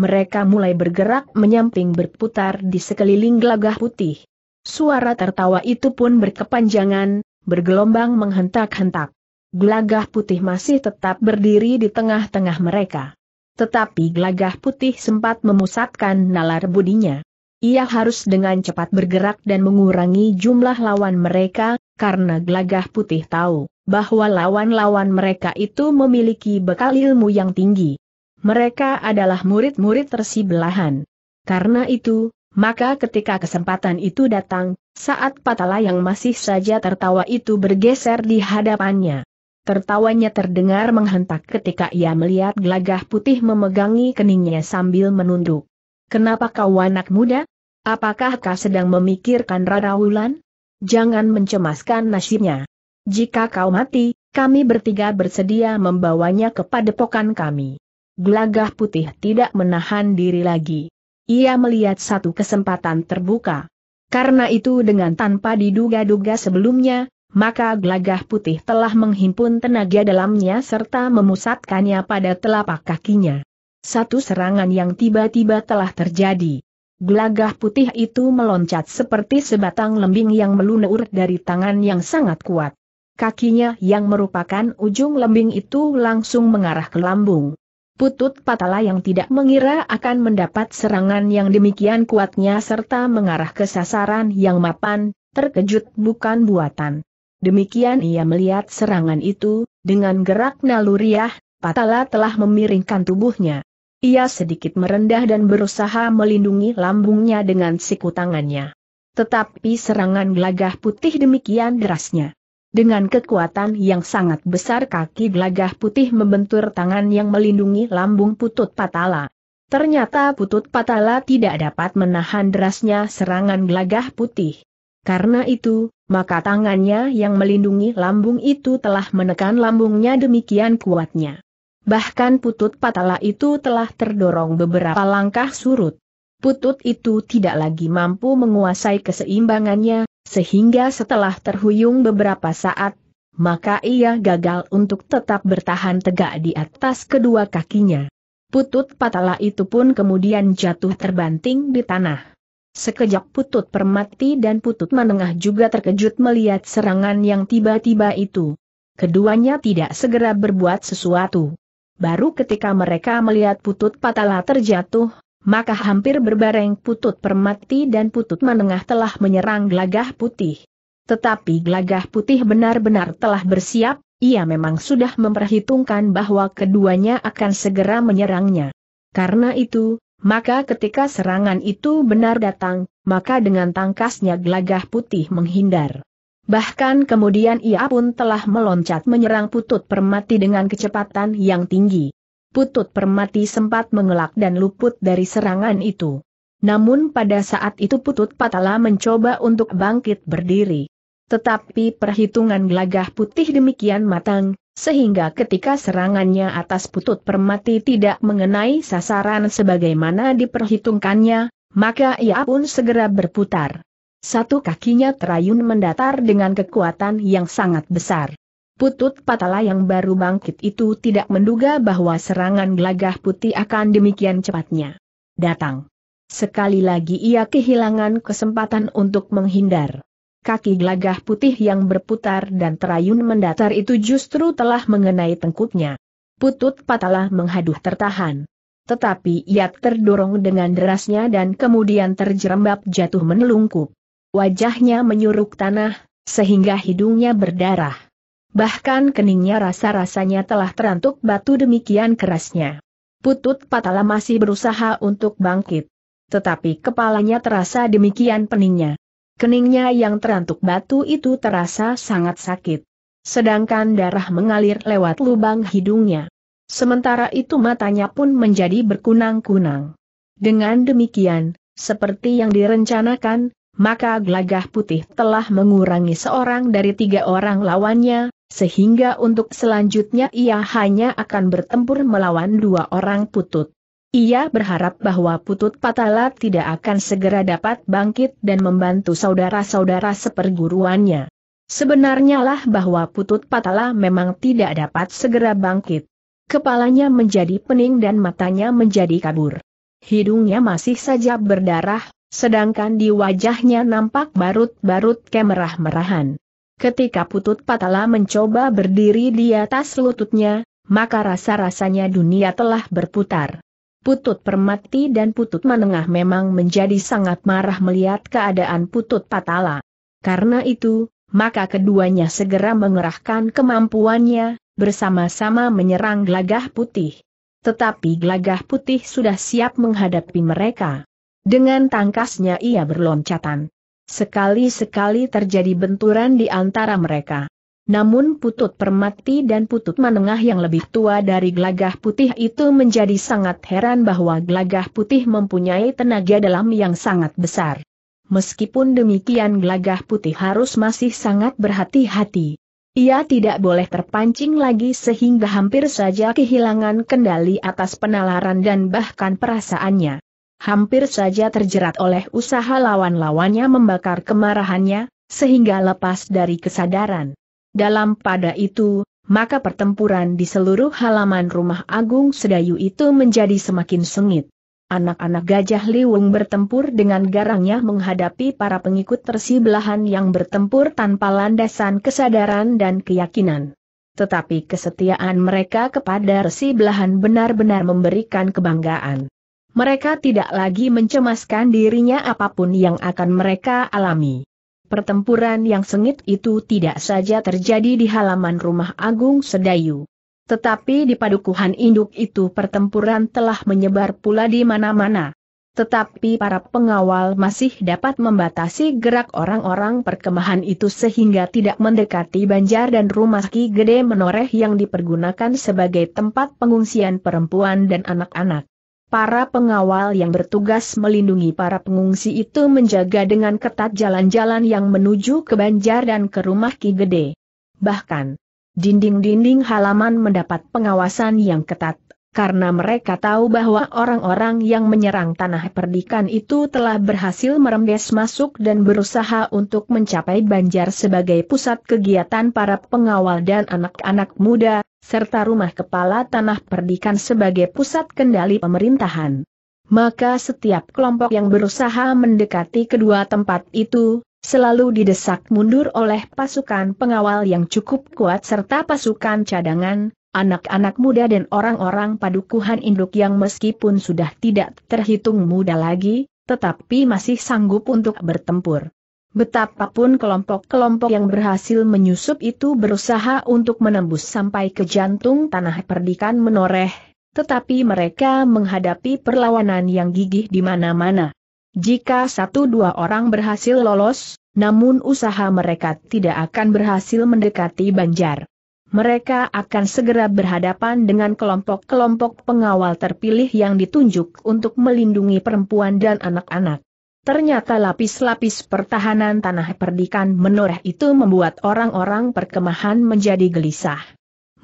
mereka mulai bergerak menyamping berputar di sekeliling gelagah putih. Suara tertawa itu pun berkepanjangan, bergelombang menghentak-hentak. Gelagah putih masih tetap berdiri di tengah-tengah mereka. Tetapi gelagah putih sempat memusatkan nalar budinya. Ia harus dengan cepat bergerak dan mengurangi jumlah lawan mereka, karena gelagah putih tahu bahwa lawan-lawan mereka itu memiliki bekal ilmu yang tinggi. Mereka adalah murid-murid tersibelahan. Karena itu, maka ketika kesempatan itu datang, saat patala yang masih saja tertawa itu bergeser di hadapannya. Tertawanya terdengar menghentak ketika ia melihat gelagah putih memegangi keningnya sambil menunduk. Kenapa kau anak muda? Apakah kau sedang memikirkan Rara Wulan? Jangan mencemaskan nasibnya. Jika kau mati, kami bertiga bersedia membawanya kepada padepokan kami. Gelagah putih tidak menahan diri lagi. Ia melihat satu kesempatan terbuka. Karena itu dengan tanpa diduga-duga sebelumnya, maka gelagah putih telah menghimpun tenaga dalamnya serta memusatkannya pada telapak kakinya. Satu serangan yang tiba-tiba telah terjadi. Gelagah putih itu meloncat seperti sebatang lembing yang melunur dari tangan yang sangat kuat. Kakinya yang merupakan ujung lembing itu langsung mengarah ke lambung. Putut Patala yang tidak mengira akan mendapat serangan yang demikian kuatnya serta mengarah ke sasaran yang mapan, terkejut bukan buatan. Demikian ia melihat serangan itu, dengan gerak naluriah, Patala telah memiringkan tubuhnya. Ia sedikit merendah dan berusaha melindungi lambungnya dengan siku tangannya. Tetapi serangan gelagah putih demikian derasnya. Dengan kekuatan yang sangat besar kaki gelagah putih membentur tangan yang melindungi lambung putut patala. Ternyata putut patala tidak dapat menahan derasnya serangan gelagah putih. Karena itu, maka tangannya yang melindungi lambung itu telah menekan lambungnya demikian kuatnya. Bahkan putut patala itu telah terdorong beberapa langkah surut. Putut itu tidak lagi mampu menguasai keseimbangannya, sehingga setelah terhuyung beberapa saat, maka ia gagal untuk tetap bertahan tegak di atas kedua kakinya. Putut patala itu pun kemudian jatuh terbanting di tanah. Sekejap putut permati dan putut menengah juga terkejut melihat serangan yang tiba-tiba itu. Keduanya tidak segera berbuat sesuatu. Baru ketika mereka melihat putut patala terjatuh, maka hampir berbareng putut permati dan putut menengah telah menyerang gelagah putih. Tetapi gelagah putih benar-benar telah bersiap, ia memang sudah memperhitungkan bahwa keduanya akan segera menyerangnya. Karena itu, maka ketika serangan itu benar datang, maka dengan tangkasnya gelagah putih menghindar. Bahkan kemudian ia pun telah meloncat menyerang putut permati dengan kecepatan yang tinggi. Putut Permati sempat mengelak dan luput dari serangan itu. Namun pada saat itu Putut Patala mencoba untuk bangkit berdiri. Tetapi perhitungan gelagah putih demikian matang, sehingga ketika serangannya atas Putut Permati tidak mengenai sasaran sebagaimana diperhitungkannya, maka ia pun segera berputar. Satu kakinya terayun mendatar dengan kekuatan yang sangat besar. Putut patala yang baru bangkit itu tidak menduga bahwa serangan gelagah putih akan demikian cepatnya. Datang. Sekali lagi ia kehilangan kesempatan untuk menghindar. Kaki gelagah putih yang berputar dan terayun mendatar itu justru telah mengenai tengkuknya. Putut patala menghaduh tertahan. Tetapi ia terdorong dengan derasnya dan kemudian terjerembab jatuh menelungkup. Wajahnya menyuruk tanah, sehingga hidungnya berdarah. Bahkan keningnya rasa-rasanya telah terantuk batu demikian kerasnya. Putut Patala masih berusaha untuk bangkit. Tetapi kepalanya terasa demikian peningnya. Keningnya yang terantuk batu itu terasa sangat sakit. Sedangkan darah mengalir lewat lubang hidungnya. Sementara itu matanya pun menjadi berkunang-kunang. Dengan demikian, seperti yang direncanakan, maka gelagah putih telah mengurangi seorang dari tiga orang lawannya, sehingga untuk selanjutnya ia hanya akan bertempur melawan dua orang putut. Ia berharap bahwa Putut Patala tidak akan segera dapat bangkit dan membantu saudara-saudara seperguruannya. Sebenarnya lah bahwa Putut Patala memang tidak dapat segera bangkit. Kepalanya menjadi pening dan matanya menjadi kabur. Hidungnya masih saja berdarah, sedangkan di wajahnya nampak barut-barut kemerah-merahan. Ketika Putut Patala mencoba berdiri di atas lututnya, maka rasa-rasanya dunia telah berputar. Putut Permati dan Putut Menengah memang menjadi sangat marah melihat keadaan Putut Patala. Karena itu, maka keduanya segera mengerahkan kemampuannya, bersama-sama menyerang gelagah putih. Tetapi gelagah putih sudah siap menghadapi mereka. Dengan tangkasnya ia berloncatan. Sekali-sekali terjadi benturan di antara mereka. Namun Putut Permati dan Putut Menengah yang lebih tua dari Gelagah Putih itu menjadi sangat heran bahwa Gelagah Putih mempunyai tenaga dalam yang sangat besar. Meskipun demikian Gelagah Putih harus masih sangat berhati-hati. Ia tidak boleh terpancing lagi sehingga hampir saja kehilangan kendali atas penalaran dan bahkan perasaannya hampir saja terjerat oleh usaha lawan-lawannya membakar kemarahannya, sehingga lepas dari kesadaran. Dalam pada itu, maka pertempuran di seluruh halaman rumah Agung Sedayu itu menjadi semakin sengit. Anak-anak gajah liwung bertempur dengan garangnya menghadapi para pengikut belahan yang bertempur tanpa landasan kesadaran dan keyakinan. Tetapi kesetiaan mereka kepada resi belahan benar-benar memberikan kebanggaan. Mereka tidak lagi mencemaskan dirinya apapun yang akan mereka alami. Pertempuran yang sengit itu tidak saja terjadi di halaman rumah Agung Sedayu. Tetapi di padukuhan induk itu pertempuran telah menyebar pula di mana-mana. Tetapi para pengawal masih dapat membatasi gerak orang-orang perkemahan itu sehingga tidak mendekati banjar dan rumah Ki Gede Menoreh yang dipergunakan sebagai tempat pengungsian perempuan dan anak-anak. Para pengawal yang bertugas melindungi para pengungsi itu menjaga dengan ketat jalan-jalan yang menuju ke Banjar dan ke rumah Ki Gede. Bahkan, dinding-dinding halaman mendapat pengawasan yang ketat, karena mereka tahu bahwa orang-orang yang menyerang tanah perdikan itu telah berhasil merembes masuk dan berusaha untuk mencapai Banjar sebagai pusat kegiatan para pengawal dan anak-anak muda, serta rumah kepala tanah perdikan sebagai pusat kendali pemerintahan. Maka setiap kelompok yang berusaha mendekati kedua tempat itu, selalu didesak mundur oleh pasukan pengawal yang cukup kuat serta pasukan cadangan, anak-anak muda dan orang-orang padukuhan induk yang meskipun sudah tidak terhitung muda lagi, tetapi masih sanggup untuk bertempur. Betapapun kelompok-kelompok yang berhasil menyusup itu berusaha untuk menembus sampai ke jantung tanah perdikan menoreh, tetapi mereka menghadapi perlawanan yang gigih di mana-mana. Jika satu dua orang berhasil lolos, namun usaha mereka tidak akan berhasil mendekati Banjar. Mereka akan segera berhadapan dengan kelompok-kelompok pengawal terpilih yang ditunjuk untuk melindungi perempuan dan anak-anak. Ternyata lapis-lapis pertahanan tanah perdikan menoreh itu membuat orang-orang perkemahan menjadi gelisah.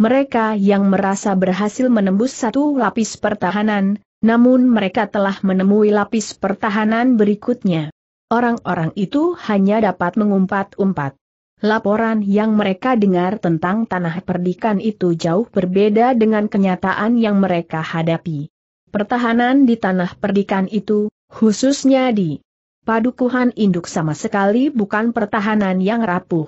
Mereka yang merasa berhasil menembus satu lapis pertahanan, namun mereka telah menemui lapis pertahanan berikutnya. Orang-orang itu hanya dapat mengumpat-umpat. Laporan yang mereka dengar tentang tanah perdikan itu jauh berbeda dengan kenyataan yang mereka hadapi. Pertahanan di tanah perdikan itu, khususnya di padukuhan induk sama sekali bukan pertahanan yang rapuh.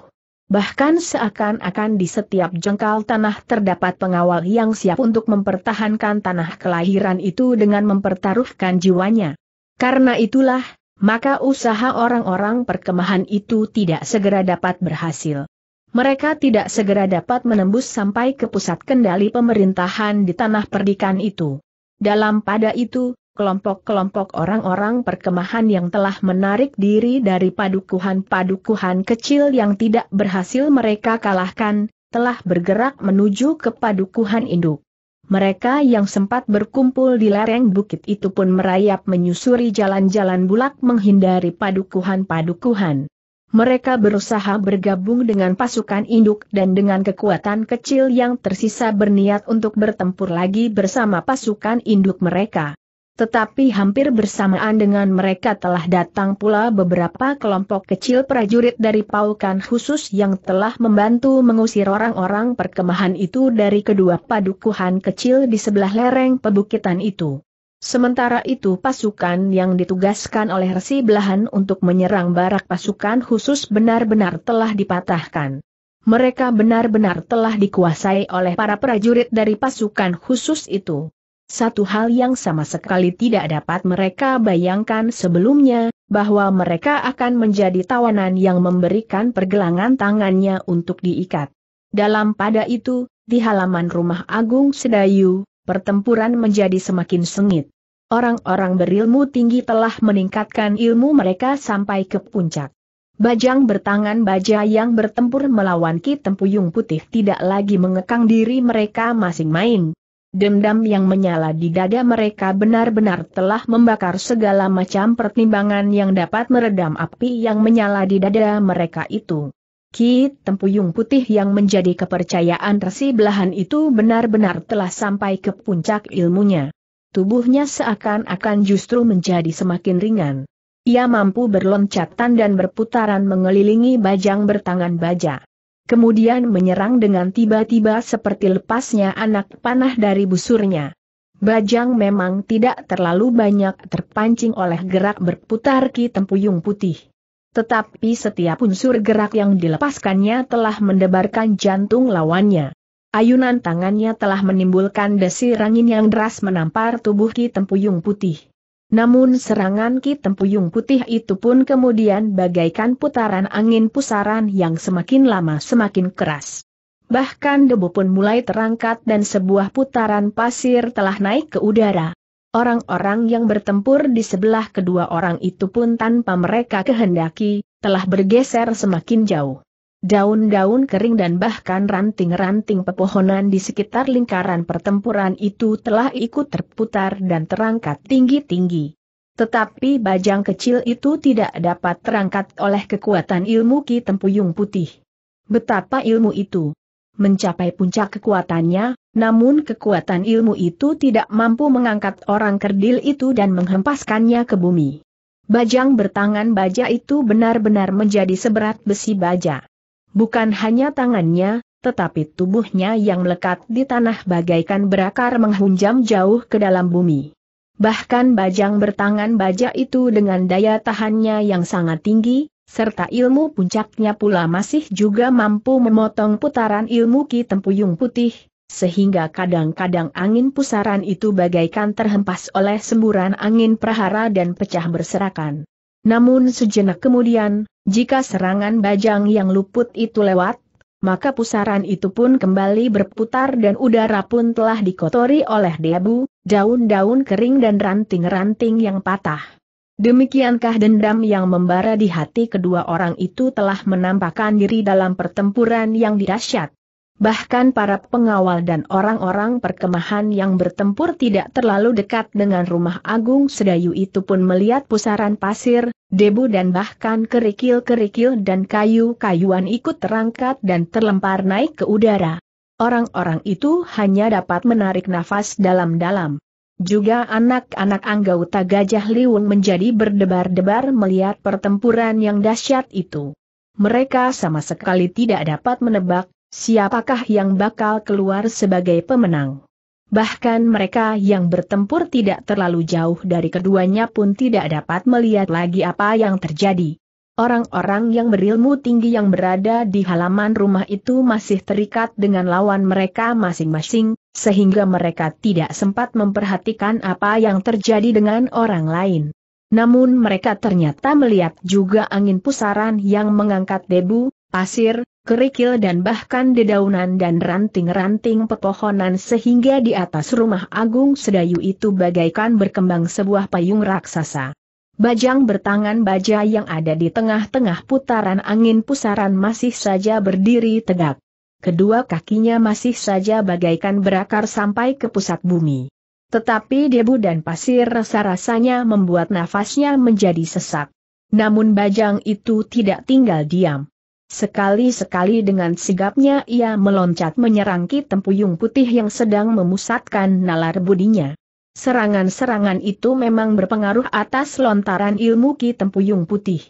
Bahkan seakan-akan di setiap jengkal tanah terdapat pengawal yang siap untuk mempertahankan tanah kelahiran itu dengan mempertaruhkan jiwanya. Karena itulah, maka usaha orang-orang perkemahan itu tidak segera dapat berhasil. Mereka tidak segera dapat menembus sampai ke pusat kendali pemerintahan di tanah perdikan itu. Dalam pada itu, kelompok-kelompok orang-orang perkemahan yang telah menarik diri dari padukuhan-padukuhan kecil yang tidak berhasil mereka kalahkan, telah bergerak menuju ke padukuhan induk. Mereka yang sempat berkumpul di lereng bukit itu pun merayap menyusuri jalan-jalan bulak menghindari padukuhan-padukuhan. Mereka berusaha bergabung dengan pasukan induk dan dengan kekuatan kecil yang tersisa berniat untuk bertempur lagi bersama pasukan induk mereka. Tetapi hampir bersamaan dengan mereka telah datang pula beberapa kelompok kecil prajurit dari paukan khusus yang telah membantu mengusir orang-orang perkemahan itu dari kedua padukuhan kecil di sebelah lereng pebukitan itu. Sementara itu pasukan yang ditugaskan oleh resi belahan untuk menyerang barak pasukan khusus benar-benar telah dipatahkan. Mereka benar-benar telah dikuasai oleh para prajurit dari pasukan khusus itu. Satu hal yang sama sekali tidak dapat mereka bayangkan sebelumnya, bahwa mereka akan menjadi tawanan yang memberikan pergelangan tangannya untuk diikat. Dalam pada itu, di halaman rumah Agung Sedayu, pertempuran menjadi semakin sengit. Orang-orang berilmu tinggi telah meningkatkan ilmu mereka sampai ke puncak. Bajang bertangan baja yang bertempur melawan Ki Tempuyung Putih tidak lagi mengekang diri mereka masing-masing. Dendam yang menyala di dada mereka benar-benar telah membakar segala macam pertimbangan yang dapat meredam api yang menyala di dada mereka itu. Kit Tempuyung Putih yang menjadi kepercayaan resi belahan itu benar-benar telah sampai ke puncak ilmunya. Tubuhnya seakan-akan justru menjadi semakin ringan. Ia mampu berloncatan dan berputaran mengelilingi bajang bertangan baja kemudian menyerang dengan tiba-tiba seperti lepasnya anak panah dari busurnya. Bajang memang tidak terlalu banyak terpancing oleh gerak berputar Ki Tempuyung Putih. Tetapi setiap unsur gerak yang dilepaskannya telah mendebarkan jantung lawannya. Ayunan tangannya telah menimbulkan desir angin yang deras menampar tubuh Ki Tempuyung Putih. Namun serangan Ki Tempuyung Putih itu pun kemudian bagaikan putaran angin pusaran yang semakin lama semakin keras. Bahkan debu pun mulai terangkat dan sebuah putaran pasir telah naik ke udara. Orang-orang yang bertempur di sebelah kedua orang itu pun tanpa mereka kehendaki, telah bergeser semakin jauh. Daun-daun kering dan bahkan ranting-ranting pepohonan di sekitar lingkaran pertempuran itu telah ikut terputar dan terangkat tinggi-tinggi. Tetapi bajang kecil itu tidak dapat terangkat oleh kekuatan ilmu Ki Tempuyung Putih. Betapa ilmu itu mencapai puncak kekuatannya, namun kekuatan ilmu itu tidak mampu mengangkat orang kerdil itu dan menghempaskannya ke bumi. Bajang bertangan baja itu benar-benar menjadi seberat besi baja bukan hanya tangannya, tetapi tubuhnya yang melekat di tanah bagaikan berakar menghunjam jauh ke dalam bumi. Bahkan bajang bertangan baja itu dengan daya tahannya yang sangat tinggi, serta ilmu puncaknya pula masih juga mampu memotong putaran ilmu Ki Tempuyung Putih, sehingga kadang-kadang angin pusaran itu bagaikan terhempas oleh semburan angin prahara dan pecah berserakan. Namun sejenak kemudian, jika serangan bajang yang luput itu lewat, maka pusaran itu pun kembali berputar dan udara pun telah dikotori oleh debu, daun-daun kering dan ranting-ranting yang patah. Demikiankah dendam yang membara di hati kedua orang itu telah menampakkan diri dalam pertempuran yang dahsyat? bahkan para pengawal dan orang-orang perkemahan yang bertempur tidak terlalu dekat dengan rumah agung sedayu itu pun melihat pusaran pasir, debu dan bahkan kerikil-kerikil dan kayu-kayuan ikut terangkat dan terlempar naik ke udara. Orang-orang itu hanya dapat menarik nafas dalam-dalam. Juga anak-anak anggota Gajah Liwung menjadi berdebar-debar melihat pertempuran yang dahsyat itu. Mereka sama sekali tidak dapat menebak siapakah yang bakal keluar sebagai pemenang. Bahkan mereka yang bertempur tidak terlalu jauh dari keduanya pun tidak dapat melihat lagi apa yang terjadi. Orang-orang yang berilmu tinggi yang berada di halaman rumah itu masih terikat dengan lawan mereka masing-masing, sehingga mereka tidak sempat memperhatikan apa yang terjadi dengan orang lain. Namun mereka ternyata melihat juga angin pusaran yang mengangkat debu, pasir, kerikil dan bahkan dedaunan dan ranting-ranting pepohonan sehingga di atas rumah agung sedayu itu bagaikan berkembang sebuah payung raksasa. Bajang bertangan baja yang ada di tengah-tengah putaran angin pusaran masih saja berdiri tegak. Kedua kakinya masih saja bagaikan berakar sampai ke pusat bumi. Tetapi debu dan pasir rasa-rasanya membuat nafasnya menjadi sesak. Namun bajang itu tidak tinggal diam. Sekali-sekali dengan sigapnya ia meloncat menyerang Ki Tempuyung Putih yang sedang memusatkan nalar budinya. Serangan-serangan itu memang berpengaruh atas lontaran ilmu Ki Tempuyung Putih.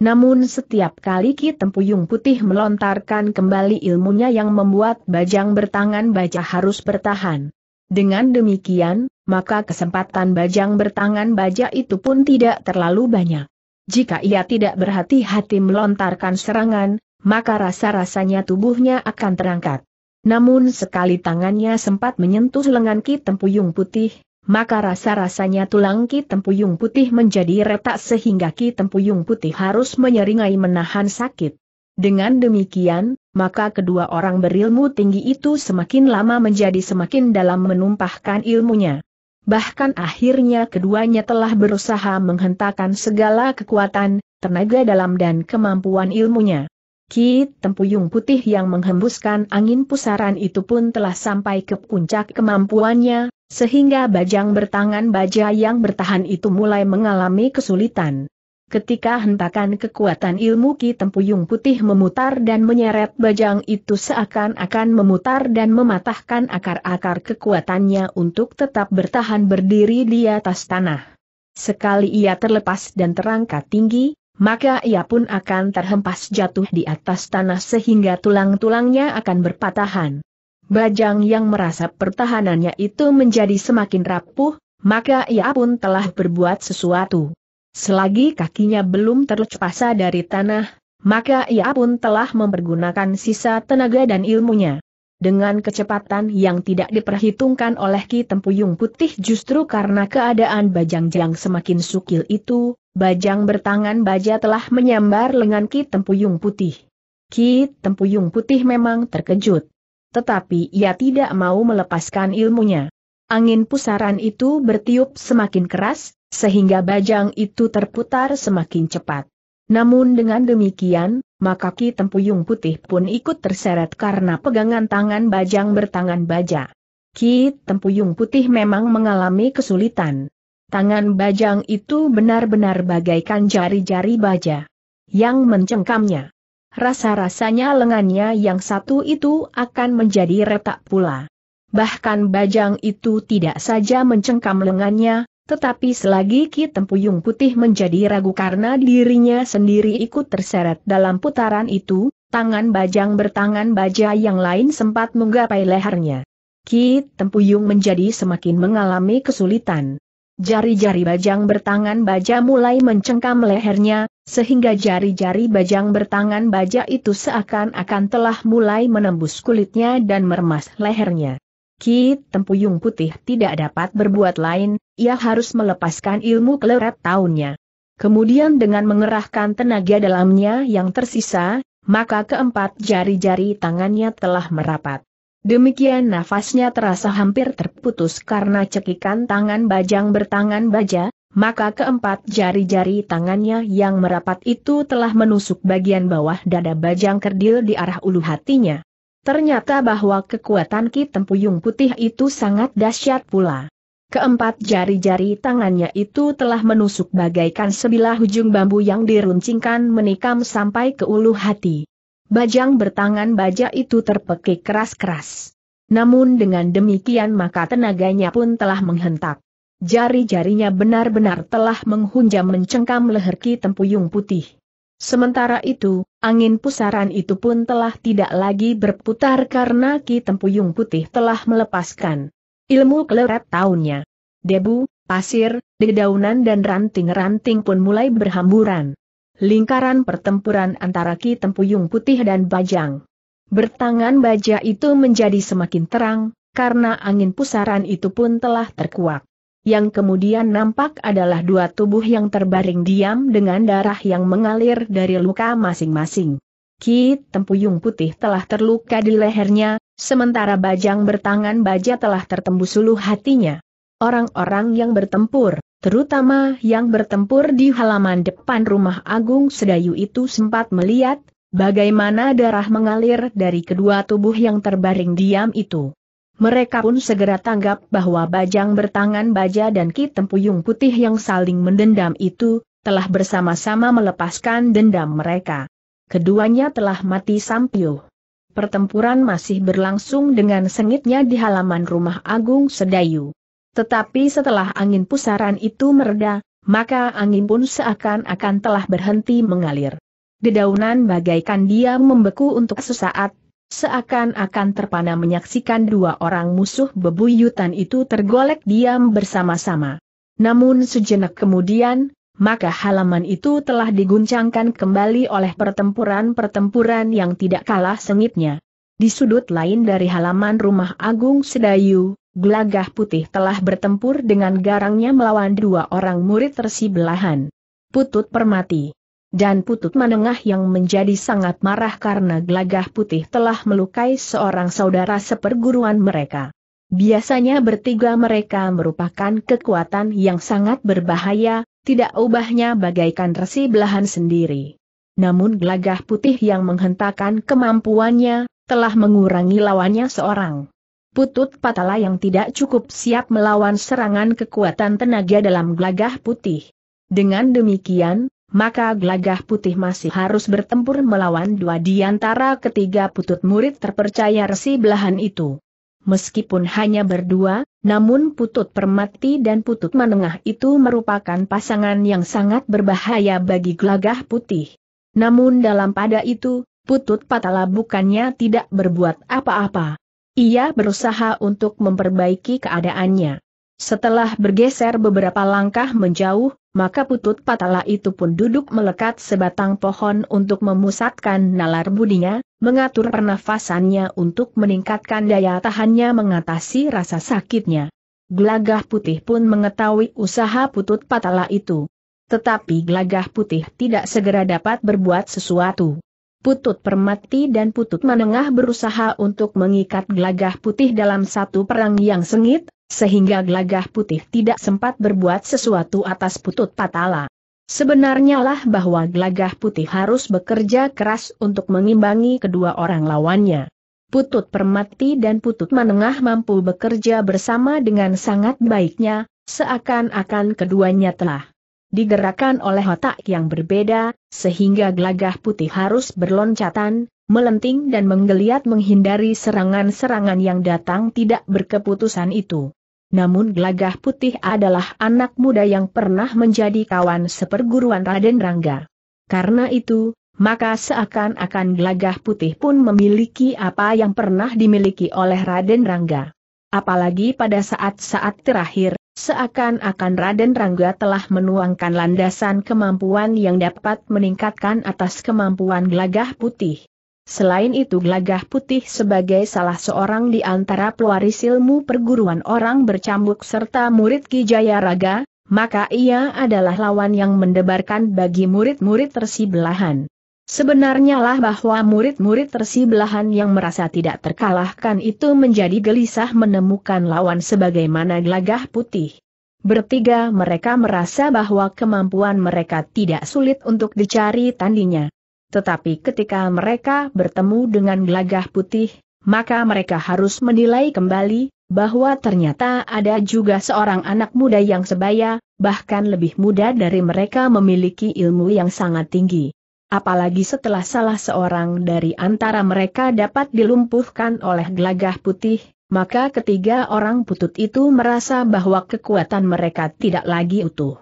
Namun setiap kali Ki Tempuyung Putih melontarkan kembali ilmunya yang membuat bajang bertangan baja harus bertahan. Dengan demikian, maka kesempatan bajang bertangan baja itu pun tidak terlalu banyak. Jika ia tidak berhati-hati melontarkan serangan, maka rasa-rasanya tubuhnya akan terangkat. Namun sekali tangannya sempat menyentuh lengan Ki Tempuyung Putih, maka rasa-rasanya tulang Ki Tempuyung Putih menjadi retak sehingga Ki Tempuyung Putih harus menyeringai menahan sakit. Dengan demikian, maka kedua orang berilmu tinggi itu semakin lama menjadi semakin dalam menumpahkan ilmunya. Bahkan akhirnya keduanya telah berusaha menghentakkan segala kekuatan, tenaga dalam dan kemampuan ilmunya. Ki Tempuyung Putih yang menghembuskan angin pusaran itu pun telah sampai ke puncak kemampuannya, sehingga bajang bertangan baja yang bertahan itu mulai mengalami kesulitan. Ketika hentakan kekuatan ilmu Ki Tempuyung Putih memutar dan menyeret bajang itu seakan-akan memutar dan mematahkan akar-akar kekuatannya untuk tetap bertahan berdiri di atas tanah. Sekali ia terlepas dan terangkat tinggi, maka ia pun akan terhempas jatuh di atas tanah sehingga tulang-tulangnya akan berpatahan. Bajang yang merasa pertahanannya itu menjadi semakin rapuh, maka ia pun telah berbuat sesuatu. Selagi kakinya belum terlepas dari tanah, maka ia pun telah mempergunakan sisa tenaga dan ilmunya. Dengan kecepatan yang tidak diperhitungkan oleh Ki Tempuyung Putih justru karena keadaan Bajang Jang semakin sukil itu, Bajang bertangan baja telah menyambar lengan Ki Tempuyung Putih. Ki Tempuyung Putih memang terkejut. Tetapi ia tidak mau melepaskan ilmunya. Angin pusaran itu bertiup semakin keras, sehingga bajang itu terputar semakin cepat. Namun dengan demikian, maka Ki Tempuyung Putih pun ikut terseret karena pegangan tangan bajang bertangan baja. Ki Tempuyung Putih memang mengalami kesulitan. Tangan bajang itu benar-benar bagaikan jari-jari baja. Yang mencengkamnya. Rasa-rasanya lengannya yang satu itu akan menjadi retak pula bahkan bajang itu tidak saja mencengkam lengannya, tetapi selagi Ki Tempuyung Putih menjadi ragu karena dirinya sendiri ikut terseret dalam putaran itu, tangan bajang bertangan baja yang lain sempat menggapai lehernya. Ki Tempuyung menjadi semakin mengalami kesulitan. Jari-jari bajang bertangan baja mulai mencengkam lehernya, sehingga jari-jari bajang bertangan baja itu seakan-akan telah mulai menembus kulitnya dan meremas lehernya. Ki Tempuyung Putih tidak dapat berbuat lain, ia harus melepaskan ilmu keleret tahunnya. Kemudian dengan mengerahkan tenaga dalamnya yang tersisa, maka keempat jari-jari tangannya telah merapat. Demikian nafasnya terasa hampir terputus karena cekikan tangan bajang bertangan baja, maka keempat jari-jari tangannya yang merapat itu telah menusuk bagian bawah dada bajang kerdil di arah ulu hatinya. Ternyata bahwa kekuatan Ki Tempuyung Putih itu sangat dahsyat pula. Keempat jari-jari tangannya itu telah menusuk bagaikan sebilah ujung bambu yang diruncingkan menikam sampai ke ulu hati. Bajang bertangan baja itu terpekik keras-keras. Namun dengan demikian maka tenaganya pun telah menghentak. Jari-jarinya benar-benar telah menghunjam mencengkam leher Ki Tempuyung Putih. Sementara itu, angin pusaran itu pun telah tidak lagi berputar karena Ki Tempuyung Putih telah melepaskan ilmu keleret tahunnya. Debu, pasir, dedaunan dan ranting-ranting pun mulai berhamburan. Lingkaran pertempuran antara Ki Tempuyung Putih dan Bajang. Bertangan baja itu menjadi semakin terang, karena angin pusaran itu pun telah terkuak yang kemudian nampak adalah dua tubuh yang terbaring diam dengan darah yang mengalir dari luka masing-masing. Ki Tempuyung Putih telah terluka di lehernya, sementara Bajang bertangan baja telah tertembus seluruh hatinya. Orang-orang yang bertempur, terutama yang bertempur di halaman depan rumah Agung Sedayu itu sempat melihat, bagaimana darah mengalir dari kedua tubuh yang terbaring diam itu. Mereka pun segera tanggap bahwa Bajang bertangan baja dan Ki Tempuyung Putih yang saling mendendam itu, telah bersama-sama melepaskan dendam mereka. Keduanya telah mati sampiuh. Pertempuran masih berlangsung dengan sengitnya di halaman rumah Agung Sedayu. Tetapi setelah angin pusaran itu mereda, maka angin pun seakan-akan telah berhenti mengalir. Dedaunan bagaikan dia membeku untuk sesaat, Seakan-akan terpana menyaksikan dua orang musuh bebuyutan itu tergolek diam bersama-sama. Namun sejenak kemudian, maka halaman itu telah diguncangkan kembali oleh pertempuran-pertempuran yang tidak kalah sengitnya. Di sudut lain dari halaman rumah Agung Sedayu, Gelagah Putih telah bertempur dengan garangnya melawan dua orang murid tersibelahan. Putut Permati dan Putut Menengah yang menjadi sangat marah karena gelagah putih telah melukai seorang saudara seperguruan mereka. Biasanya bertiga mereka merupakan kekuatan yang sangat berbahaya, tidak ubahnya bagaikan resi belahan sendiri. Namun gelagah putih yang menghentakkan kemampuannya, telah mengurangi lawannya seorang. Putut Patala yang tidak cukup siap melawan serangan kekuatan tenaga dalam gelagah putih. Dengan demikian, maka gelagah putih masih harus bertempur melawan dua di antara ketiga putut murid terpercaya resi belahan itu. Meskipun hanya berdua, namun putut permati dan putut menengah itu merupakan pasangan yang sangat berbahaya bagi gelagah putih. Namun dalam pada itu, putut patala bukannya tidak berbuat apa-apa. Ia berusaha untuk memperbaiki keadaannya. Setelah bergeser beberapa langkah menjauh, maka putut patala itu pun duduk melekat sebatang pohon untuk memusatkan nalar budinya, mengatur pernafasannya untuk meningkatkan daya tahannya mengatasi rasa sakitnya. Gelagah putih pun mengetahui usaha putut patala itu. Tetapi gelagah putih tidak segera dapat berbuat sesuatu. Putut permati dan putut menengah berusaha untuk mengikat gelagah putih dalam satu perang yang sengit, sehingga gelagah putih tidak sempat berbuat sesuatu atas putut patala. Sebenarnya lah bahwa gelagah putih harus bekerja keras untuk mengimbangi kedua orang lawannya. Putut permati dan putut menengah mampu bekerja bersama dengan sangat baiknya, seakan-akan keduanya telah digerakkan oleh otak yang berbeda, sehingga gelagah putih harus berloncatan, melenting dan menggeliat menghindari serangan-serangan yang datang tidak berkeputusan itu namun Gelagah Putih adalah anak muda yang pernah menjadi kawan seperguruan Raden Rangga. Karena itu, maka seakan-akan Gelagah Putih pun memiliki apa yang pernah dimiliki oleh Raden Rangga. Apalagi pada saat-saat terakhir, seakan-akan Raden Rangga telah menuangkan landasan kemampuan yang dapat meningkatkan atas kemampuan Gelagah Putih. Selain itu Gelagah Putih sebagai salah seorang di antara pewaris ilmu perguruan orang bercambuk serta murid Ki Raga, maka ia adalah lawan yang mendebarkan bagi murid-murid tersibelahan. Sebenarnya lah bahwa murid-murid tersibelahan yang merasa tidak terkalahkan itu menjadi gelisah menemukan lawan sebagaimana gelagah putih. Bertiga mereka merasa bahwa kemampuan mereka tidak sulit untuk dicari tandinya. Tetapi ketika mereka bertemu dengan gelagah putih, maka mereka harus menilai kembali, bahwa ternyata ada juga seorang anak muda yang sebaya, bahkan lebih muda dari mereka memiliki ilmu yang sangat tinggi. Apalagi setelah salah seorang dari antara mereka dapat dilumpuhkan oleh gelagah putih, maka ketiga orang putut itu merasa bahwa kekuatan mereka tidak lagi utuh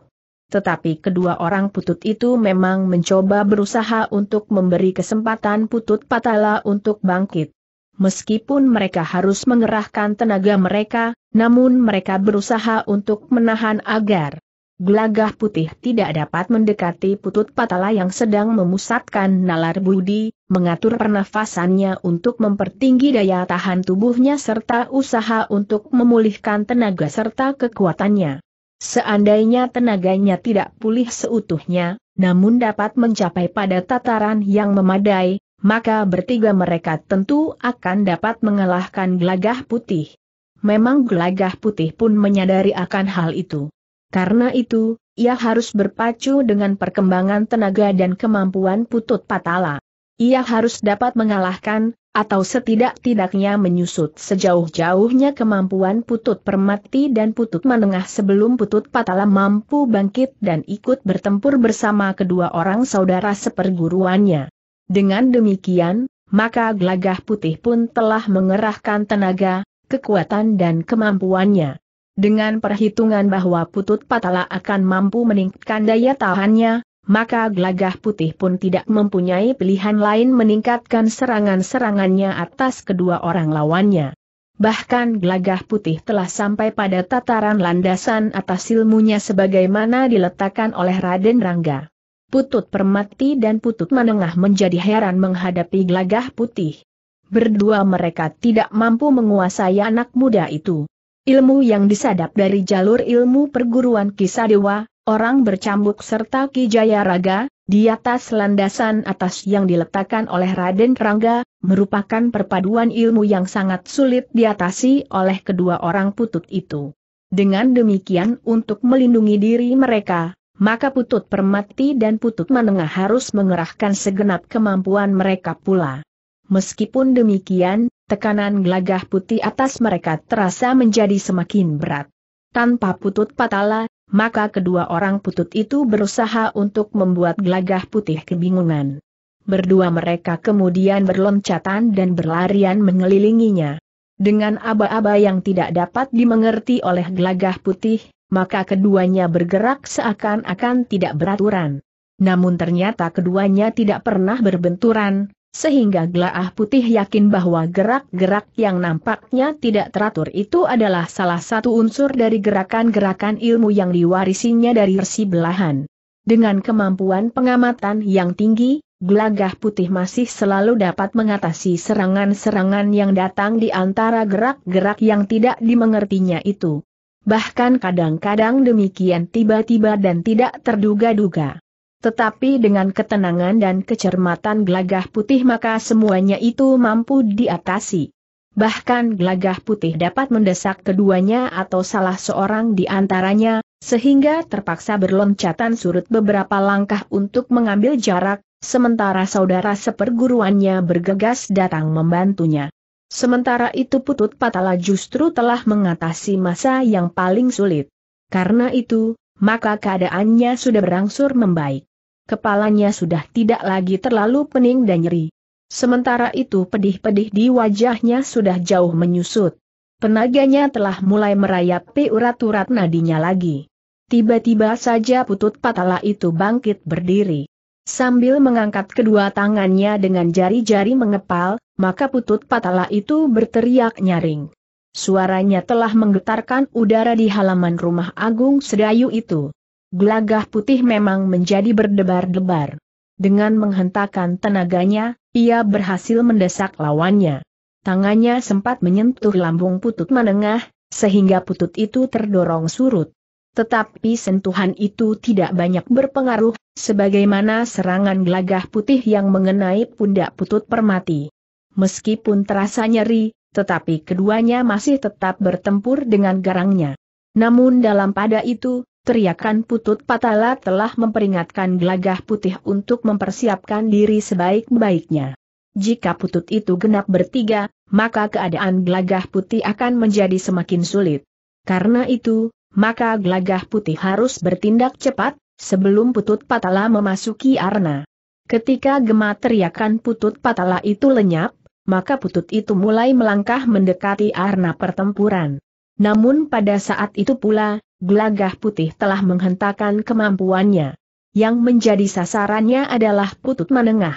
tetapi kedua orang putut itu memang mencoba berusaha untuk memberi kesempatan putut patala untuk bangkit. Meskipun mereka harus mengerahkan tenaga mereka, namun mereka berusaha untuk menahan agar gelagah putih tidak dapat mendekati putut patala yang sedang memusatkan nalar budi, mengatur pernafasannya untuk mempertinggi daya tahan tubuhnya serta usaha untuk memulihkan tenaga serta kekuatannya. Seandainya tenaganya tidak pulih seutuhnya, namun dapat mencapai pada tataran yang memadai, maka bertiga mereka tentu akan dapat mengalahkan gelagah putih. Memang gelagah putih pun menyadari akan hal itu. Karena itu, ia harus berpacu dengan perkembangan tenaga dan kemampuan putut patala. Ia harus dapat mengalahkan, atau setidak-tidaknya menyusut sejauh-jauhnya kemampuan putut permati dan putut menengah sebelum putut patala mampu bangkit dan ikut bertempur bersama kedua orang saudara seperguruannya. Dengan demikian, maka gelagah putih pun telah mengerahkan tenaga, kekuatan dan kemampuannya. Dengan perhitungan bahwa putut patala akan mampu meningkatkan daya tahannya, maka glagah putih pun tidak mempunyai pilihan lain meningkatkan serangan-serangannya atas kedua orang lawannya. Bahkan glagah putih telah sampai pada tataran landasan atas ilmunya sebagaimana diletakkan oleh Raden Rangga. Putut Permati dan Putut Menengah menjadi heran menghadapi glagah putih. Berdua mereka tidak mampu menguasai anak muda itu. Ilmu yang disadap dari jalur ilmu perguruan Kisadewa, orang bercambuk serta Kijaya Raga, di atas landasan atas yang diletakkan oleh Raden Rangga, merupakan perpaduan ilmu yang sangat sulit diatasi oleh kedua orang putut itu. Dengan demikian untuk melindungi diri mereka, maka putut permati dan putut menengah harus mengerahkan segenap kemampuan mereka pula. Meskipun demikian, tekanan gelagah putih atas mereka terasa menjadi semakin berat. Tanpa putut patala, maka kedua orang putut itu berusaha untuk membuat gelagah putih kebingungan. Berdua mereka kemudian berloncatan dan berlarian mengelilinginya. Dengan aba-aba yang tidak dapat dimengerti oleh gelagah putih, maka keduanya bergerak seakan-akan tidak beraturan. Namun ternyata keduanya tidak pernah berbenturan, sehingga Glaah Putih yakin bahwa gerak-gerak yang nampaknya tidak teratur itu adalah salah satu unsur dari gerakan-gerakan ilmu yang diwarisinya dari resi belahan. Dengan kemampuan pengamatan yang tinggi, Gelagah Putih masih selalu dapat mengatasi serangan-serangan yang datang di antara gerak-gerak yang tidak dimengertinya itu. Bahkan kadang-kadang demikian tiba-tiba dan tidak terduga-duga. Tetapi dengan ketenangan dan kecermatan gelagah putih maka semuanya itu mampu diatasi. Bahkan gelagah putih dapat mendesak keduanya atau salah seorang di antaranya, sehingga terpaksa berloncatan surut beberapa langkah untuk mengambil jarak, sementara saudara seperguruannya bergegas datang membantunya. Sementara itu Putut Patala justru telah mengatasi masa yang paling sulit. Karena itu, maka keadaannya sudah berangsur membaik. Kepalanya sudah tidak lagi terlalu pening dan nyeri. Sementara itu pedih-pedih di wajahnya sudah jauh menyusut. Penaganya telah mulai merayap merayapi urat-urat nadinya lagi. Tiba-tiba saja putut patala itu bangkit berdiri. Sambil mengangkat kedua tangannya dengan jari-jari mengepal, maka putut patala itu berteriak nyaring. Suaranya telah menggetarkan udara di halaman rumah Agung Sedayu itu. Gelagah putih memang menjadi berdebar-debar. Dengan menghentakkan tenaganya, ia berhasil mendesak lawannya. Tangannya sempat menyentuh lambung putut menengah, sehingga putut itu terdorong surut. Tetapi sentuhan itu tidak banyak berpengaruh, sebagaimana serangan gelagah putih yang mengenai pundak putut permati. Meskipun terasa nyeri, tetapi keduanya masih tetap bertempur dengan garangnya. Namun dalam pada itu, teriakan putut patala telah memperingatkan gelagah putih untuk mempersiapkan diri sebaik-baiknya. Jika putut itu genap bertiga, maka keadaan gelagah putih akan menjadi semakin sulit. Karena itu, maka gelagah putih harus bertindak cepat, sebelum putut patala memasuki arna. Ketika gema teriakan putut patala itu lenyap, maka putut itu mulai melangkah mendekati arna pertempuran. Namun pada saat itu pula, gelagah putih telah menghentakkan kemampuannya. Yang menjadi sasarannya adalah putut menengah.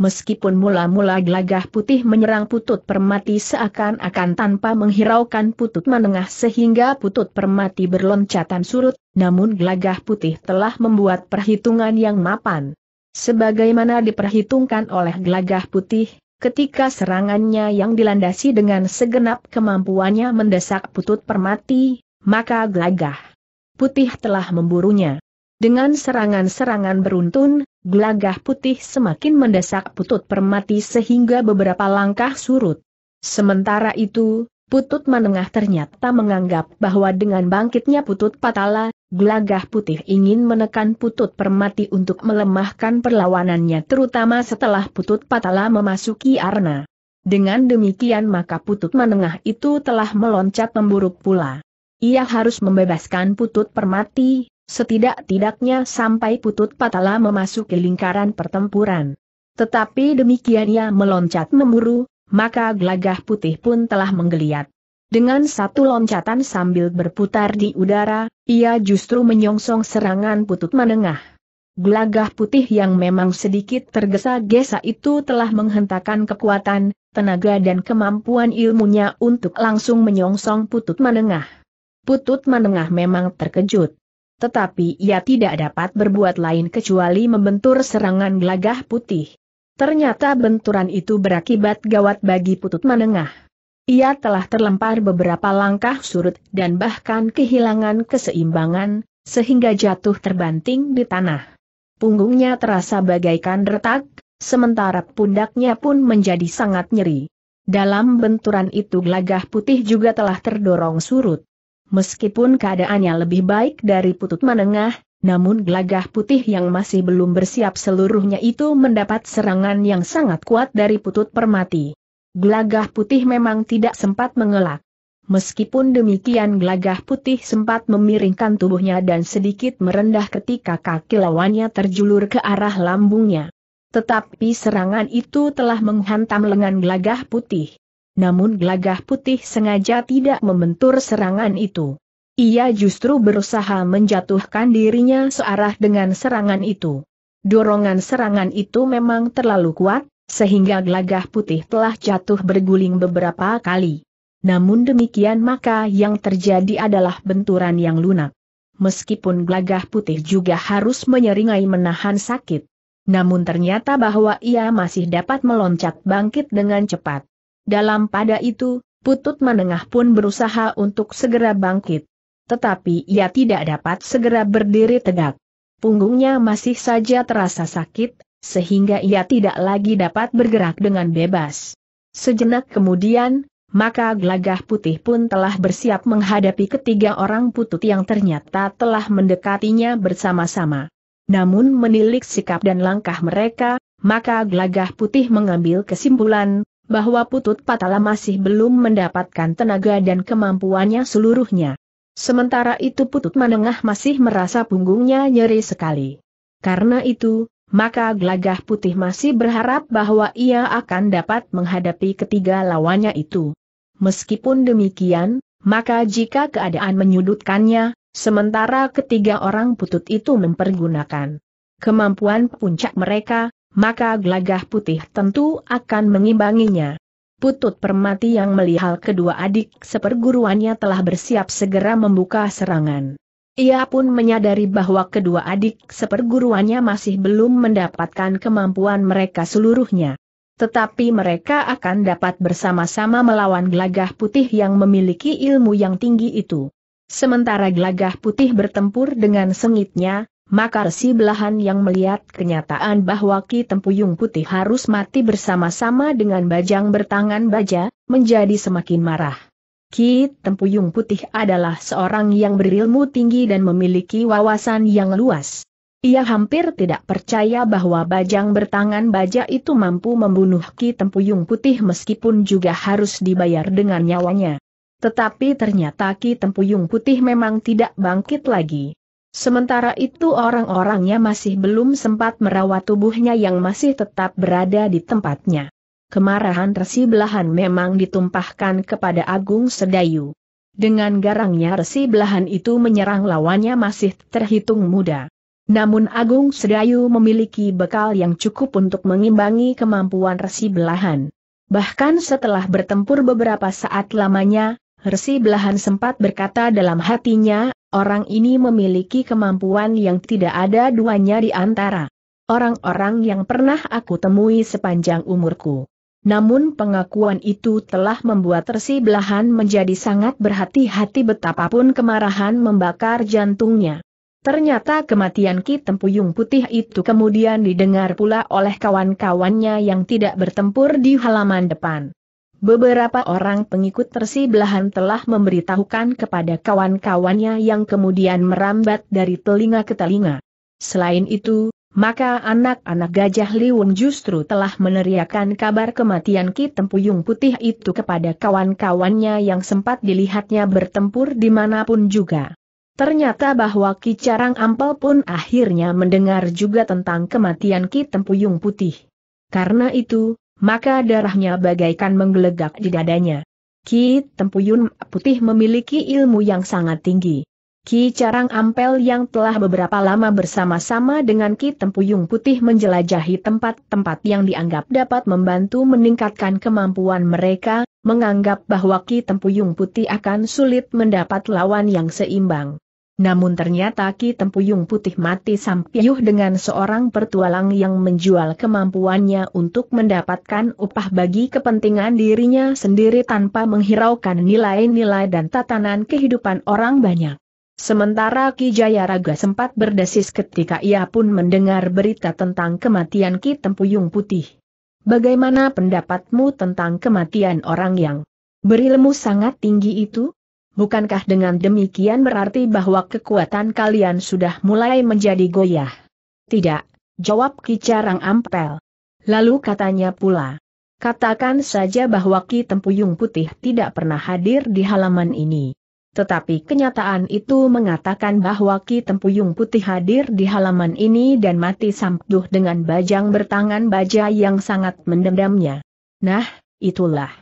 Meskipun mula-mula gelagah putih menyerang putut permati seakan-akan tanpa menghiraukan putut menengah sehingga putut permati berloncatan surut, namun gelagah putih telah membuat perhitungan yang mapan. Sebagaimana diperhitungkan oleh gelagah putih, ketika serangannya yang dilandasi dengan segenap kemampuannya mendesak putut permati, maka Glagah putih telah memburunya. Dengan serangan-serangan beruntun, Glagah putih semakin mendesak putut permati sehingga beberapa langkah surut. Sementara itu, putut menengah ternyata menganggap bahwa dengan bangkitnya putut patala, Glagah putih ingin menekan putut permati untuk melemahkan perlawanannya terutama setelah putut patala memasuki Arna. Dengan demikian maka putut menengah itu telah meloncat memburuk pula. Ia harus membebaskan putut permati, setidak-tidaknya sampai putut patala memasuki lingkaran pertempuran. Tetapi demikian ia meloncat memburu, maka gelagah putih pun telah menggeliat. Dengan satu loncatan sambil berputar di udara, ia justru menyongsong serangan putut menengah. Gelagah putih yang memang sedikit tergesa-gesa itu telah menghentakkan kekuatan, tenaga dan kemampuan ilmunya untuk langsung menyongsong putut menengah. Putut menengah memang terkejut. Tetapi ia tidak dapat berbuat lain kecuali membentur serangan gelagah putih. Ternyata benturan itu berakibat gawat bagi Putut menengah. Ia telah terlempar beberapa langkah surut dan bahkan kehilangan keseimbangan, sehingga jatuh terbanting di tanah. Punggungnya terasa bagaikan retak, sementara pundaknya pun menjadi sangat nyeri. Dalam benturan itu gelagah putih juga telah terdorong surut. Meskipun keadaannya lebih baik dari putut menengah, namun gelagah putih yang masih belum bersiap seluruhnya itu mendapat serangan yang sangat kuat dari putut permati. Gelagah putih memang tidak sempat mengelak. Meskipun demikian gelagah putih sempat memiringkan tubuhnya dan sedikit merendah ketika kaki lawannya terjulur ke arah lambungnya. Tetapi serangan itu telah menghantam lengan gelagah putih namun Glagah putih sengaja tidak membentur serangan itu. Ia justru berusaha menjatuhkan dirinya searah dengan serangan itu. Dorongan serangan itu memang terlalu kuat, sehingga Glagah putih telah jatuh berguling beberapa kali. Namun demikian maka yang terjadi adalah benturan yang lunak. Meskipun Glagah putih juga harus menyeringai menahan sakit. Namun ternyata bahwa ia masih dapat meloncat bangkit dengan cepat. Dalam pada itu, Putut Menengah pun berusaha untuk segera bangkit. Tetapi ia tidak dapat segera berdiri tegak. Punggungnya masih saja terasa sakit, sehingga ia tidak lagi dapat bergerak dengan bebas. Sejenak kemudian, maka gelagah putih pun telah bersiap menghadapi ketiga orang putut yang ternyata telah mendekatinya bersama-sama. Namun menilik sikap dan langkah mereka, maka gelagah putih mengambil kesimpulan, bahwa Putut Patala masih belum mendapatkan tenaga dan kemampuannya seluruhnya. Sementara itu Putut Menengah masih merasa punggungnya nyeri sekali. Karena itu, maka Gelagah Putih masih berharap bahwa ia akan dapat menghadapi ketiga lawannya itu. Meskipun demikian, maka jika keadaan menyudutkannya, sementara ketiga orang Putut itu mempergunakan kemampuan puncak mereka, maka gelagah putih tentu akan mengimbanginya. Putut Permati yang melihat kedua adik seperguruannya telah bersiap segera membuka serangan. Ia pun menyadari bahwa kedua adik seperguruannya masih belum mendapatkan kemampuan mereka seluruhnya. Tetapi mereka akan dapat bersama-sama melawan gelagah putih yang memiliki ilmu yang tinggi itu. Sementara gelagah putih bertempur dengan sengitnya, maka resi belahan yang melihat kenyataan bahwa Ki Tempuyung Putih harus mati bersama-sama dengan bajang bertangan baja, menjadi semakin marah. Ki Tempuyung Putih adalah seorang yang berilmu tinggi dan memiliki wawasan yang luas. Ia hampir tidak percaya bahwa bajang bertangan baja itu mampu membunuh Ki Tempuyung Putih meskipun juga harus dibayar dengan nyawanya. Tetapi ternyata Ki Tempuyung Putih memang tidak bangkit lagi. Sementara itu orang-orangnya masih belum sempat merawat tubuhnya yang masih tetap berada di tempatnya. Kemarahan Resi Belahan memang ditumpahkan kepada Agung Sedayu. Dengan garangnya Resi Belahan itu menyerang lawannya masih terhitung muda. Namun Agung Sedayu memiliki bekal yang cukup untuk mengimbangi kemampuan Resi Belahan. Bahkan setelah bertempur beberapa saat lamanya, Resi Belahan sempat berkata dalam hatinya, Orang ini memiliki kemampuan yang tidak ada duanya di antara orang-orang yang pernah aku temui sepanjang umurku. Namun pengakuan itu telah membuat Resi Belahan menjadi sangat berhati-hati betapapun kemarahan membakar jantungnya. Ternyata kematian Ki Tempuyung Putih itu kemudian didengar pula oleh kawan-kawannya yang tidak bertempur di halaman depan. Beberapa orang pengikut Belahan telah memberitahukan kepada kawan-kawannya yang kemudian merambat dari telinga ke telinga. Selain itu, maka anak-anak gajah Liwung justru telah meneriakan kabar kematian Ki Tempuyung Putih itu kepada kawan-kawannya yang sempat dilihatnya bertempur di manapun juga. Ternyata bahwa Ki Carang Ampel pun akhirnya mendengar juga tentang kematian Ki Tempuyung Putih. Karena itu, maka darahnya bagaikan menggelegak di dadanya. Ki Tempuyun Putih memiliki ilmu yang sangat tinggi. Ki Carang Ampel yang telah beberapa lama bersama-sama dengan Ki Tempuyung Putih menjelajahi tempat-tempat yang dianggap dapat membantu meningkatkan kemampuan mereka, menganggap bahwa Ki Tempuyung Putih akan sulit mendapat lawan yang seimbang. Namun ternyata Ki Tempuyung Putih mati sampiyuh dengan seorang pertualang yang menjual kemampuannya untuk mendapatkan upah bagi kepentingan dirinya sendiri tanpa menghiraukan nilai-nilai dan tatanan kehidupan orang banyak. Sementara Ki Jayaraga sempat berdesis ketika ia pun mendengar berita tentang kematian Ki Tempuyung Putih. Bagaimana pendapatmu tentang kematian orang yang berilmu sangat tinggi itu? Bukankah dengan demikian berarti bahwa kekuatan kalian sudah mulai menjadi goyah? Tidak, jawab Ki Carang Ampel. Lalu katanya pula, katakan saja bahwa Ki Tempuyung Putih tidak pernah hadir di halaman ini. Tetapi kenyataan itu mengatakan bahwa Ki Tempuyung Putih hadir di halaman ini dan mati sampduh dengan bajang bertangan baja yang sangat mendendamnya. Nah, itulah.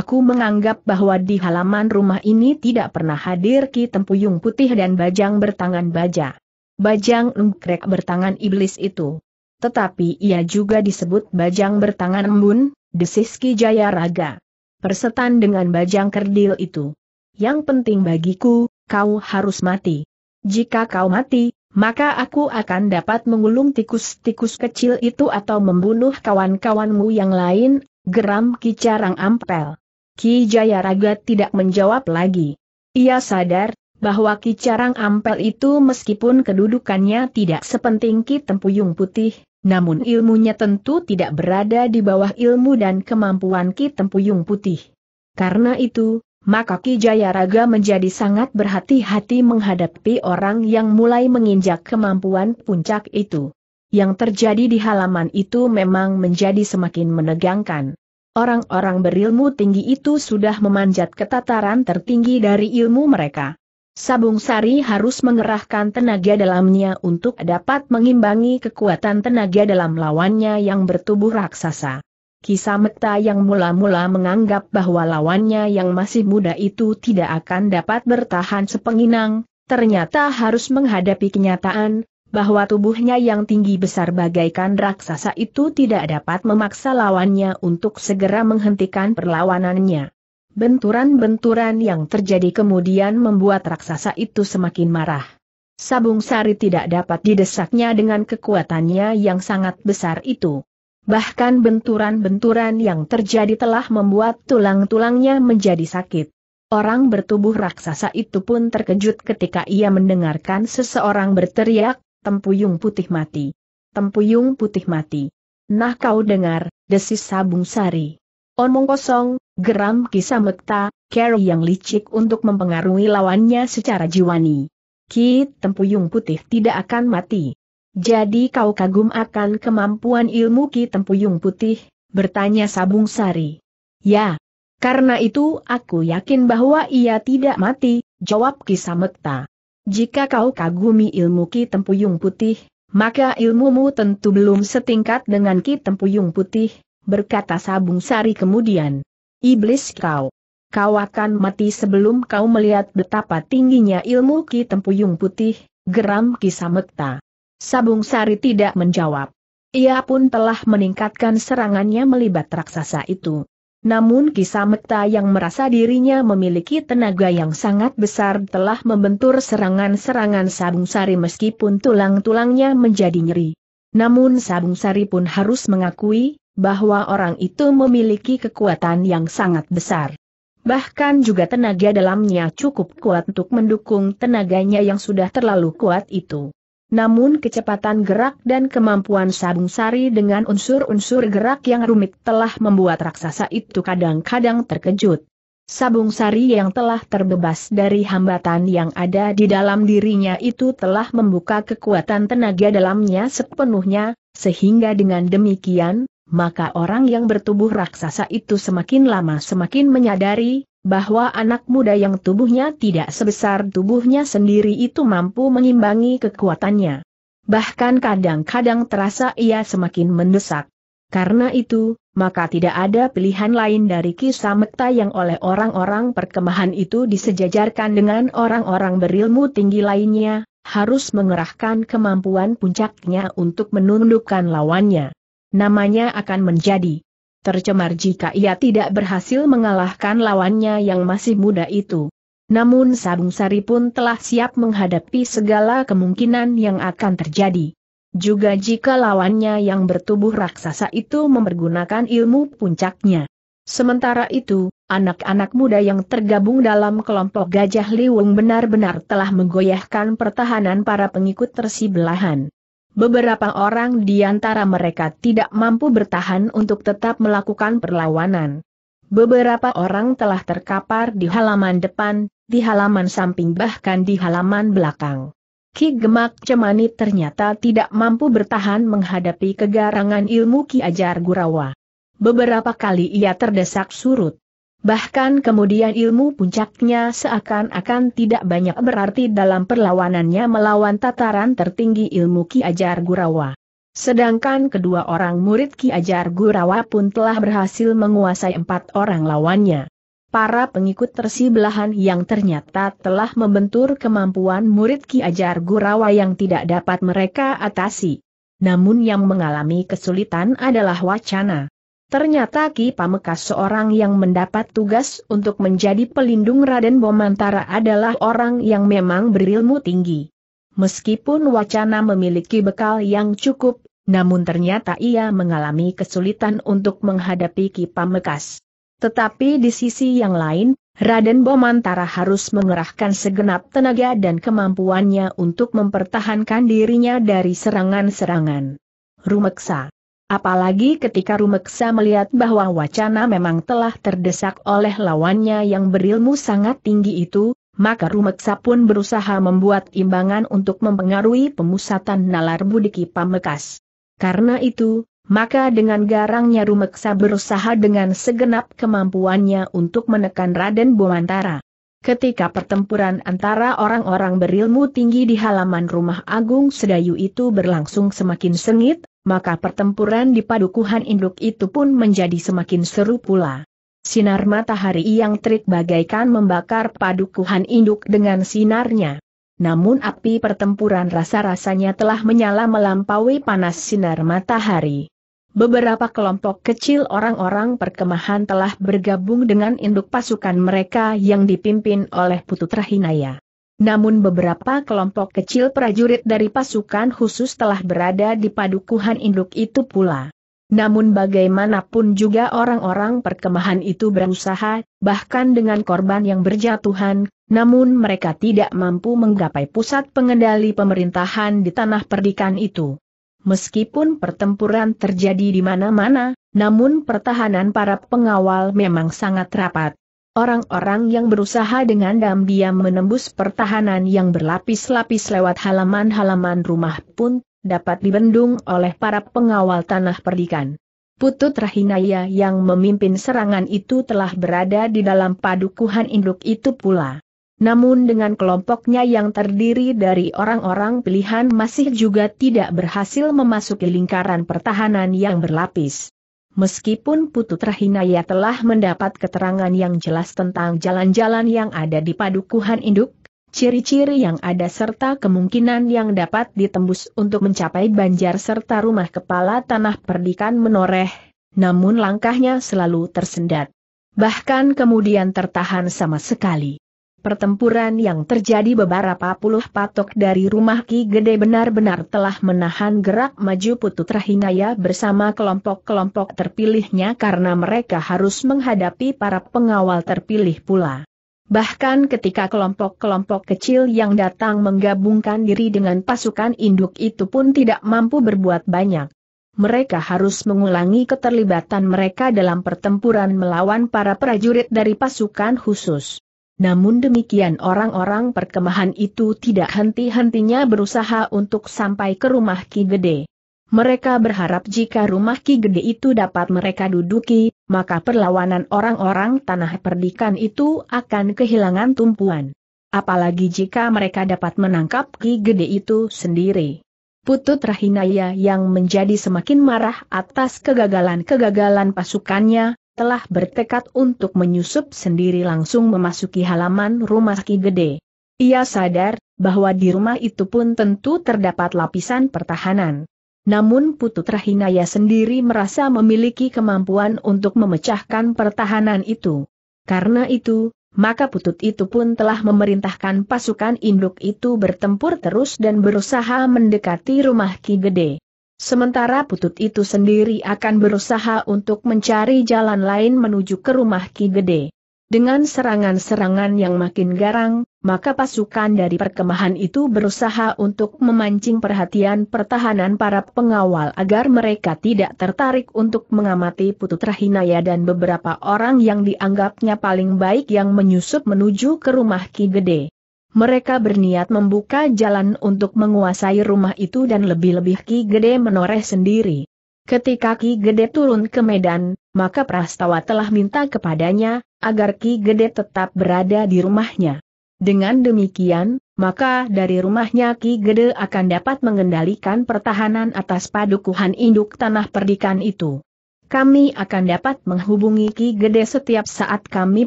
Aku menganggap bahwa di halaman rumah ini tidak pernah hadir Ki Tempuyung Putih dan Bajang bertangan baja. Bajang engkrek bertangan iblis itu. Tetapi ia juga disebut Bajang bertangan embun, desis Ki Jaya Raga. Persetan dengan Bajang Kerdil itu. Yang penting bagiku, kau harus mati. Jika kau mati, maka aku akan dapat mengulung tikus-tikus kecil itu atau membunuh kawan-kawanmu yang lain, geram Kicarang Ampel. Ki Jayaraga tidak menjawab lagi. Ia sadar, bahwa Ki Carang Ampel itu meskipun kedudukannya tidak sepenting Ki Tempuyung Putih, namun ilmunya tentu tidak berada di bawah ilmu dan kemampuan Ki Tempuyung Putih. Karena itu, maka Ki Jayaraga menjadi sangat berhati-hati menghadapi orang yang mulai menginjak kemampuan puncak itu. Yang terjadi di halaman itu memang menjadi semakin menegangkan. Orang-orang berilmu tinggi itu sudah memanjat ke tataran tertinggi dari ilmu mereka. Sabung Sari harus mengerahkan tenaga dalamnya untuk dapat mengimbangi kekuatan tenaga dalam lawannya yang bertubuh raksasa. Kisah Mekta yang mula-mula menganggap bahwa lawannya yang masih muda itu tidak akan dapat bertahan sepenginang, ternyata harus menghadapi kenyataan, bahwa tubuhnya yang tinggi besar bagaikan raksasa itu tidak dapat memaksa lawannya untuk segera menghentikan perlawanannya. Benturan-benturan yang terjadi kemudian membuat raksasa itu semakin marah. Sabung sari tidak dapat didesaknya dengan kekuatannya yang sangat besar itu. Bahkan benturan-benturan yang terjadi telah membuat tulang-tulangnya menjadi sakit. Orang bertubuh raksasa itu pun terkejut ketika ia mendengarkan seseorang berteriak, Tempuyung putih mati. Tempuyung putih mati. Nah kau dengar, desis sabung sari. Omong kosong, geram kisah mekta, Carrie yang licik untuk mempengaruhi lawannya secara jiwani. Ki Tempuyung Putih tidak akan mati. Jadi kau kagum akan kemampuan ilmu Ki Tempuyung Putih, bertanya Sabung Sari. Ya, karena itu aku yakin bahwa ia tidak mati, jawab kisah mekta. Jika kau kagumi ilmu Ki Tempuyung Putih, maka ilmumu tentu belum setingkat dengan Ki Tempuyung Putih, berkata Sabung Sari kemudian. Iblis kau! Kau akan mati sebelum kau melihat betapa tingginya ilmu Ki Tempuyung Putih, geram Ki Samekta. Sabung Sari tidak menjawab. Ia pun telah meningkatkan serangannya melibat raksasa itu. Namun Kisameta yang merasa dirinya memiliki tenaga yang sangat besar telah membentur serangan-serangan Sabung Sari meskipun tulang-tulangnya menjadi nyeri. Namun Sabung Sari pun harus mengakui, bahwa orang itu memiliki kekuatan yang sangat besar. Bahkan juga tenaga dalamnya cukup kuat untuk mendukung tenaganya yang sudah terlalu kuat itu. Namun kecepatan gerak dan kemampuan sabung sari dengan unsur-unsur gerak yang rumit telah membuat raksasa itu kadang-kadang terkejut. Sabung sari yang telah terbebas dari hambatan yang ada di dalam dirinya itu telah membuka kekuatan tenaga dalamnya sepenuhnya, sehingga dengan demikian, maka orang yang bertubuh raksasa itu semakin lama semakin menyadari, bahwa anak muda yang tubuhnya tidak sebesar tubuhnya sendiri itu mampu mengimbangi kekuatannya. Bahkan kadang-kadang terasa ia semakin mendesak. Karena itu, maka tidak ada pilihan lain dari kisah mekta yang oleh orang-orang perkemahan itu disejajarkan dengan orang-orang berilmu tinggi lainnya, harus mengerahkan kemampuan puncaknya untuk menundukkan lawannya. Namanya akan menjadi tercemar jika ia tidak berhasil mengalahkan lawannya yang masih muda itu. Namun Sabung Sari pun telah siap menghadapi segala kemungkinan yang akan terjadi. Juga jika lawannya yang bertubuh raksasa itu mempergunakan ilmu puncaknya. Sementara itu, anak-anak muda yang tergabung dalam kelompok Gajah Liwung benar-benar telah menggoyahkan pertahanan para pengikut tersibelahan. Beberapa orang di antara mereka tidak mampu bertahan untuk tetap melakukan perlawanan. Beberapa orang telah terkapar di halaman depan, di halaman samping bahkan di halaman belakang. Ki Gemak Cemani ternyata tidak mampu bertahan menghadapi kegarangan ilmu Ki Ajar Gurawa. Beberapa kali ia terdesak surut. Bahkan kemudian ilmu puncaknya seakan-akan tidak banyak berarti dalam perlawanannya melawan tataran tertinggi ilmu Ki Ajar Gurawa. Sedangkan kedua orang murid Ki Ajar Gurawa pun telah berhasil menguasai empat orang lawannya. Para pengikut belahan yang ternyata telah membentur kemampuan murid Ki Ajar Gurawa yang tidak dapat mereka atasi. Namun yang mengalami kesulitan adalah wacana. Ternyata Ki Pamekas seorang yang mendapat tugas untuk menjadi pelindung Raden Bomantara adalah orang yang memang berilmu tinggi. Meskipun wacana memiliki bekal yang cukup, namun ternyata ia mengalami kesulitan untuk menghadapi Ki Pamekas. Tetapi di sisi yang lain, Raden Bomantara harus mengerahkan segenap tenaga dan kemampuannya untuk mempertahankan dirinya dari serangan-serangan. Rumeksa Apalagi ketika Rumeksa melihat bahwa wacana memang telah terdesak oleh lawannya yang berilmu sangat tinggi itu, maka Rumeksa pun berusaha membuat imbangan untuk mempengaruhi pemusatan nalar budiki Pamekas. Karena itu, maka dengan garangnya Rumeksa berusaha dengan segenap kemampuannya untuk menekan Raden Bomantara. Ketika pertempuran antara orang-orang berilmu tinggi di halaman rumah Agung Sedayu itu berlangsung semakin sengit, maka pertempuran di padukuhan induk itu pun menjadi semakin seru pula. Sinar matahari yang terik bagaikan membakar padukuhan induk dengan sinarnya. Namun api pertempuran rasa-rasanya telah menyala melampaui panas sinar matahari. Beberapa kelompok kecil orang-orang perkemahan telah bergabung dengan induk pasukan mereka yang dipimpin oleh Putu Trahinaya. Namun beberapa kelompok kecil prajurit dari pasukan khusus telah berada di padukuhan induk itu pula. Namun bagaimanapun juga orang-orang perkemahan itu berusaha, bahkan dengan korban yang berjatuhan, namun mereka tidak mampu menggapai pusat pengendali pemerintahan di tanah perdikan itu. Meskipun pertempuran terjadi di mana-mana, namun pertahanan para pengawal memang sangat rapat. Orang-orang yang berusaha dengan diam-diam menembus pertahanan yang berlapis-lapis lewat halaman-halaman rumah pun dapat dibendung oleh para pengawal tanah perdikan. Putut Rahinaya yang memimpin serangan itu telah berada di dalam padukuhan induk itu pula. Namun dengan kelompoknya yang terdiri dari orang-orang pilihan masih juga tidak berhasil memasuki lingkaran pertahanan yang berlapis meskipun Putu Trahinaya telah mendapat keterangan yang jelas tentang jalan-jalan yang ada di padukuhan induk, ciri-ciri yang ada serta kemungkinan yang dapat ditembus untuk mencapai banjar serta rumah kepala tanah perdikan menoreh, namun langkahnya selalu tersendat. Bahkan kemudian tertahan sama sekali. Pertempuran yang terjadi beberapa puluh patok dari rumah Ki Gede benar-benar telah menahan gerak maju Putu Trahinaya bersama kelompok-kelompok terpilihnya karena mereka harus menghadapi para pengawal terpilih pula. Bahkan ketika kelompok-kelompok kecil yang datang menggabungkan diri dengan pasukan induk itu pun tidak mampu berbuat banyak. Mereka harus mengulangi keterlibatan mereka dalam pertempuran melawan para prajurit dari pasukan khusus. Namun demikian orang-orang perkemahan itu tidak henti-hentinya berusaha untuk sampai ke rumah Ki Gede. Mereka berharap jika rumah Ki Gede itu dapat mereka duduki, maka perlawanan orang-orang tanah perdikan itu akan kehilangan tumpuan. Apalagi jika mereka dapat menangkap Ki Gede itu sendiri. Putut Rahinaya yang menjadi semakin marah atas kegagalan-kegagalan pasukannya, telah bertekad untuk menyusup sendiri langsung memasuki halaman rumah Ki Gede. Ia sadar bahwa di rumah itu pun tentu terdapat lapisan pertahanan. Namun Putut Rahinaya sendiri merasa memiliki kemampuan untuk memecahkan pertahanan itu. Karena itu, maka Putut itu pun telah memerintahkan pasukan induk itu bertempur terus dan berusaha mendekati rumah Ki Gede. Sementara putut itu sendiri akan berusaha untuk mencari jalan lain menuju ke rumah Ki Gede. Dengan serangan-serangan yang makin garang, maka pasukan dari perkemahan itu berusaha untuk memancing perhatian pertahanan para pengawal agar mereka tidak tertarik untuk mengamati Putut Rahinaya dan beberapa orang yang dianggapnya paling baik yang menyusup menuju ke rumah Ki Gede mereka berniat membuka jalan untuk menguasai rumah itu dan lebih-lebih Ki Gede menoreh sendiri. Ketika Ki Gede turun ke Medan, maka Prastawa telah minta kepadanya, agar Ki Gede tetap berada di rumahnya. Dengan demikian, maka dari rumahnya Ki Gede akan dapat mengendalikan pertahanan atas padukuhan induk tanah perdikan itu. Kami akan dapat menghubungi Ki Gede setiap saat kami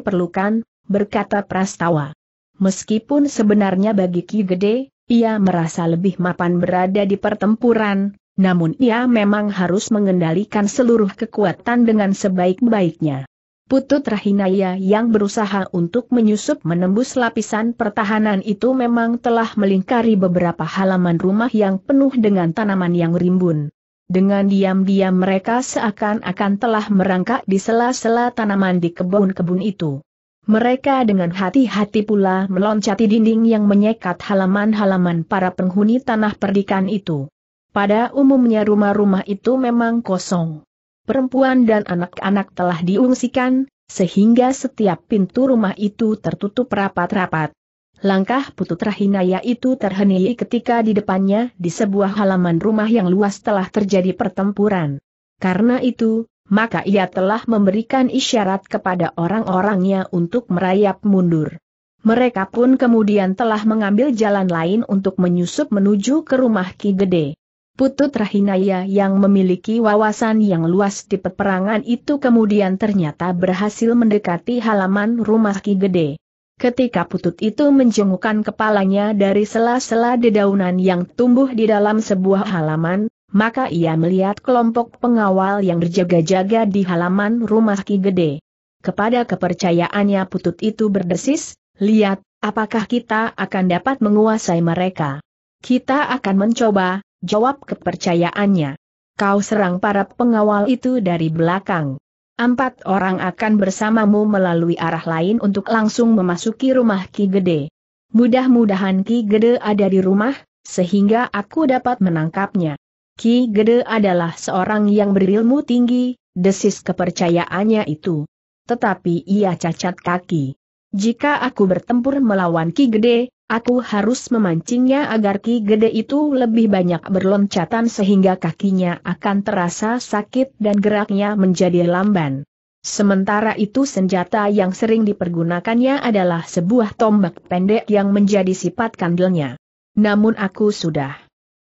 perlukan, berkata Prastawa. Meskipun sebenarnya bagi Ki Gede, ia merasa lebih mapan berada di pertempuran, namun ia memang harus mengendalikan seluruh kekuatan dengan sebaik-baiknya. Putut Rahinaya yang berusaha untuk menyusup menembus lapisan pertahanan itu memang telah melingkari beberapa halaman rumah yang penuh dengan tanaman yang rimbun. Dengan diam-diam mereka seakan-akan telah merangkak di sela-sela tanaman di kebun-kebun itu. Mereka dengan hati-hati pula meloncati dinding yang menyekat halaman-halaman para penghuni tanah perdikan itu. Pada umumnya rumah-rumah itu memang kosong. Perempuan dan anak-anak telah diungsikan, sehingga setiap pintu rumah itu tertutup rapat-rapat. Langkah putut Rahinaya itu terhenti ketika di depannya di sebuah halaman rumah yang luas telah terjadi pertempuran. Karena itu, maka ia telah memberikan isyarat kepada orang-orangnya untuk merayap mundur. Mereka pun kemudian telah mengambil jalan lain untuk menyusup menuju ke rumah Ki Gede. Putut Rahinaya yang memiliki wawasan yang luas di peperangan itu kemudian ternyata berhasil mendekati halaman rumah Ki Gede. Ketika putut itu menjengukkan kepalanya dari sela-sela dedaunan yang tumbuh di dalam sebuah halaman, maka ia melihat kelompok pengawal yang berjaga-jaga di halaman rumah Ki Gede. Kepada kepercayaannya putut itu berdesis, lihat, apakah kita akan dapat menguasai mereka? Kita akan mencoba, jawab kepercayaannya. Kau serang para pengawal itu dari belakang. Empat orang akan bersamamu melalui arah lain untuk langsung memasuki rumah Ki Gede. Mudah-mudahan Ki Gede ada di rumah, sehingga aku dapat menangkapnya. Ki Gede adalah seorang yang berilmu tinggi, desis kepercayaannya itu. Tetapi ia cacat kaki. Jika aku bertempur melawan Ki Gede, aku harus memancingnya agar Ki Gede itu lebih banyak berloncatan sehingga kakinya akan terasa sakit dan geraknya menjadi lamban. Sementara itu senjata yang sering dipergunakannya adalah sebuah tombak pendek yang menjadi sifat kandelnya. Namun aku sudah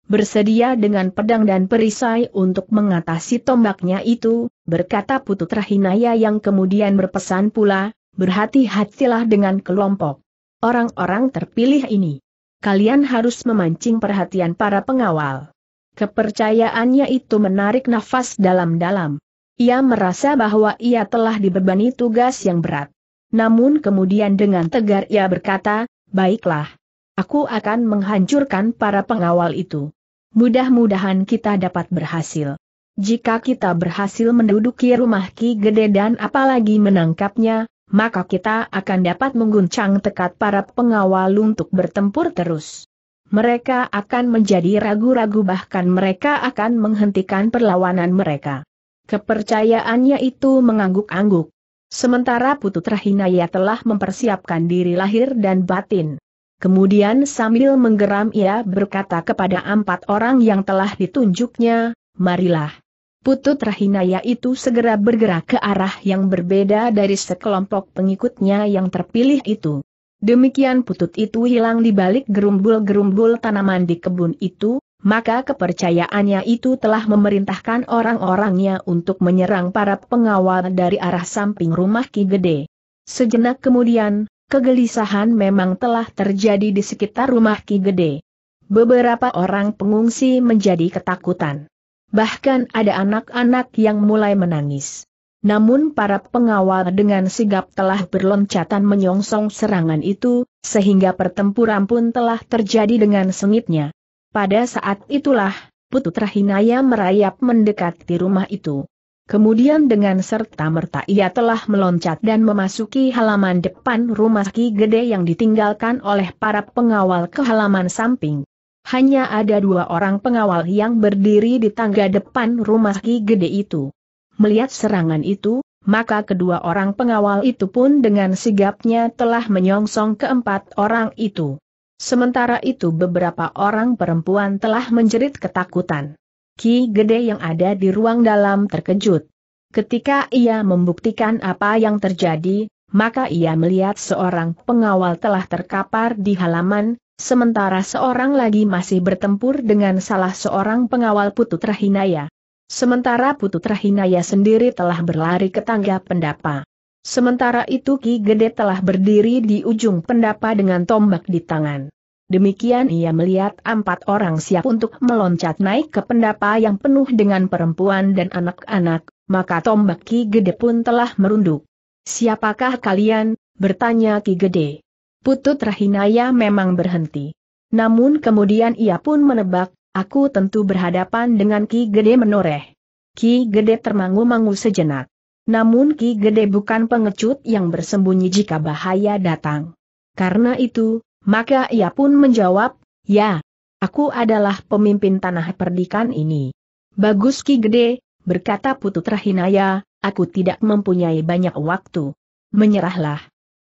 bersedia dengan pedang dan perisai untuk mengatasi tombaknya itu, berkata putu terhinaya yang kemudian berpesan pula, berhati-hatilah dengan kelompok orang-orang terpilih ini. Kalian harus memancing perhatian para pengawal. Kepercayaannya itu menarik nafas dalam-dalam. Ia merasa bahwa ia telah dibebani tugas yang berat. Namun kemudian dengan tegar ia berkata, baiklah. Aku akan menghancurkan para pengawal itu. Mudah-mudahan kita dapat berhasil. Jika kita berhasil menduduki rumah Ki Gede dan apalagi menangkapnya, maka kita akan dapat mengguncang tekad para pengawal untuk bertempur terus. Mereka akan menjadi ragu-ragu bahkan mereka akan menghentikan perlawanan mereka. Kepercayaannya itu mengangguk-angguk. Sementara Putu Trahinaya telah mempersiapkan diri lahir dan batin. Kemudian sambil menggeram ia berkata kepada empat orang yang telah ditunjuknya, marilah. Putut Rahinaya itu segera bergerak ke arah yang berbeda dari sekelompok pengikutnya yang terpilih itu. Demikian putut itu hilang di balik gerumbul-gerumbul tanaman di kebun itu, maka kepercayaannya itu telah memerintahkan orang-orangnya untuk menyerang para pengawal dari arah samping rumah Ki Gede. Sejenak kemudian, kegelisahan memang telah terjadi di sekitar rumah Ki Gede. Beberapa orang pengungsi menjadi ketakutan. Bahkan ada anak-anak yang mulai menangis. Namun para pengawal dengan sigap telah berloncatan menyongsong serangan itu, sehingga pertempuran pun telah terjadi dengan sengitnya. Pada saat itulah, Putu Trahinaya merayap mendekati rumah itu. Kemudian dengan serta-merta ia telah meloncat dan memasuki halaman depan rumah Ki Gede yang ditinggalkan oleh para pengawal ke halaman samping. Hanya ada dua orang pengawal yang berdiri di tangga depan rumah Ki Gede itu. Melihat serangan itu, maka kedua orang pengawal itu pun dengan sigapnya telah menyongsong keempat orang itu. Sementara itu beberapa orang perempuan telah menjerit ketakutan. Ki Gede yang ada di ruang dalam terkejut. Ketika ia membuktikan apa yang terjadi, maka ia melihat seorang pengawal telah terkapar di halaman, sementara seorang lagi masih bertempur dengan salah seorang pengawal Putu Rahinaya. Sementara Putu Rahinaya sendiri telah berlari ke tangga pendapa. Sementara itu Ki Gede telah berdiri di ujung pendapa dengan tombak di tangan. Demikian ia melihat empat orang siap untuk meloncat naik ke pendapa yang penuh dengan perempuan dan anak-anak, maka tombak Ki Gede pun telah merunduk. Siapakah kalian? bertanya Ki Gede. Putut Rahinaya memang berhenti. Namun kemudian ia pun menebak, aku tentu berhadapan dengan Ki Gede menoreh. Ki Gede termangu-mangu sejenak. Namun Ki Gede bukan pengecut yang bersembunyi jika bahaya datang. Karena itu, maka ia pun menjawab, ya, aku adalah pemimpin tanah perdikan ini. Bagus Ki Gede, berkata Putu Trahinaya, aku tidak mempunyai banyak waktu. Menyerahlah.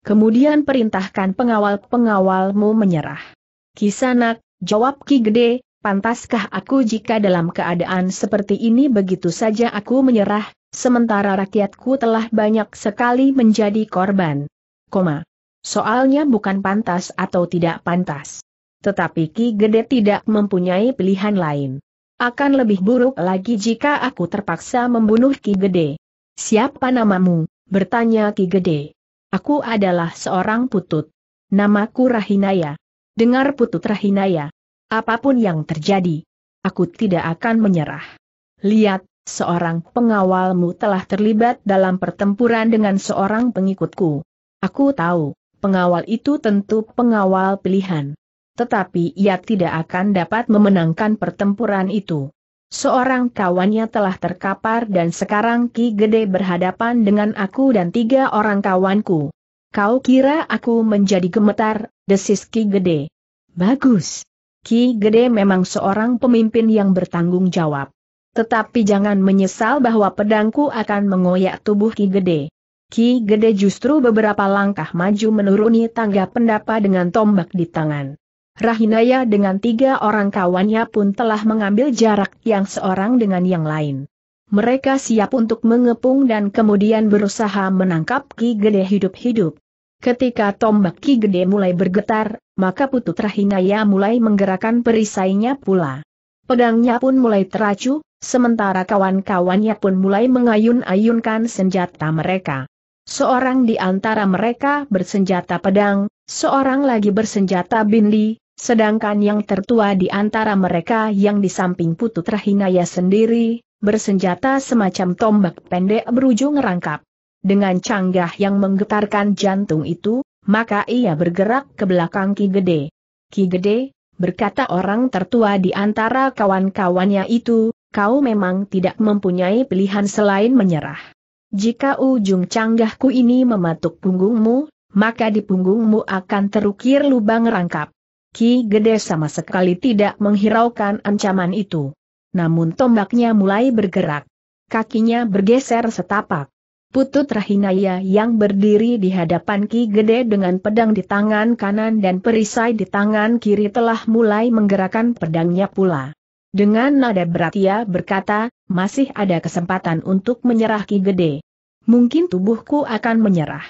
Kemudian perintahkan pengawal-pengawalmu menyerah. Kisanak, jawab Ki Gede, pantaskah aku jika dalam keadaan seperti ini begitu saja aku menyerah, sementara rakyatku telah banyak sekali menjadi korban. Koma. Soalnya bukan pantas atau tidak pantas. Tetapi Ki Gede tidak mempunyai pilihan lain. Akan lebih buruk lagi jika aku terpaksa membunuh Ki Gede. Siapa namamu? Bertanya Ki Gede. Aku adalah seorang putut. Namaku Rahinaya. Dengar putut Rahinaya. Apapun yang terjadi, aku tidak akan menyerah. Lihat, seorang pengawalmu telah terlibat dalam pertempuran dengan seorang pengikutku. Aku tahu, Pengawal itu tentu pengawal pilihan. Tetapi ia tidak akan dapat memenangkan pertempuran itu. Seorang kawannya telah terkapar dan sekarang Ki Gede berhadapan dengan aku dan tiga orang kawanku. Kau kira aku menjadi gemetar, desis Ki Gede. Bagus. Ki Gede memang seorang pemimpin yang bertanggung jawab. Tetapi jangan menyesal bahwa pedangku akan mengoyak tubuh Ki Gede. Ki Gede justru beberapa langkah maju menuruni tangga pendapa dengan tombak di tangan. Rahinaya dengan tiga orang kawannya pun telah mengambil jarak yang seorang dengan yang lain. Mereka siap untuk mengepung dan kemudian berusaha menangkap Ki Gede hidup-hidup. Ketika tombak Ki Gede mulai bergetar, maka putut Rahinaya mulai menggerakkan perisainya pula. Pedangnya pun mulai teracu, sementara kawan-kawannya pun mulai mengayun-ayunkan senjata mereka. Seorang di antara mereka bersenjata pedang, seorang lagi bersenjata bindi, sedangkan yang tertua di antara mereka yang di samping Putu Trahinaya sendiri, bersenjata semacam tombak pendek berujung rangkap. Dengan canggah yang menggetarkan jantung itu, maka ia bergerak ke belakang Ki Gede. Ki Gede, berkata orang tertua di antara kawan-kawannya itu, kau memang tidak mempunyai pilihan selain menyerah. Jika ujung canggahku ini mematuk punggungmu, maka di punggungmu akan terukir lubang rangkap. Ki Gede sama sekali tidak menghiraukan ancaman itu. Namun tombaknya mulai bergerak. Kakinya bergeser setapak. Putut Rahinaya yang berdiri di hadapan Ki Gede dengan pedang di tangan kanan dan perisai di tangan kiri telah mulai menggerakkan pedangnya pula. Dengan nada berat ia berkata, masih ada kesempatan untuk menyerah Ki Gede. Mungkin tubuhku akan menyerah.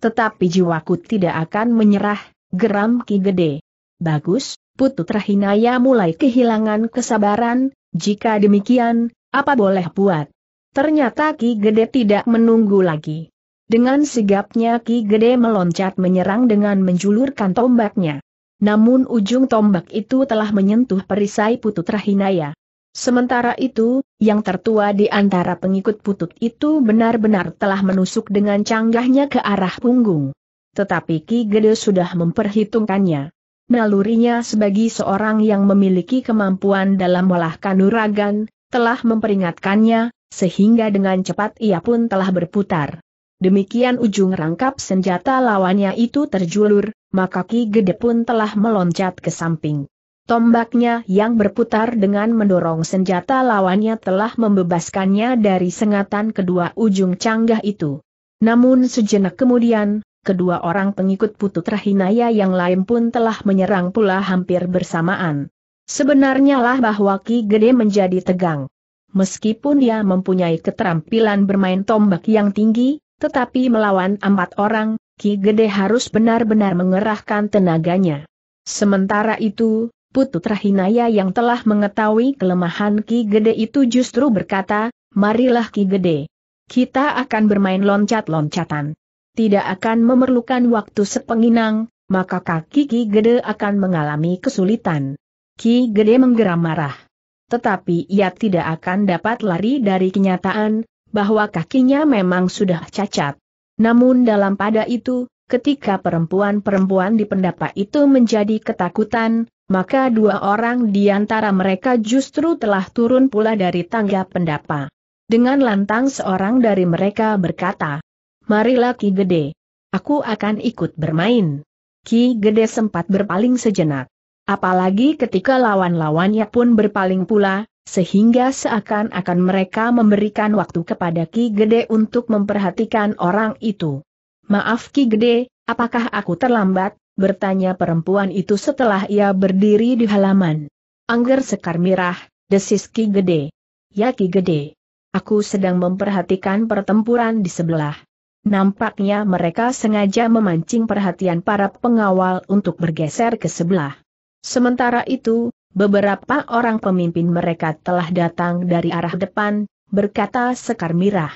Tetapi jiwaku tidak akan menyerah, geram Ki Gede. Bagus, Putu Trahinaya mulai kehilangan kesabaran, jika demikian, apa boleh buat? Ternyata Ki Gede tidak menunggu lagi. Dengan sigapnya Ki Gede meloncat menyerang dengan menjulurkan tombaknya. Namun ujung tombak itu telah menyentuh perisai putut Rahinaya. Sementara itu, yang tertua di antara pengikut putut itu benar-benar telah menusuk dengan canggahnya ke arah punggung. Tetapi Ki Gede sudah memperhitungkannya. Nalurinya sebagai seorang yang memiliki kemampuan dalam olah kanuragan, telah memperingatkannya, sehingga dengan cepat ia pun telah berputar. Demikian ujung rangkap senjata lawannya itu terjulur, maka Ki Gede pun telah meloncat ke samping. Tombaknya yang berputar dengan mendorong senjata lawannya telah membebaskannya dari sengatan kedua ujung canggah itu. Namun sejenak kemudian, kedua orang pengikut putu Rahinaya yang lain pun telah menyerang pula hampir bersamaan. Sebenarnya lah bahwa Ki Gede menjadi tegang. Meskipun dia mempunyai keterampilan bermain tombak yang tinggi, tetapi melawan empat orang, Ki Gede harus benar-benar mengerahkan tenaganya. Sementara itu, Putu Trahinaya yang telah mengetahui kelemahan Ki Gede itu justru berkata, marilah Ki Gede. Kita akan bermain loncat-loncatan. Tidak akan memerlukan waktu sepenginang, maka kaki Ki Gede akan mengalami kesulitan. Ki Gede menggeram marah. Tetapi ia tidak akan dapat lari dari kenyataan, bahwa kakinya memang sudah cacat. Namun dalam pada itu, ketika perempuan-perempuan di pendapa itu menjadi ketakutan, maka dua orang di antara mereka justru telah turun pula dari tangga pendapa. Dengan lantang seorang dari mereka berkata, Marilah Ki Gede. Aku akan ikut bermain. Ki Gede sempat berpaling sejenak. Apalagi ketika lawan-lawannya pun berpaling pula, sehingga seakan-akan mereka memberikan waktu kepada Ki Gede untuk memperhatikan orang itu. Maaf Ki Gede, apakah aku terlambat? Bertanya perempuan itu setelah ia berdiri di halaman. Angger sekar mirah, desis Ki Gede. Ya Ki Gede. Aku sedang memperhatikan pertempuran di sebelah. Nampaknya mereka sengaja memancing perhatian para pengawal untuk bergeser ke sebelah. Sementara itu, Beberapa orang pemimpin mereka telah datang dari arah depan, berkata Sekar Mirah.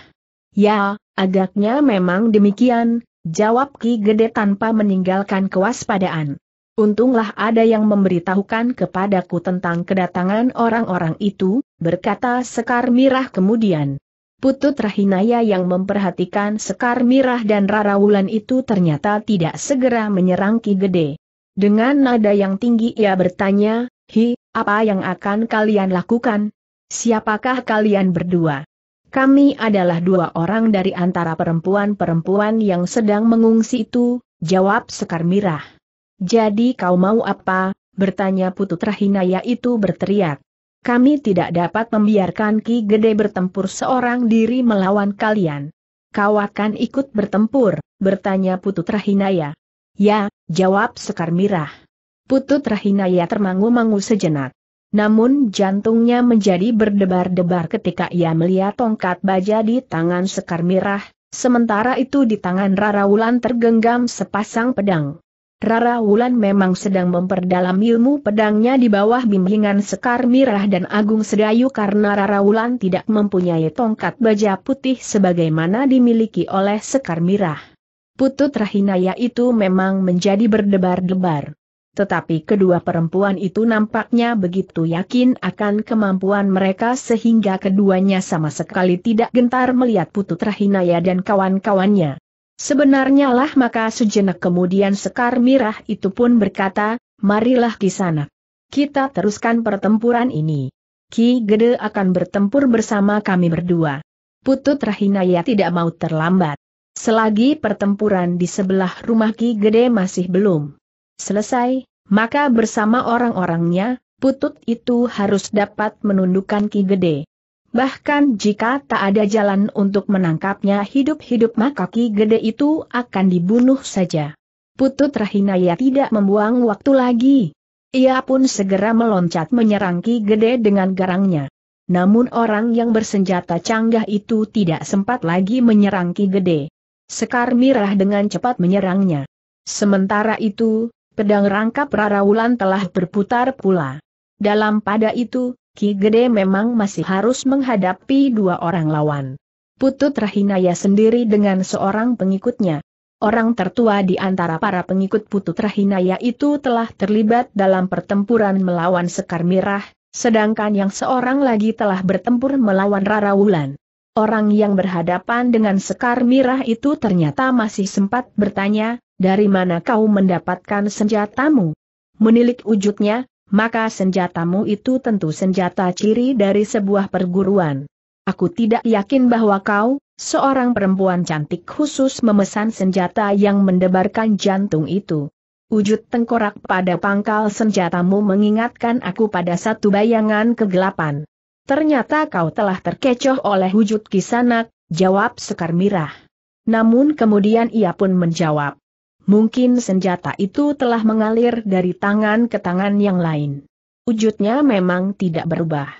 Ya, agaknya memang demikian, jawab Ki Gede tanpa meninggalkan kewaspadaan. Untunglah ada yang memberitahukan kepadaku tentang kedatangan orang-orang itu, berkata Sekar Mirah kemudian. Putut Rahinaya yang memperhatikan Sekar Mirah dan Rara Wulan itu ternyata tidak segera menyerang Ki Gede. Dengan nada yang tinggi ia bertanya, Hi, apa yang akan kalian lakukan? Siapakah kalian berdua? Kami adalah dua orang dari antara perempuan-perempuan yang sedang mengungsi itu, jawab Sekar Mirah. Jadi kau mau apa? bertanya Putu Trahinaya itu berteriak. Kami tidak dapat membiarkan Ki Gede bertempur seorang diri melawan kalian. Kau akan ikut bertempur, bertanya Putu Trahinaya. Ya, jawab Sekar Mirah. Putut Rahinaya termangu-mangu sejenak. Namun jantungnya menjadi berdebar-debar ketika ia melihat tongkat baja di tangan Sekar Mirah, sementara itu di tangan Rara Wulan tergenggam sepasang pedang. Rara Wulan memang sedang memperdalam ilmu pedangnya di bawah bimbingan Sekar Mirah dan Agung Sedayu karena Rara Wulan tidak mempunyai tongkat baja putih sebagaimana dimiliki oleh Sekar Mirah. Putut Rahinaya itu memang menjadi berdebar-debar. Tetapi kedua perempuan itu nampaknya begitu yakin akan kemampuan mereka sehingga keduanya sama sekali tidak gentar melihat Putu Trahinaya dan kawan-kawannya. Sebenarnya lah maka sejenak kemudian Sekar Mirah itu pun berkata, marilah sana. Kita teruskan pertempuran ini. Ki Gede akan bertempur bersama kami berdua. Putu Trahinaya tidak mau terlambat. Selagi pertempuran di sebelah rumah Ki Gede masih belum Selesai, maka bersama orang-orangnya, putut itu harus dapat menundukkan Ki Gede. Bahkan jika tak ada jalan untuk menangkapnya hidup-hidup maka Ki Gede itu akan dibunuh saja. Putut Rahinaya tidak membuang waktu lagi. Ia pun segera meloncat menyerang Ki Gede dengan garangnya. Namun orang yang bersenjata canggah itu tidak sempat lagi menyerang Ki Gede. Sekar Mirah dengan cepat menyerangnya. Sementara itu, Pedang rangkap Rarawulan telah berputar pula. Dalam pada itu, Ki Gede memang masih harus menghadapi dua orang lawan. Putut Rahinaya sendiri dengan seorang pengikutnya. Orang tertua di antara para pengikut Putut Rahinaya itu telah terlibat dalam pertempuran melawan Sekar Mirah, sedangkan yang seorang lagi telah bertempur melawan Rarawulan. Orang yang berhadapan dengan Sekar Mirah itu ternyata masih sempat bertanya, dari mana kau mendapatkan senjatamu? Menilik wujudnya, maka senjatamu itu tentu senjata ciri dari sebuah perguruan. Aku tidak yakin bahwa kau, seorang perempuan cantik khusus memesan senjata yang mendebarkan jantung itu. Wujud tengkorak pada pangkal senjatamu mengingatkan aku pada satu bayangan kegelapan. Ternyata kau telah terkecoh oleh wujud kisanak, jawab Sekar Mirah. Namun kemudian ia pun menjawab. Mungkin senjata itu telah mengalir dari tangan ke tangan yang lain. Wujudnya memang tidak berubah.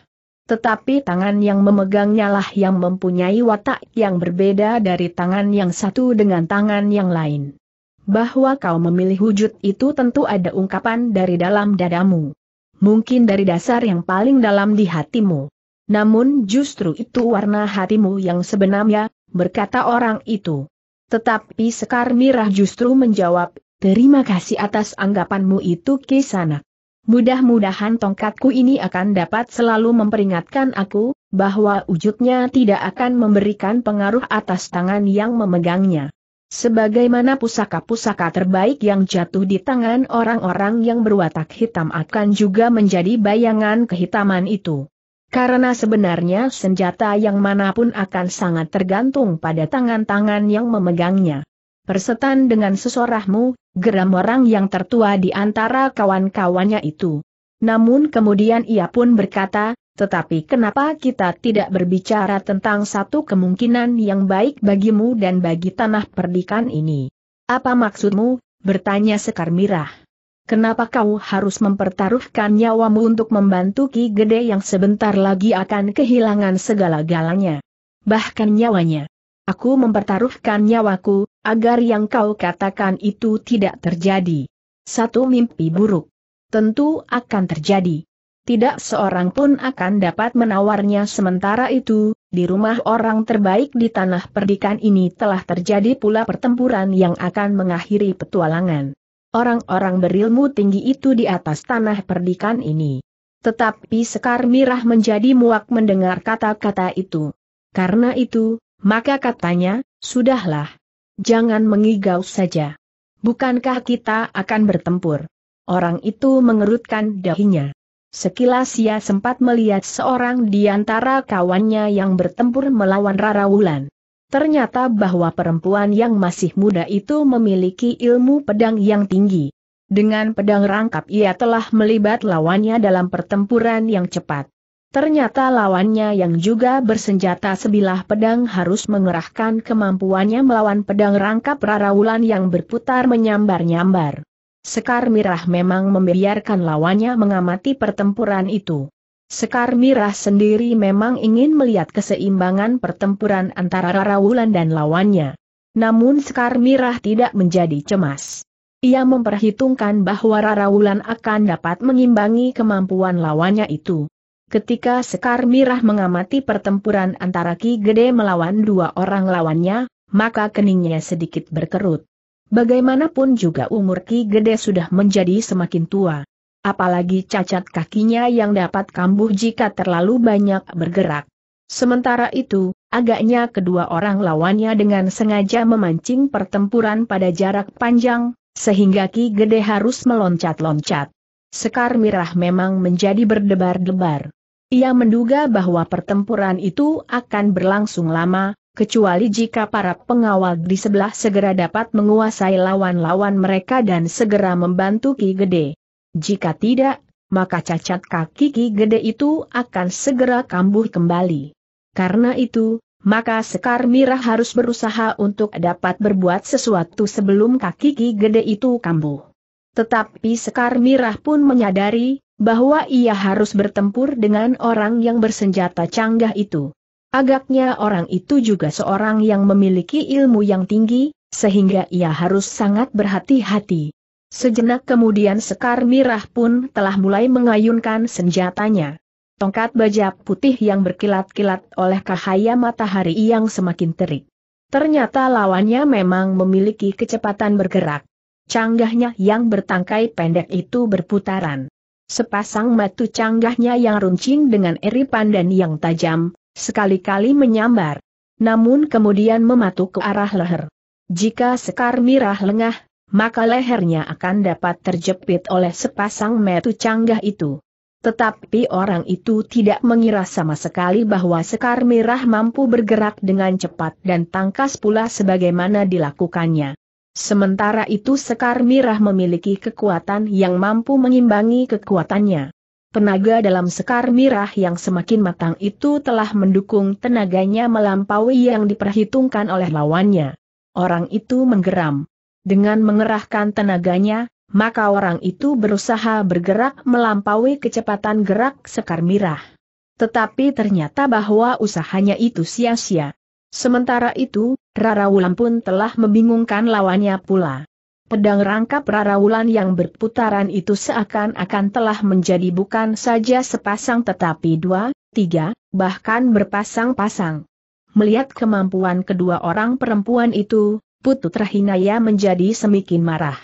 Tetapi tangan yang memegangnya lah yang mempunyai watak yang berbeda dari tangan yang satu dengan tangan yang lain. Bahwa kau memilih wujud itu tentu ada ungkapan dari dalam dadamu. Mungkin dari dasar yang paling dalam di hatimu. Namun justru itu warna hatimu yang sebenarnya, berkata orang itu. Tetapi Sekar Mirah justru menjawab, terima kasih atas anggapanmu itu kisanak. Mudah-mudahan tongkatku ini akan dapat selalu memperingatkan aku, bahwa wujudnya tidak akan memberikan pengaruh atas tangan yang memegangnya. Sebagaimana pusaka-pusaka terbaik yang jatuh di tangan orang-orang yang berwatak hitam akan juga menjadi bayangan kehitaman itu. Karena sebenarnya senjata yang manapun akan sangat tergantung pada tangan-tangan yang memegangnya. Persetan dengan sesorahmu, geram orang yang tertua di antara kawan-kawannya itu. Namun kemudian ia pun berkata, tetapi kenapa kita tidak berbicara tentang satu kemungkinan yang baik bagimu dan bagi tanah perdikan ini? Apa maksudmu? bertanya Sekar Mirah kenapa kau harus mempertaruhkan nyawamu untuk membantu Ki Gede yang sebentar lagi akan kehilangan segala-galanya? Bahkan nyawanya. Aku mempertaruhkan nyawaku, agar yang kau katakan itu tidak terjadi. Satu mimpi buruk. Tentu akan terjadi. Tidak seorang pun akan dapat menawarnya sementara itu, di rumah orang terbaik di tanah perdikan ini telah terjadi pula pertempuran yang akan mengakhiri petualangan orang-orang berilmu tinggi itu di atas tanah perdikan ini. Tetapi Sekar Mirah menjadi muak mendengar kata-kata itu. Karena itu, maka katanya, sudahlah. Jangan mengigau saja. Bukankah kita akan bertempur? Orang itu mengerutkan dahinya. Sekilas ia sempat melihat seorang di antara kawannya yang bertempur melawan Rara Wulan. Ternyata bahwa perempuan yang masih muda itu memiliki ilmu pedang yang tinggi. Dengan pedang rangkap ia telah melibat lawannya dalam pertempuran yang cepat. Ternyata lawannya yang juga bersenjata sebilah pedang harus mengerahkan kemampuannya melawan pedang rangkap Raraulan yang berputar menyambar-nyambar. Sekar Mirah memang membiarkan lawannya mengamati pertempuran itu. Sekar Mirah sendiri memang ingin melihat keseimbangan pertempuran antara Rarawulan dan lawannya. Namun Sekar Mirah tidak menjadi cemas. Ia memperhitungkan bahwa Rarawulan akan dapat mengimbangi kemampuan lawannya itu. Ketika Sekar Mirah mengamati pertempuran antara Ki Gede melawan dua orang lawannya, maka keningnya sedikit berkerut. Bagaimanapun juga umur Ki Gede sudah menjadi semakin tua apalagi cacat kakinya yang dapat kambuh jika terlalu banyak bergerak. Sementara itu, agaknya kedua orang lawannya dengan sengaja memancing pertempuran pada jarak panjang, sehingga Ki Gede harus meloncat-loncat. Sekar Mirah memang menjadi berdebar-debar. Ia menduga bahwa pertempuran itu akan berlangsung lama, kecuali jika para pengawal di sebelah segera dapat menguasai lawan-lawan mereka dan segera membantu Ki Gede. Jika tidak, maka cacat kaki Ki Gede itu akan segera kambuh kembali. Karena itu, maka Sekar Mirah harus berusaha untuk dapat berbuat sesuatu sebelum kaki Ki Gede itu kambuh. Tetapi Sekar Mirah pun menyadari, bahwa ia harus bertempur dengan orang yang bersenjata canggah itu. Agaknya orang itu juga seorang yang memiliki ilmu yang tinggi, sehingga ia harus sangat berhati-hati. Sejenak kemudian Sekar Mirah pun telah mulai mengayunkan senjatanya. Tongkat baja putih yang berkilat-kilat oleh cahaya matahari yang semakin terik. Ternyata lawannya memang memiliki kecepatan bergerak. Canggahnya yang bertangkai pendek itu berputaran. Sepasang matu canggahnya yang runcing dengan eripan dan yang tajam, sekali-kali menyambar. Namun kemudian mematuk ke arah leher. Jika Sekar Mirah lengah, maka lehernya akan dapat terjepit oleh sepasang metu canggah itu. Tetapi orang itu tidak mengira sama sekali bahwa Sekar Mirah mampu bergerak dengan cepat dan tangkas pula sebagaimana dilakukannya. Sementara itu Sekar Mirah memiliki kekuatan yang mampu mengimbangi kekuatannya. Tenaga dalam Sekar Mirah yang semakin matang itu telah mendukung tenaganya melampaui yang diperhitungkan oleh lawannya. Orang itu menggeram. Dengan mengerahkan tenaganya, maka orang itu berusaha bergerak melampaui kecepatan gerak sekar mirah. Tetapi ternyata bahwa usahanya itu sia-sia. Sementara itu, Rara Wulan pun telah membingungkan lawannya pula. Pedang rangkap Rara Wulan yang berputaran itu seakan-akan telah menjadi bukan saja sepasang tetapi dua, tiga, bahkan berpasang-pasang. Melihat kemampuan kedua orang perempuan itu, Putu Trahinaya menjadi semakin marah.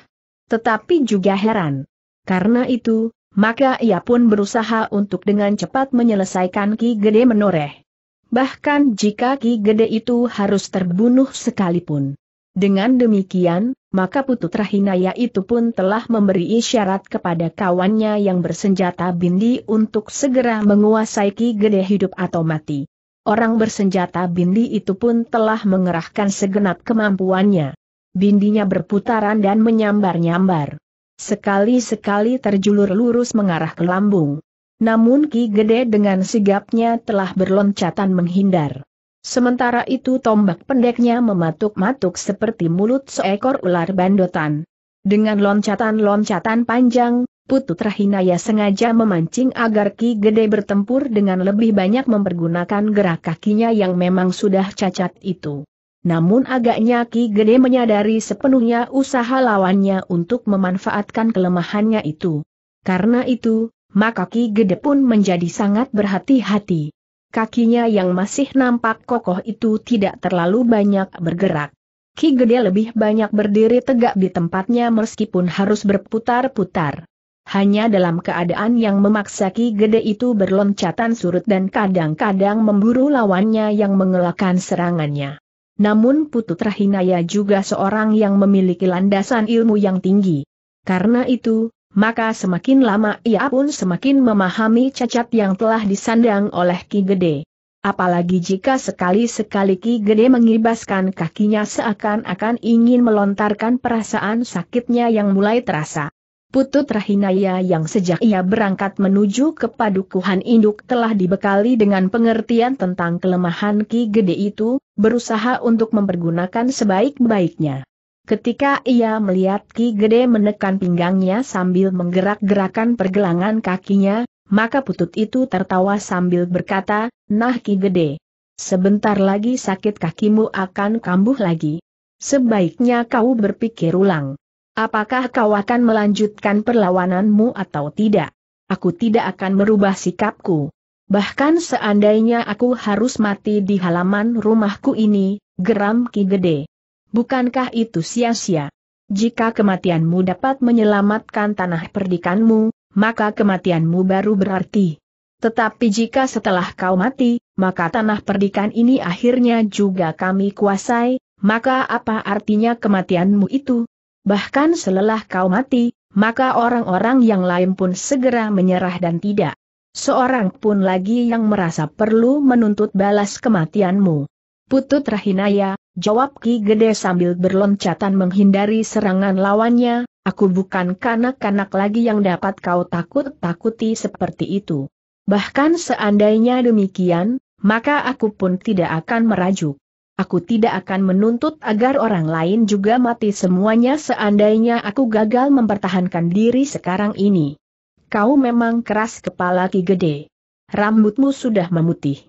Tetapi juga heran. Karena itu, maka ia pun berusaha untuk dengan cepat menyelesaikan Ki Gede menoreh. Bahkan jika Ki Gede itu harus terbunuh sekalipun. Dengan demikian, maka Putu Trahinaya itu pun telah memberi isyarat kepada kawannya yang bersenjata bindi untuk segera menguasai Ki Gede hidup atau mati. Orang bersenjata Bindi itu pun telah mengerahkan segenap kemampuannya. Bindinya berputaran dan menyambar-nyambar. Sekali-sekali terjulur lurus mengarah ke lambung. Namun Ki Gede dengan sigapnya telah berloncatan menghindar. Sementara itu tombak pendeknya mematuk-matuk seperti mulut seekor ular bandotan. Dengan loncatan-loncatan panjang, Putu Trahinaya sengaja memancing agar Ki Gede bertempur dengan lebih banyak mempergunakan gerak kakinya yang memang sudah cacat itu. Namun agaknya Ki Gede menyadari sepenuhnya usaha lawannya untuk memanfaatkan kelemahannya itu. Karena itu, maka Ki Gede pun menjadi sangat berhati-hati. Kakinya yang masih nampak kokoh itu tidak terlalu banyak bergerak. Ki Gede lebih banyak berdiri tegak di tempatnya meskipun harus berputar-putar. Hanya dalam keadaan yang memaksa Ki Gede itu berloncatan surut dan kadang-kadang memburu lawannya yang mengelakkan serangannya. Namun Putu Rahinaya juga seorang yang memiliki landasan ilmu yang tinggi. Karena itu, maka semakin lama ia pun semakin memahami cacat yang telah disandang oleh Ki Gede. Apalagi jika sekali-sekali Ki Gede mengibaskan kakinya seakan-akan ingin melontarkan perasaan sakitnya yang mulai terasa. Putut Rahinaya yang sejak ia berangkat menuju ke padukuhan induk telah dibekali dengan pengertian tentang kelemahan Ki Gede itu, berusaha untuk mempergunakan sebaik-baiknya. Ketika ia melihat Ki Gede menekan pinggangnya sambil menggerak-gerakan pergelangan kakinya, maka putut itu tertawa sambil berkata, Nah Ki Gede, sebentar lagi sakit kakimu akan kambuh lagi. Sebaiknya kau berpikir ulang. Apakah kau akan melanjutkan perlawananmu atau tidak? Aku tidak akan merubah sikapku. Bahkan seandainya aku harus mati di halaman rumahku ini, geram Ki Gede. Bukankah itu sia-sia? Jika kematianmu dapat menyelamatkan tanah perdikanmu, maka kematianmu baru berarti. Tetapi jika setelah kau mati, maka tanah perdikan ini akhirnya juga kami kuasai, maka apa artinya kematianmu itu? Bahkan selelah kau mati, maka orang-orang yang lain pun segera menyerah dan tidak. Seorang pun lagi yang merasa perlu menuntut balas kematianmu. Putut Rahinaya, jawab Ki Gede sambil berloncatan menghindari serangan lawannya, aku bukan kanak-kanak lagi yang dapat kau takut-takuti seperti itu. Bahkan seandainya demikian, maka aku pun tidak akan merajuk aku tidak akan menuntut agar orang lain juga mati semuanya seandainya aku gagal mempertahankan diri sekarang ini. Kau memang keras kepala Ki Gede. Rambutmu sudah memutih.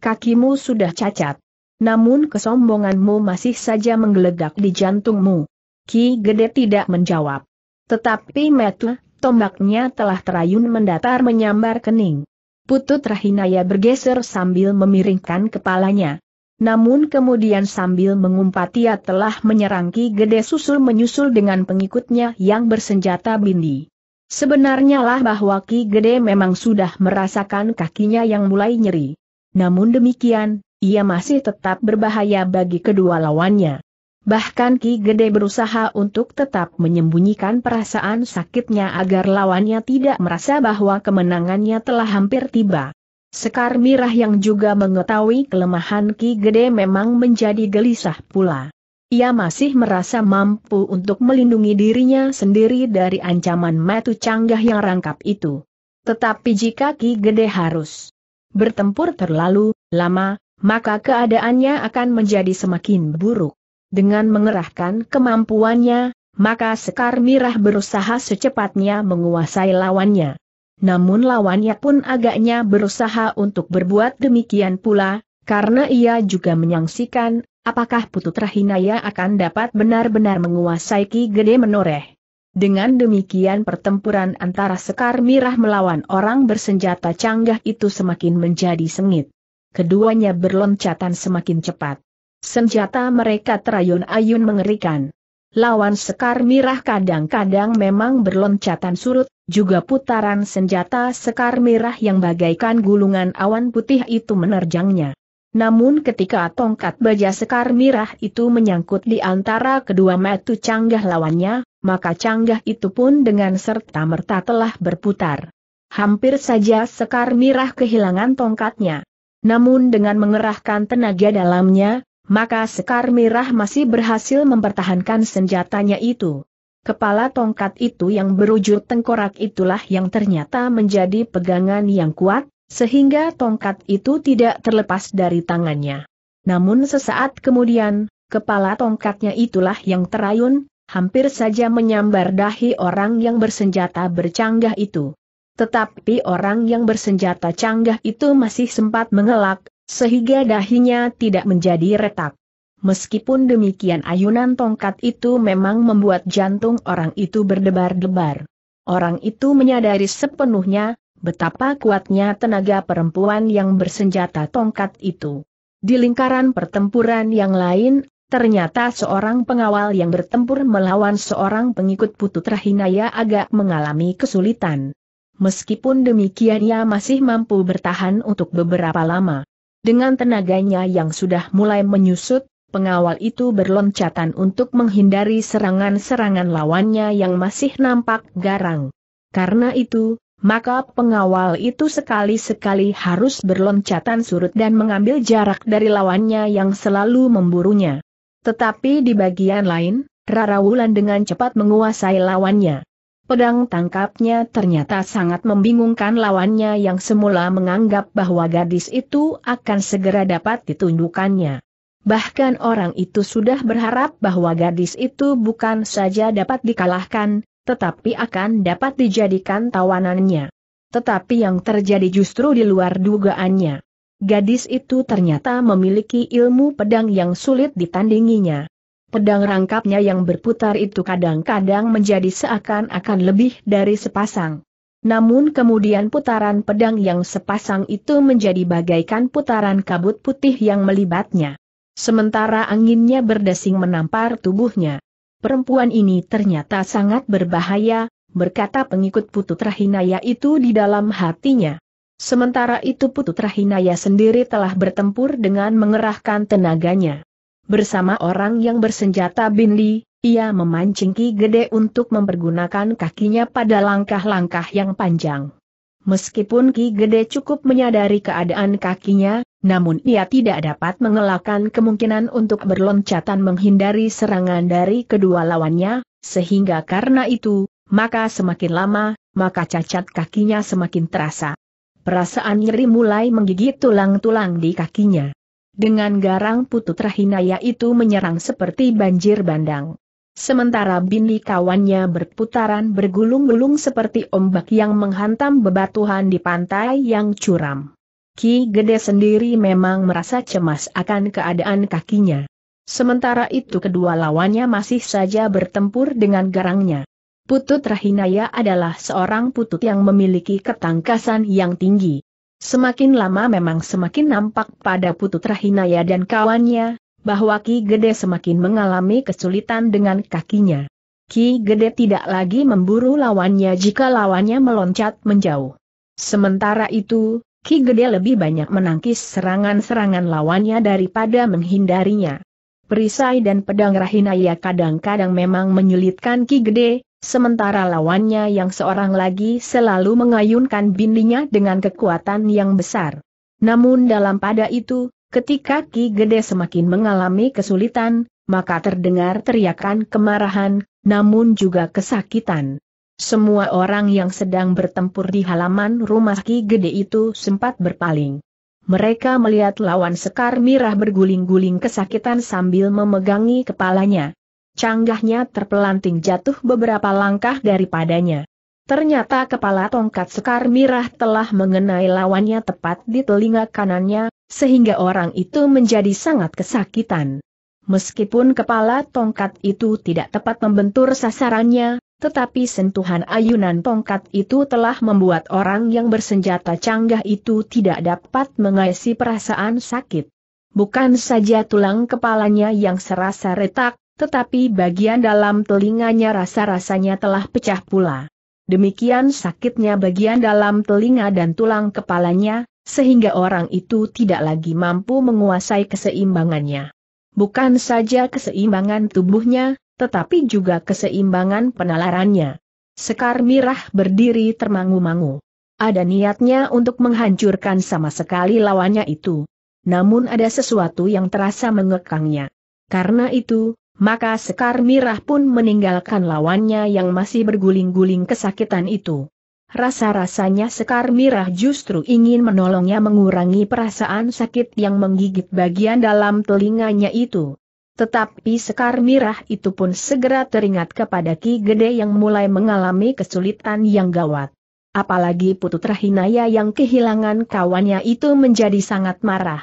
Kakimu sudah cacat. Namun kesombonganmu masih saja menggelegak di jantungmu. Ki Gede tidak menjawab. Tetapi metu, tombaknya telah terayun mendatar menyambar kening. Putut Rahinaya bergeser sambil memiringkan kepalanya namun kemudian sambil mengumpat ia telah menyerang Ki Gede Susul menyusul dengan pengikutnya yang bersenjata bindi. Sebenarnya lah bahwa Ki Gede memang sudah merasakan kakinya yang mulai nyeri. Namun demikian, ia masih tetap berbahaya bagi kedua lawannya. Bahkan Ki Gede berusaha untuk tetap menyembunyikan perasaan sakitnya agar lawannya tidak merasa bahwa kemenangannya telah hampir tiba. Sekar Mirah yang juga mengetahui kelemahan Ki Gede memang menjadi gelisah pula. Ia masih merasa mampu untuk melindungi dirinya sendiri dari ancaman metu Canggah yang rangkap itu. Tetapi jika Ki Gede harus bertempur terlalu lama, maka keadaannya akan menjadi semakin buruk. Dengan mengerahkan kemampuannya, maka Sekar Mirah berusaha secepatnya menguasai lawannya namun lawannya pun agaknya berusaha untuk berbuat demikian pula, karena ia juga menyangsikan, apakah Putut Rahinaya akan dapat benar-benar menguasai Ki Gede Menoreh. Dengan demikian pertempuran antara Sekar Mirah melawan orang bersenjata canggah itu semakin menjadi sengit. Keduanya berloncatan semakin cepat. Senjata mereka terayun-ayun mengerikan. Lawan Sekar Mirah kadang-kadang memang berloncatan surut, juga putaran senjata sekar merah yang bagaikan gulungan awan putih itu menerjangnya. Namun ketika tongkat baja sekar merah itu menyangkut di antara kedua metu canggah lawannya, maka canggah itu pun dengan serta-merta telah berputar. Hampir saja sekar merah kehilangan tongkatnya. Namun dengan mengerahkan tenaga dalamnya, maka sekar merah masih berhasil mempertahankan senjatanya itu. Kepala tongkat itu yang berujur tengkorak itulah yang ternyata menjadi pegangan yang kuat, sehingga tongkat itu tidak terlepas dari tangannya. Namun sesaat kemudian, kepala tongkatnya itulah yang terayun, hampir saja menyambar dahi orang yang bersenjata bercanggah itu. Tetapi orang yang bersenjata canggah itu masih sempat mengelak, sehingga dahinya tidak menjadi retak. Meskipun demikian ayunan tongkat itu memang membuat jantung orang itu berdebar-debar. Orang itu menyadari sepenuhnya, betapa kuatnya tenaga perempuan yang bersenjata tongkat itu. Di lingkaran pertempuran yang lain, ternyata seorang pengawal yang bertempur melawan seorang pengikut putu Hinaya agak mengalami kesulitan. Meskipun demikian ia masih mampu bertahan untuk beberapa lama. Dengan tenaganya yang sudah mulai menyusut, pengawal itu berloncatan untuk menghindari serangan-serangan lawannya yang masih nampak garang. Karena itu, maka pengawal itu sekali-sekali harus berloncatan surut dan mengambil jarak dari lawannya yang selalu memburunya. Tetapi di bagian lain, Rara Wulan dengan cepat menguasai lawannya. Pedang tangkapnya ternyata sangat membingungkan lawannya yang semula menganggap bahwa gadis itu akan segera dapat ditundukannya. Bahkan orang itu sudah berharap bahwa gadis itu bukan saja dapat dikalahkan, tetapi akan dapat dijadikan tawanannya. Tetapi yang terjadi justru di luar dugaannya. Gadis itu ternyata memiliki ilmu pedang yang sulit ditandinginya. Pedang rangkapnya yang berputar itu kadang-kadang menjadi seakan-akan lebih dari sepasang. Namun kemudian putaran pedang yang sepasang itu menjadi bagaikan putaran kabut putih yang melibatnya. Sementara anginnya berdesing menampar tubuhnya. Perempuan ini ternyata sangat berbahaya, berkata pengikut Putut Rahinaya itu di dalam hatinya. Sementara itu Putut Rahinaya sendiri telah bertempur dengan mengerahkan tenaganya. Bersama orang yang bersenjata Binli, ia memancing Ki Gede untuk mempergunakan kakinya pada langkah-langkah yang panjang. Meskipun Ki Gede cukup menyadari keadaan kakinya, namun ia tidak dapat mengelakkan kemungkinan untuk berloncatan menghindari serangan dari kedua lawannya, sehingga karena itu, maka semakin lama, maka cacat kakinya semakin terasa. Perasaan nyeri mulai menggigit tulang-tulang di kakinya. Dengan garang putut Rahinaya itu menyerang seperti banjir bandang. Sementara bini kawannya berputaran bergulung-gulung seperti ombak yang menghantam bebatuhan di pantai yang curam. Ki Gede sendiri memang merasa cemas akan keadaan kakinya. Sementara itu kedua lawannya masih saja bertempur dengan garangnya. Putut Rahinaya adalah seorang putut yang memiliki ketangkasan yang tinggi. Semakin lama memang semakin nampak pada Putut Rahinaya dan kawannya, bahwa Ki Gede semakin mengalami kesulitan dengan kakinya. Ki Gede tidak lagi memburu lawannya jika lawannya meloncat menjauh. Sementara itu, Ki Gede lebih banyak menangkis serangan-serangan lawannya daripada menghindarinya. Perisai dan pedang Rahinaya kadang-kadang memang menyulitkan Ki Gede, sementara lawannya yang seorang lagi selalu mengayunkan bindinya dengan kekuatan yang besar. Namun dalam pada itu, Ketika Ki Gede semakin mengalami kesulitan, maka terdengar teriakan kemarahan, namun juga kesakitan. Semua orang yang sedang bertempur di halaman rumah Ki Gede itu sempat berpaling. Mereka melihat lawan Sekar Mirah berguling-guling kesakitan sambil memegangi kepalanya. Canggahnya terpelanting jatuh beberapa langkah daripadanya. Ternyata kepala tongkat sekar mirah telah mengenai lawannya tepat di telinga kanannya, sehingga orang itu menjadi sangat kesakitan. Meskipun kepala tongkat itu tidak tepat membentur sasarannya, tetapi sentuhan ayunan tongkat itu telah membuat orang yang bersenjata canggah itu tidak dapat mengaisi perasaan sakit. Bukan saja tulang kepalanya yang serasa retak, tetapi bagian dalam telinganya rasa-rasanya telah pecah pula. Demikian sakitnya bagian dalam telinga dan tulang kepalanya, sehingga orang itu tidak lagi mampu menguasai keseimbangannya. Bukan saja keseimbangan tubuhnya, tetapi juga keseimbangan penalarannya. Sekar Mirah berdiri termangu-mangu. Ada niatnya untuk menghancurkan sama sekali lawannya itu. Namun ada sesuatu yang terasa mengekangnya. Karena itu, maka Sekar Mirah pun meninggalkan lawannya yang masih berguling-guling kesakitan itu. Rasa-rasanya Sekar Mirah justru ingin menolongnya mengurangi perasaan sakit yang menggigit bagian dalam telinganya itu. Tetapi Sekar Mirah itu pun segera teringat kepada Ki Gede yang mulai mengalami kesulitan yang gawat. Apalagi Putu Trahinaya yang kehilangan kawannya itu menjadi sangat marah.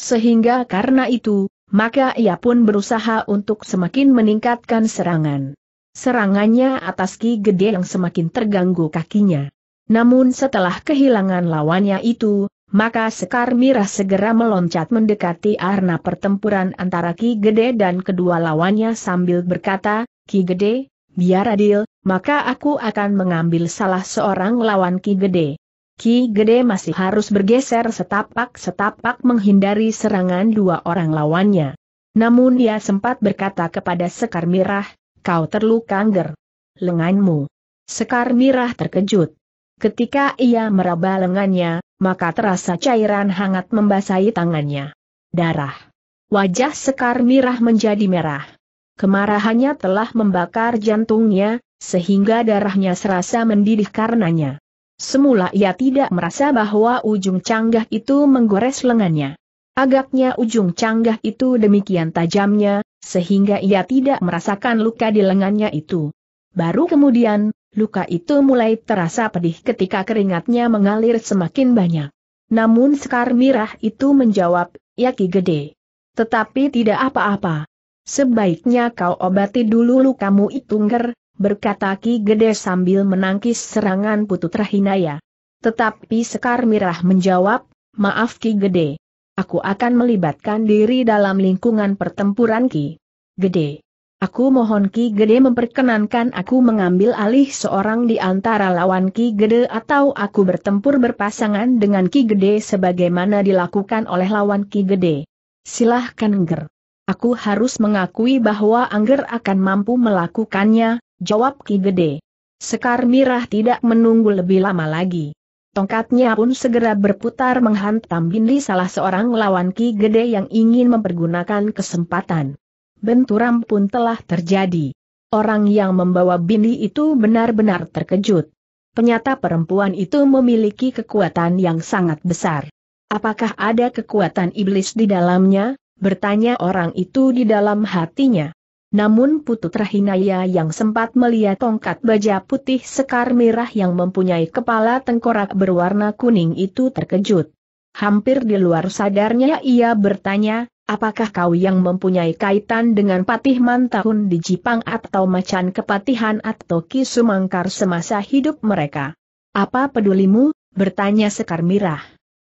Sehingga karena itu, maka ia pun berusaha untuk semakin meningkatkan serangan. Serangannya atas Ki Gede yang semakin terganggu kakinya. Namun setelah kehilangan lawannya itu, maka Sekar Mirah segera meloncat mendekati arena pertempuran antara Ki Gede dan kedua lawannya sambil berkata, Ki Gede, biar adil, maka aku akan mengambil salah seorang lawan Ki Gede. Ki Gede masih harus bergeser setapak-setapak menghindari serangan dua orang lawannya. Namun dia sempat berkata kepada Sekar Mirah, kau terluka ger. Lenganmu. Sekar Mirah terkejut. Ketika ia meraba lengannya, maka terasa cairan hangat membasahi tangannya. Darah. Wajah Sekar Mirah menjadi merah. Kemarahannya telah membakar jantungnya, sehingga darahnya serasa mendidih karenanya. Semula ia tidak merasa bahwa ujung canggah itu menggores lengannya. Agaknya ujung canggah itu demikian tajamnya, sehingga ia tidak merasakan luka di lengannya itu. Baru kemudian, luka itu mulai terasa pedih ketika keringatnya mengalir semakin banyak. Namun Sekar Mirah itu menjawab, ya Gede. Tetapi tidak apa-apa. Sebaiknya kau obati dulu lukamu itu nger, berkata Ki Gede sambil menangkis serangan putut Rahinaya. Tetapi Sekar Mirah menjawab, maaf Ki Gede. Aku akan melibatkan diri dalam lingkungan pertempuran Ki Gede. Aku mohon Ki Gede memperkenankan aku mengambil alih seorang di antara lawan Ki Gede atau aku bertempur berpasangan dengan Ki Gede sebagaimana dilakukan oleh lawan Ki Gede. Silahkan Ger. Aku harus mengakui bahwa Angger akan mampu melakukannya, Jawab Ki Gede. Sekar Mirah tidak menunggu lebih lama lagi. Tongkatnya pun segera berputar menghantam bindi salah seorang lawan Ki Gede yang ingin mempergunakan kesempatan. Benturan pun telah terjadi. Orang yang membawa bindi itu benar-benar terkejut. Penyata perempuan itu memiliki kekuatan yang sangat besar. Apakah ada kekuatan iblis di dalamnya? Bertanya orang itu di dalam hatinya. Namun Putu Trahinaya yang sempat melihat tongkat baja putih sekar merah yang mempunyai kepala tengkorak berwarna kuning itu terkejut. Hampir di luar sadarnya ia bertanya, apakah kau yang mempunyai kaitan dengan Patih Mantahun di Jipang atau Macan Kepatihan atau kisumangkar semasa hidup mereka? Apa pedulimu? bertanya sekar merah.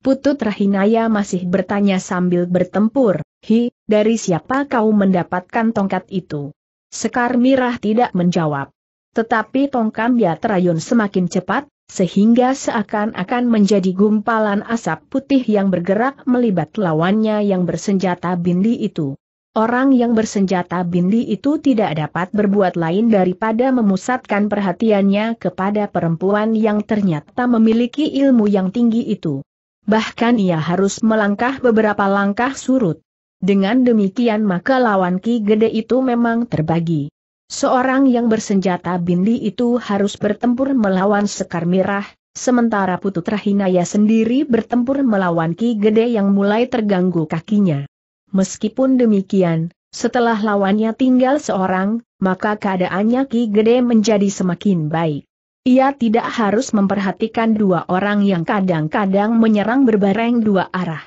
Putut Rahinaya masih bertanya sambil bertempur, Hi, dari siapa kau mendapatkan tongkat itu? Sekar Mirah tidak menjawab. Tetapi tongkam dia terayun semakin cepat, sehingga seakan-akan menjadi gumpalan asap putih yang bergerak melibat lawannya yang bersenjata bindi itu. Orang yang bersenjata bindi itu tidak dapat berbuat lain daripada memusatkan perhatiannya kepada perempuan yang ternyata memiliki ilmu yang tinggi itu bahkan ia harus melangkah beberapa langkah surut. Dengan demikian maka lawan Ki Gede itu memang terbagi. Seorang yang bersenjata bindi itu harus bertempur melawan Sekar Mirah, sementara Putu Trahinaya sendiri bertempur melawan Ki Gede yang mulai terganggu kakinya. Meskipun demikian, setelah lawannya tinggal seorang, maka keadaannya Ki Gede menjadi semakin baik. Ia tidak harus memperhatikan dua orang yang kadang-kadang menyerang berbareng dua arah.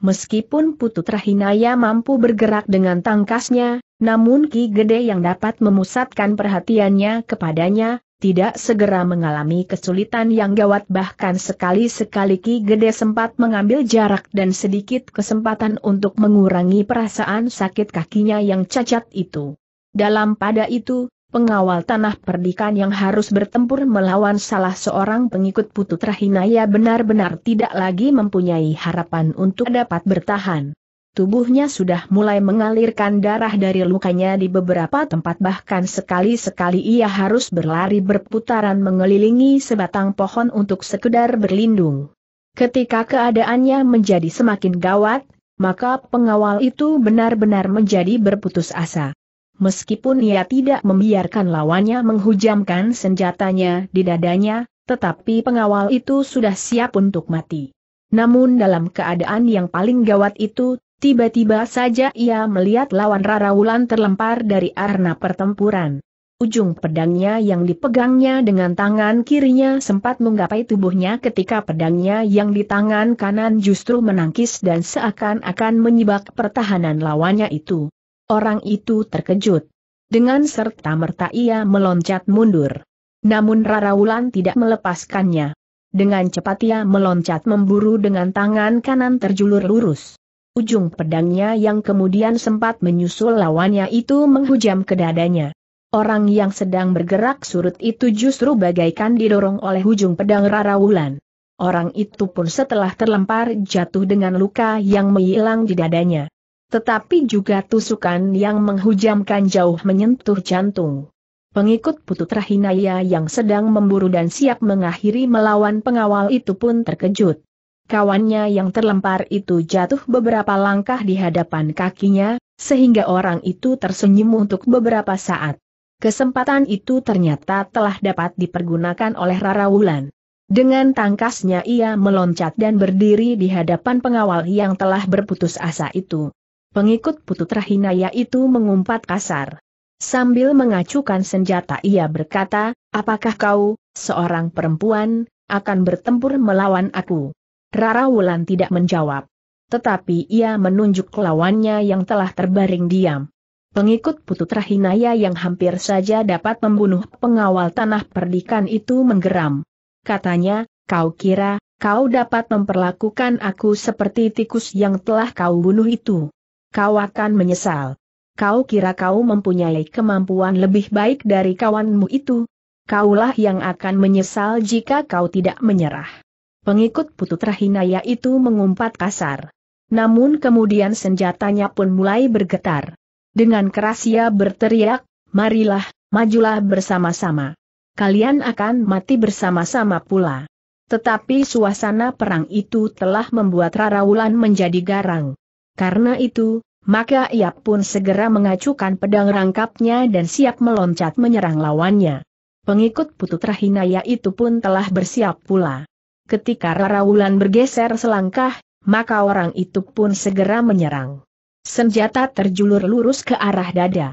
Meskipun putu Trahinaya mampu bergerak dengan tangkasnya, namun Ki Gede yang dapat memusatkan perhatiannya kepadanya, tidak segera mengalami kesulitan yang gawat bahkan sekali-sekali Ki Gede sempat mengambil jarak dan sedikit kesempatan untuk mengurangi perasaan sakit kakinya yang cacat itu. Dalam pada itu, pengawal tanah perdikan yang harus bertempur melawan salah seorang pengikut Putu Hinaya benar-benar tidak lagi mempunyai harapan untuk dapat bertahan. Tubuhnya sudah mulai mengalirkan darah dari lukanya di beberapa tempat bahkan sekali-sekali ia harus berlari berputaran mengelilingi sebatang pohon untuk sekedar berlindung. Ketika keadaannya menjadi semakin gawat, maka pengawal itu benar-benar menjadi berputus asa. Meskipun ia tidak membiarkan lawannya menghujamkan senjatanya di dadanya, tetapi pengawal itu sudah siap untuk mati. Namun dalam keadaan yang paling gawat itu, tiba-tiba saja ia melihat lawan Raraulan terlempar dari arena pertempuran. Ujung pedangnya yang dipegangnya dengan tangan kirinya sempat menggapai tubuhnya ketika pedangnya yang di tangan kanan justru menangkis dan seakan-akan menyibak pertahanan lawannya itu. Orang itu terkejut. Dengan serta-merta ia meloncat mundur. Namun Rara Wulan tidak melepaskannya. Dengan cepat ia meloncat memburu dengan tangan kanan terjulur lurus. Ujung pedangnya yang kemudian sempat menyusul lawannya itu menghujam ke dadanya. Orang yang sedang bergerak surut itu justru bagaikan didorong oleh ujung pedang Rara Wulan. Orang itu pun setelah terlempar jatuh dengan luka yang menghilang di dadanya tetapi juga tusukan yang menghujamkan jauh menyentuh jantung. Pengikut Putut Rahinaya yang sedang memburu dan siap mengakhiri melawan pengawal itu pun terkejut. Kawannya yang terlempar itu jatuh beberapa langkah di hadapan kakinya, sehingga orang itu tersenyum untuk beberapa saat. Kesempatan itu ternyata telah dapat dipergunakan oleh Rara Wulan. Dengan tangkasnya ia meloncat dan berdiri di hadapan pengawal yang telah berputus asa itu pengikut Putu Trahinaya itu mengumpat kasar. Sambil mengacukan senjata ia berkata, apakah kau, seorang perempuan, akan bertempur melawan aku? Rara Wulan tidak menjawab. Tetapi ia menunjuk lawannya yang telah terbaring diam. Pengikut Putu Trahinaya yang hampir saja dapat membunuh pengawal tanah perdikan itu menggeram. Katanya, kau kira, kau dapat memperlakukan aku seperti tikus yang telah kau bunuh itu kau akan menyesal. Kau kira kau mempunyai kemampuan lebih baik dari kawanmu itu? Kaulah yang akan menyesal jika kau tidak menyerah. Pengikut Putu Hinaya itu mengumpat kasar. Namun kemudian senjatanya pun mulai bergetar. Dengan keras ia berteriak, marilah, majulah bersama-sama. Kalian akan mati bersama-sama pula. Tetapi suasana perang itu telah membuat Wulan menjadi garang. Karena itu, maka ia pun segera mengacukan pedang rangkapnya dan siap meloncat menyerang lawannya. Pengikut Putu Trahinaya itu pun telah bersiap pula. Ketika Rara Wulan bergeser selangkah, maka orang itu pun segera menyerang. Senjata terjulur lurus ke arah dada.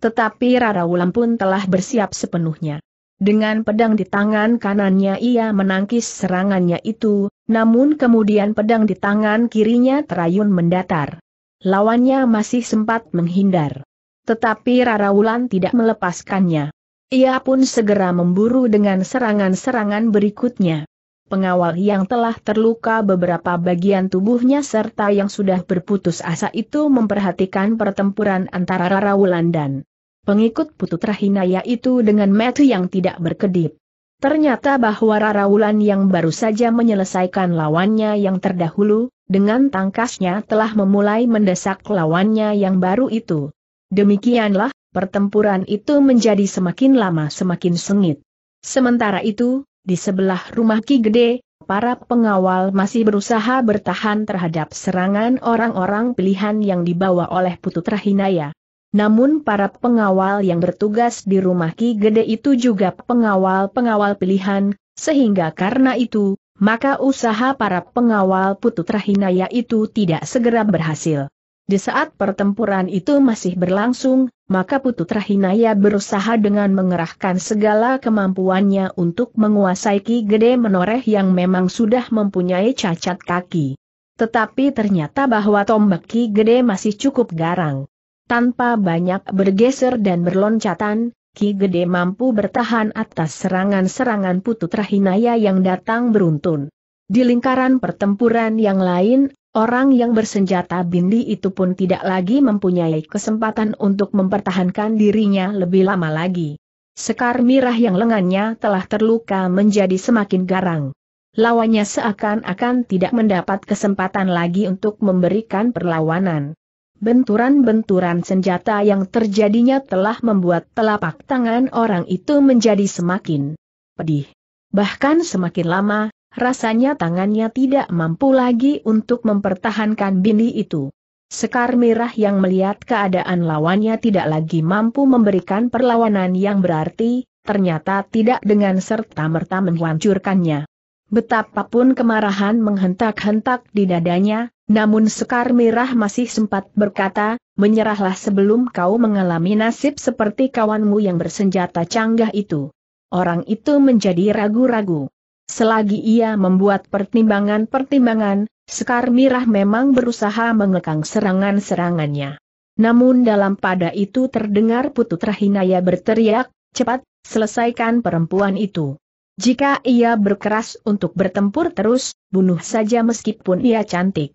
Tetapi Rara Wulan pun telah bersiap sepenuhnya. Dengan pedang di tangan kanannya ia menangkis serangannya itu, namun kemudian pedang di tangan kirinya terayun mendatar. Lawannya masih sempat menghindar. Tetapi Rara Wulan tidak melepaskannya. Ia pun segera memburu dengan serangan-serangan berikutnya pengawal yang telah terluka beberapa bagian tubuhnya serta yang sudah berputus asa itu memperhatikan pertempuran antara Rara Wulan dan pengikut Pututra Hinaya itu dengan metu yang tidak berkedip. Ternyata bahwa Rara Wulan yang baru saja menyelesaikan lawannya yang terdahulu, dengan tangkasnya telah memulai mendesak lawannya yang baru itu. Demikianlah, pertempuran itu menjadi semakin lama semakin sengit. Sementara itu, di sebelah rumah Ki Gede, para pengawal masih berusaha bertahan terhadap serangan orang-orang pilihan yang dibawa oleh Putu Trahinaya. Namun para pengawal yang bertugas di rumah Ki Gede itu juga pengawal-pengawal pilihan, sehingga karena itu, maka usaha para pengawal Putu Trahinaya itu tidak segera berhasil. Di saat pertempuran itu masih berlangsung, maka Putu Trahinaya berusaha dengan mengerahkan segala kemampuannya untuk menguasai Ki Gede Menoreh yang memang sudah mempunyai cacat kaki. Tetapi ternyata bahwa tombak Ki Gede masih cukup garang. Tanpa banyak bergeser dan berloncatan, Ki Gede mampu bertahan atas serangan-serangan Putu Rahinaya yang datang beruntun. Di lingkaran pertempuran yang lain, orang yang bersenjata bindi itu pun tidak lagi mempunyai kesempatan untuk mempertahankan dirinya lebih lama lagi. Sekar mirah yang lengannya telah terluka menjadi semakin garang. Lawannya seakan-akan tidak mendapat kesempatan lagi untuk memberikan perlawanan. Benturan-benturan senjata yang terjadinya telah membuat telapak tangan orang itu menjadi semakin pedih. Bahkan semakin lama, rasanya tangannya tidak mampu lagi untuk mempertahankan bini itu. Sekar merah yang melihat keadaan lawannya tidak lagi mampu memberikan perlawanan yang berarti, ternyata tidak dengan serta-merta menghancurkannya. Betapapun kemarahan menghentak-hentak di dadanya, namun Sekar Merah masih sempat berkata, menyerahlah sebelum kau mengalami nasib seperti kawanmu yang bersenjata canggah itu. Orang itu menjadi ragu-ragu. Selagi ia membuat pertimbangan-pertimbangan, Sekar Mirah memang berusaha mengekang serangan-serangannya. Namun dalam pada itu terdengar Putu Hinaya berteriak, cepat, selesaikan perempuan itu. Jika ia berkeras untuk bertempur terus, bunuh saja meskipun ia cantik.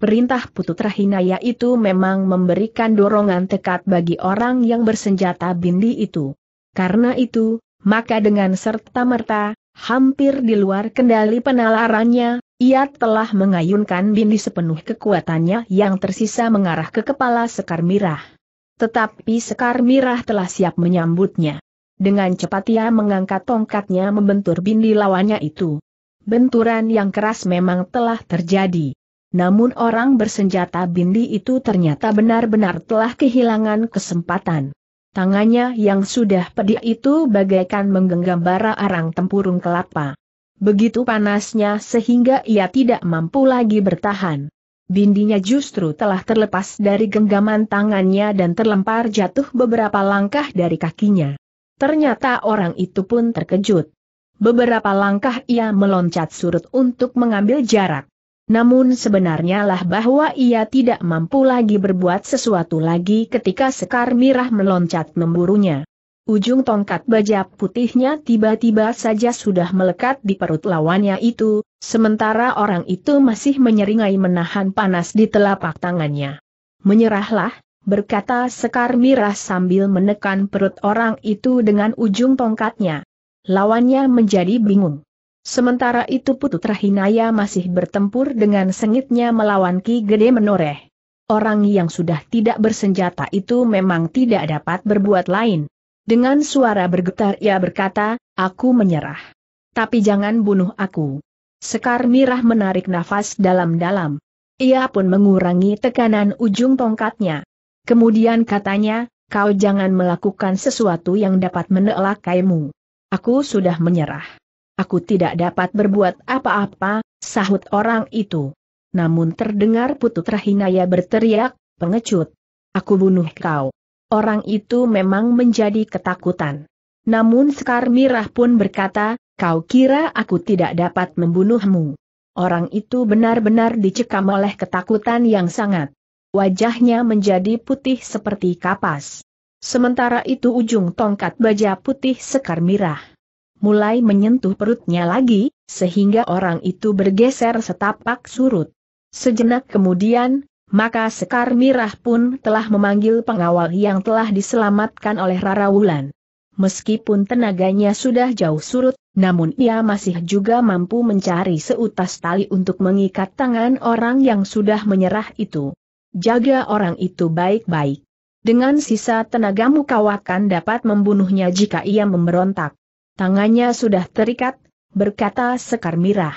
Perintah Putu Trahinaya itu memang memberikan dorongan tekad bagi orang yang bersenjata bindi itu. Karena itu, maka dengan serta-merta, hampir di luar kendali penalarannya, ia telah mengayunkan bindi sepenuh kekuatannya yang tersisa mengarah ke kepala Sekar Mirah. Tetapi Sekar Mirah telah siap menyambutnya. Dengan cepat ia mengangkat tongkatnya membentur bindi lawannya itu. Benturan yang keras memang telah terjadi. Namun orang bersenjata bindi itu ternyata benar-benar telah kehilangan kesempatan. Tangannya yang sudah pedih itu bagaikan menggenggam bara arang tempurung kelapa. Begitu panasnya sehingga ia tidak mampu lagi bertahan. Bindinya justru telah terlepas dari genggaman tangannya dan terlempar jatuh beberapa langkah dari kakinya. Ternyata orang itu pun terkejut. Beberapa langkah ia meloncat surut untuk mengambil jarak. Namun sebenarnya lah bahwa ia tidak mampu lagi berbuat sesuatu lagi ketika Sekar Mirah meloncat memburunya. Ujung tongkat baja putihnya tiba-tiba saja sudah melekat di perut lawannya itu, sementara orang itu masih menyeringai menahan panas di telapak tangannya. Menyerahlah, berkata Sekar Mirah sambil menekan perut orang itu dengan ujung tongkatnya. Lawannya menjadi bingung. Sementara itu Putu Hinaya masih bertempur dengan sengitnya melawan Ki Gede Menoreh. Orang yang sudah tidak bersenjata itu memang tidak dapat berbuat lain. Dengan suara bergetar ia berkata, aku menyerah. Tapi jangan bunuh aku. Sekar Mirah menarik nafas dalam-dalam. Ia pun mengurangi tekanan ujung tongkatnya. Kemudian katanya, kau jangan melakukan sesuatu yang dapat menelakkaimu. Aku sudah menyerah. Aku tidak dapat berbuat apa-apa, sahut orang itu. Namun terdengar putu Hinaya berteriak, pengecut. Aku bunuh kau. Orang itu memang menjadi ketakutan. Namun Sekar Mirah pun berkata, kau kira aku tidak dapat membunuhmu. Orang itu benar-benar dicekam oleh ketakutan yang sangat. Wajahnya menjadi putih seperti kapas. Sementara itu ujung tongkat baja putih Sekar Mirah mulai menyentuh perutnya lagi, sehingga orang itu bergeser setapak surut. Sejenak kemudian, maka Sekar Mirah pun telah memanggil pengawal yang telah diselamatkan oleh Rara Wulan. Meskipun tenaganya sudah jauh surut, namun ia masih juga mampu mencari seutas tali untuk mengikat tangan orang yang sudah menyerah itu. Jaga orang itu baik-baik. Dengan sisa tenagamu kau akan dapat membunuhnya jika ia memberontak. Tangannya sudah terikat, berkata Sekar Mirah.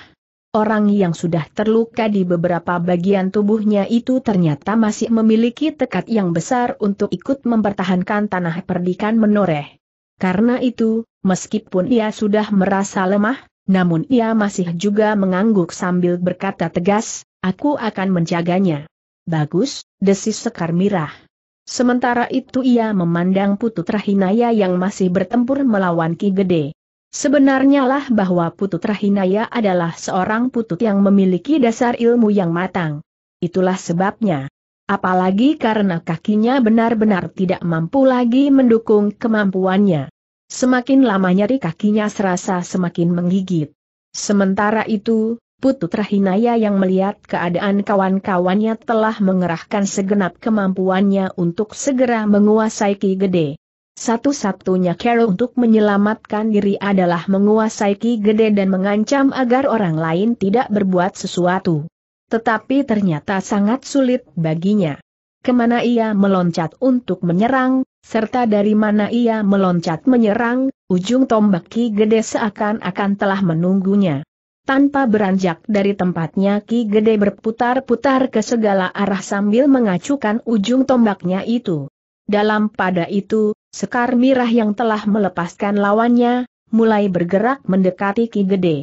Orang yang sudah terluka di beberapa bagian tubuhnya itu ternyata masih memiliki tekad yang besar untuk ikut mempertahankan tanah perdikan menoreh. Karena itu, meskipun ia sudah merasa lemah, namun ia masih juga mengangguk sambil berkata tegas, aku akan menjaganya. Bagus, desis Sekar Mirah. Sementara itu ia memandang Putu Trahinaya yang masih bertempur melawan Ki Gede. Sebenarnya lah bahwa Putu Trahinaya adalah seorang putut yang memiliki dasar ilmu yang matang. Itulah sebabnya. Apalagi karena kakinya benar-benar tidak mampu lagi mendukung kemampuannya. Semakin lamanya nyeri kakinya serasa semakin menggigit. Sementara itu, Putu Trahinaya yang melihat keadaan kawan-kawannya telah mengerahkan segenap kemampuannya untuk segera menguasai Ki Gede. Satu-satunya cara untuk menyelamatkan diri adalah menguasai Ki Gede dan mengancam agar orang lain tidak berbuat sesuatu. Tetapi ternyata sangat sulit baginya. Kemana ia meloncat untuk menyerang, serta dari mana ia meloncat menyerang, ujung tombak Ki Gede seakan-akan telah menunggunya. Tanpa beranjak dari tempatnya Ki Gede berputar-putar ke segala arah sambil mengacukan ujung tombaknya itu. Dalam pada itu, Sekar Mirah yang telah melepaskan lawannya, mulai bergerak mendekati Ki Gede.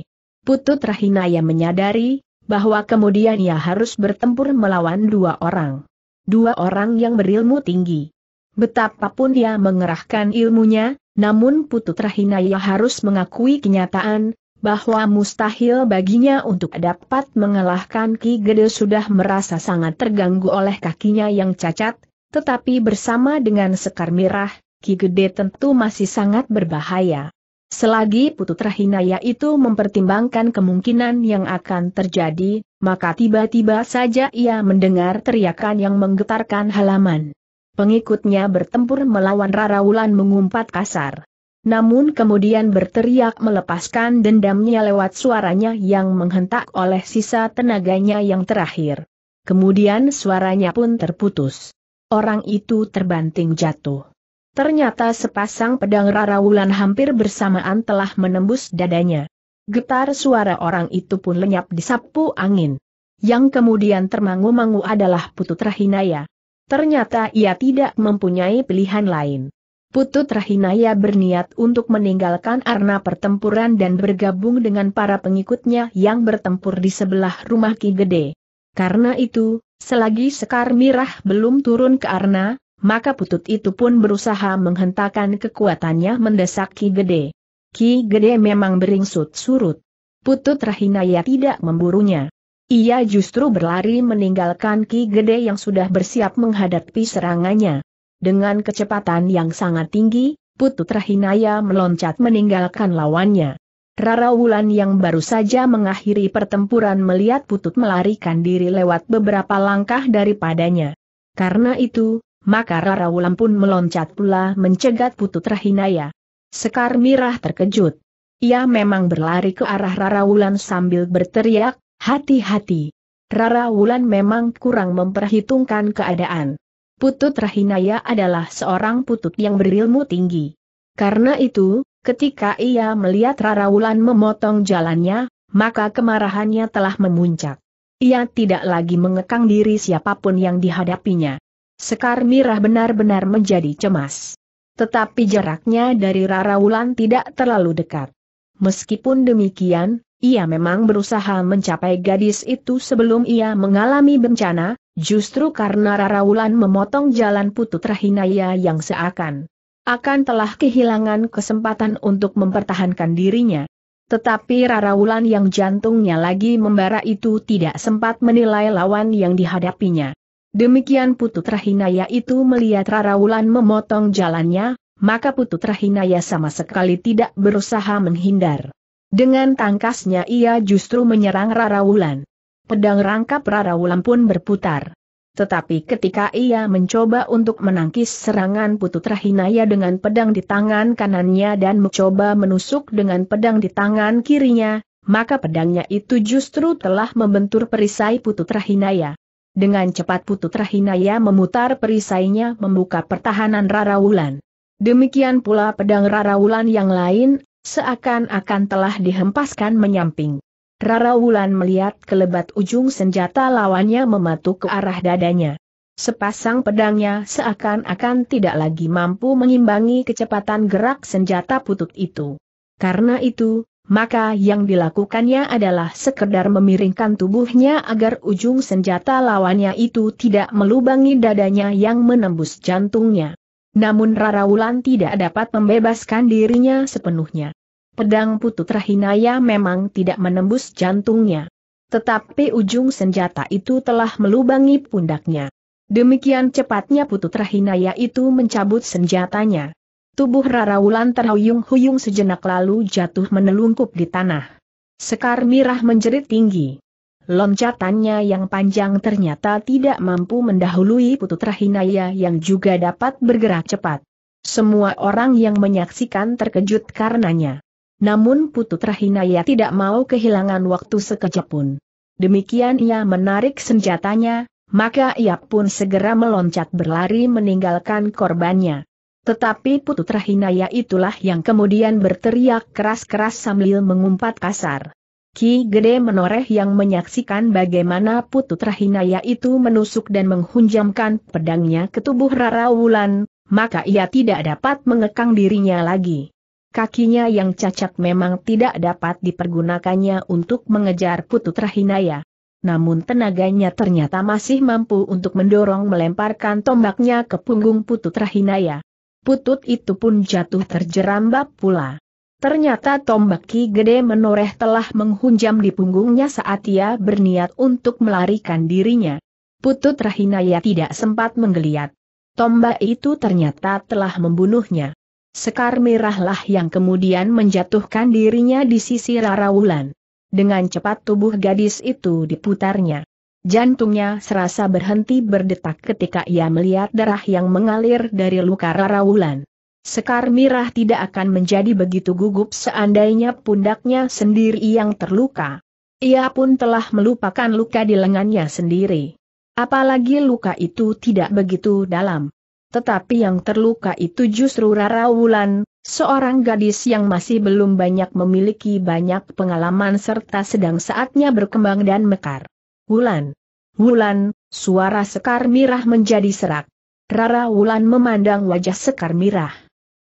Putut Rahinaya menyadari, bahwa kemudian ia harus bertempur melawan dua orang. Dua orang yang berilmu tinggi. Betapapun dia mengerahkan ilmunya, namun Putut Rahinaya harus mengakui kenyataan, bahwa mustahil baginya untuk dapat mengalahkan Ki Gede sudah merasa sangat terganggu oleh kakinya yang cacat, tetapi bersama dengan Sekar Mirah, Ki Gede tentu masih sangat berbahaya. Selagi Putu Rahinaya itu mempertimbangkan kemungkinan yang akan terjadi, maka tiba-tiba saja ia mendengar teriakan yang menggetarkan halaman. Pengikutnya bertempur melawan Rara Wulan mengumpat kasar. Namun kemudian berteriak melepaskan dendamnya lewat suaranya yang menghentak oleh sisa tenaganya yang terakhir. Kemudian suaranya pun terputus. Orang itu terbanting jatuh. Ternyata sepasang pedang rarawulan hampir bersamaan telah menembus dadanya. Getar suara orang itu pun lenyap di sapu angin. Yang kemudian termangu-mangu adalah Putut Rahinaya. Ternyata ia tidak mempunyai pilihan lain. Putut Rahinaya berniat untuk meninggalkan Arna pertempuran dan bergabung dengan para pengikutnya yang bertempur di sebelah rumah Ki Gede. Karena itu, selagi Sekar Mirah belum turun ke Arna, maka Putut itu pun berusaha menghentakkan kekuatannya mendesak Ki Gede. Ki Gede memang beringsut surut. Putut Rahinaya tidak memburunya. Ia justru berlari meninggalkan Ki Gede yang sudah bersiap menghadapi serangannya. Dengan kecepatan yang sangat tinggi, Putu Rahinaya meloncat meninggalkan lawannya. Rara Wulan yang baru saja mengakhiri pertempuran melihat Putut melarikan diri lewat beberapa langkah daripadanya. Karena itu, maka Rara Wulan pun meloncat pula mencegat Putut Rahinaya. Sekar Mirah terkejut. Ia memang berlari ke arah Rara Wulan sambil berteriak, hati-hati. Rara Wulan memang kurang memperhitungkan keadaan. Putut Rahinaya adalah seorang putut yang berilmu tinggi. Karena itu, ketika ia melihat Rara Wulan memotong jalannya, maka kemarahannya telah memuncak. Ia tidak lagi mengekang diri siapapun yang dihadapinya. Sekar Mirah benar-benar menjadi cemas. Tetapi jaraknya dari Rara Wulan tidak terlalu dekat. Meskipun demikian, ia memang berusaha mencapai gadis itu sebelum ia mengalami bencana, justru karena Wulan memotong jalan Putu Trahinaya yang seakan akan telah kehilangan kesempatan untuk mempertahankan dirinya. Tetapi Wulan yang jantungnya lagi membara itu tidak sempat menilai lawan yang dihadapinya. Demikian Putu Trahinaya itu melihat Wulan memotong jalannya, maka Putu Trahinaya sama sekali tidak berusaha menghindar. Dengan tangkasnya ia justru menyerang Rarawulan. Pedang rangkap Rarawulan pun berputar. Tetapi ketika ia mencoba untuk menangkis serangan Putu Trahinaya dengan pedang di tangan kanannya dan mencoba menusuk dengan pedang di tangan kirinya, maka pedangnya itu justru telah membentur perisai Putu Trahinaya. Dengan cepat Putu Trahinaya memutar perisainya membuka pertahanan Rarawulan. Demikian pula pedang Rarawulan yang lain Seakan-akan telah dihempaskan menyamping. Rara Wulan melihat kelebat ujung senjata lawannya mematuk ke arah dadanya. Sepasang pedangnya seakan-akan tidak lagi mampu mengimbangi kecepatan gerak senjata putut itu. Karena itu, maka yang dilakukannya adalah sekedar memiringkan tubuhnya agar ujung senjata lawannya itu tidak melubangi dadanya yang menembus jantungnya. Namun Rara Wulan tidak dapat membebaskan dirinya sepenuhnya. Pedang Putu Rahinaya memang tidak menembus jantungnya. Tetapi ujung senjata itu telah melubangi pundaknya. Demikian cepatnya Putu Rahinaya itu mencabut senjatanya. Tubuh Rara Wulan terhuyung-huyung sejenak lalu jatuh menelungkup di tanah. Sekar Mirah menjerit tinggi. Loncatannya yang panjang ternyata tidak mampu mendahului Putut Rahinaya yang juga dapat bergerak cepat. Semua orang yang menyaksikan terkejut karenanya. Namun Putut Rahinaya tidak mau kehilangan waktu sekejap pun. Demikian ia menarik senjatanya, maka ia pun segera meloncat berlari meninggalkan korbannya. Tetapi Putut Rahinaya itulah yang kemudian berteriak keras-keras sambil mengumpat kasar. Ki Gede menoreh yang menyaksikan bagaimana Putu Rahinaya itu menusuk dan menghunjamkan pedangnya ke tubuh Rara Wulan, maka ia tidak dapat mengekang dirinya lagi. Kakinya yang cacat memang tidak dapat dipergunakannya untuk mengejar Putu Rahinaya. Namun tenaganya ternyata masih mampu untuk mendorong melemparkan tombaknya ke punggung Putu Rahinaya. Putut itu pun jatuh terjerambab pula. Ternyata tombak Ki Gede menoreh telah menghunjam di punggungnya saat ia berniat untuk melarikan dirinya. Putut Rahinaya tidak sempat menggeliat. Tombak itu ternyata telah membunuhnya. Sekar merahlah yang kemudian menjatuhkan dirinya di sisi Rara Wulan. Dengan cepat tubuh gadis itu diputarnya. Jantungnya serasa berhenti berdetak ketika ia melihat darah yang mengalir dari luka Rara Wulan. Sekar Mirah tidak akan menjadi begitu gugup seandainya pundaknya sendiri yang terluka. Ia pun telah melupakan luka di lengannya sendiri. Apalagi luka itu tidak begitu dalam. Tetapi yang terluka itu justru Rara Wulan, seorang gadis yang masih belum banyak memiliki banyak pengalaman serta sedang saatnya berkembang dan mekar. Wulan. Wulan, suara Sekar Mirah menjadi serak. Rara Wulan memandang wajah Sekar Mirah.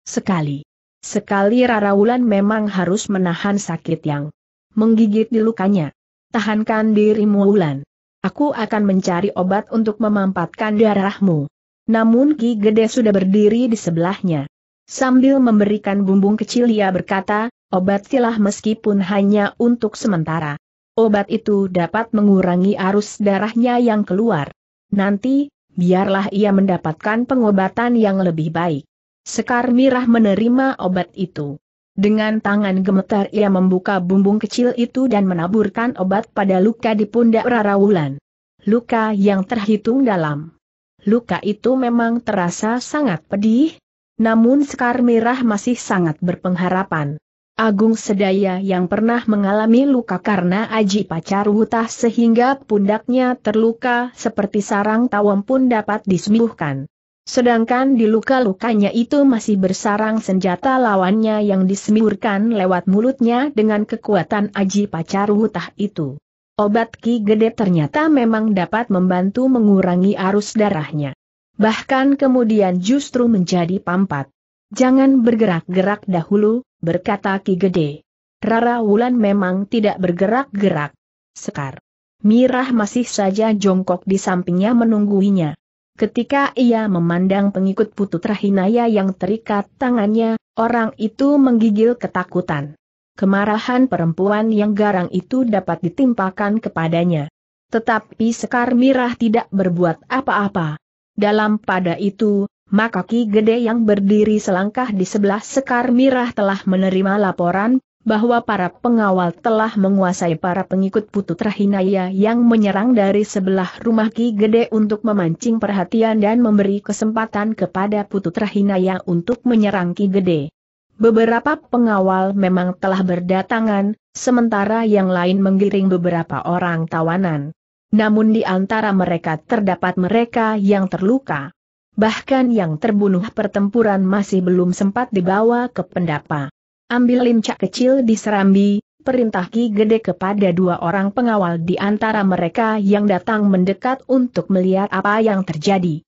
Sekali. Sekali Rara Wulan memang harus menahan sakit yang menggigit di lukanya. Tahankan dirimu Wulan. Aku akan mencari obat untuk memampatkan darahmu. Namun Ki Gede sudah berdiri di sebelahnya. Sambil memberikan bumbung kecil ia berkata, obat silah meskipun hanya untuk sementara. Obat itu dapat mengurangi arus darahnya yang keluar. Nanti, biarlah ia mendapatkan pengobatan yang lebih baik. Sekar Mirah menerima obat itu. Dengan tangan gemetar ia membuka bumbung kecil itu dan menaburkan obat pada luka di pundak Rara Wulan. Luka yang terhitung dalam. Luka itu memang terasa sangat pedih, namun Sekar Mirah masih sangat berpengharapan. Agung Sedaya yang pernah mengalami luka karena Aji Pacar Hutah sehingga pundaknya terluka seperti sarang tawon pun dapat disembuhkan. Sedangkan di luka-lukanya itu masih bersarang senjata lawannya yang disemurkan lewat mulutnya dengan kekuatan aji pacaruhutah itu. Obat Ki Gede ternyata memang dapat membantu mengurangi arus darahnya. Bahkan kemudian justru menjadi pampat. Jangan bergerak-gerak dahulu, berkata Ki Gede. Rara Wulan memang tidak bergerak-gerak. Sekar. Mirah masih saja jongkok di sampingnya menungguinya. Ketika ia memandang pengikut putu Trahinaya yang terikat tangannya, orang itu menggigil ketakutan. Kemarahan perempuan yang garang itu dapat ditimpakan kepadanya. Tetapi Sekar Mirah tidak berbuat apa-apa. Dalam pada itu, maka Ki Gede yang berdiri selangkah di sebelah Sekar Mirah telah menerima laporan bahwa para pengawal telah menguasai para pengikut Putu Rahinaya yang menyerang dari sebelah rumah Ki Gede untuk memancing perhatian dan memberi kesempatan kepada Putu Rahinaya untuk menyerang Ki Gede. Beberapa pengawal memang telah berdatangan, sementara yang lain menggiring beberapa orang tawanan. Namun di antara mereka terdapat mereka yang terluka. Bahkan yang terbunuh pertempuran masih belum sempat dibawa ke pendapa. Ambil lincak kecil di serambi, perintah Ki Gede kepada dua orang pengawal di antara mereka yang datang mendekat untuk melihat apa yang terjadi.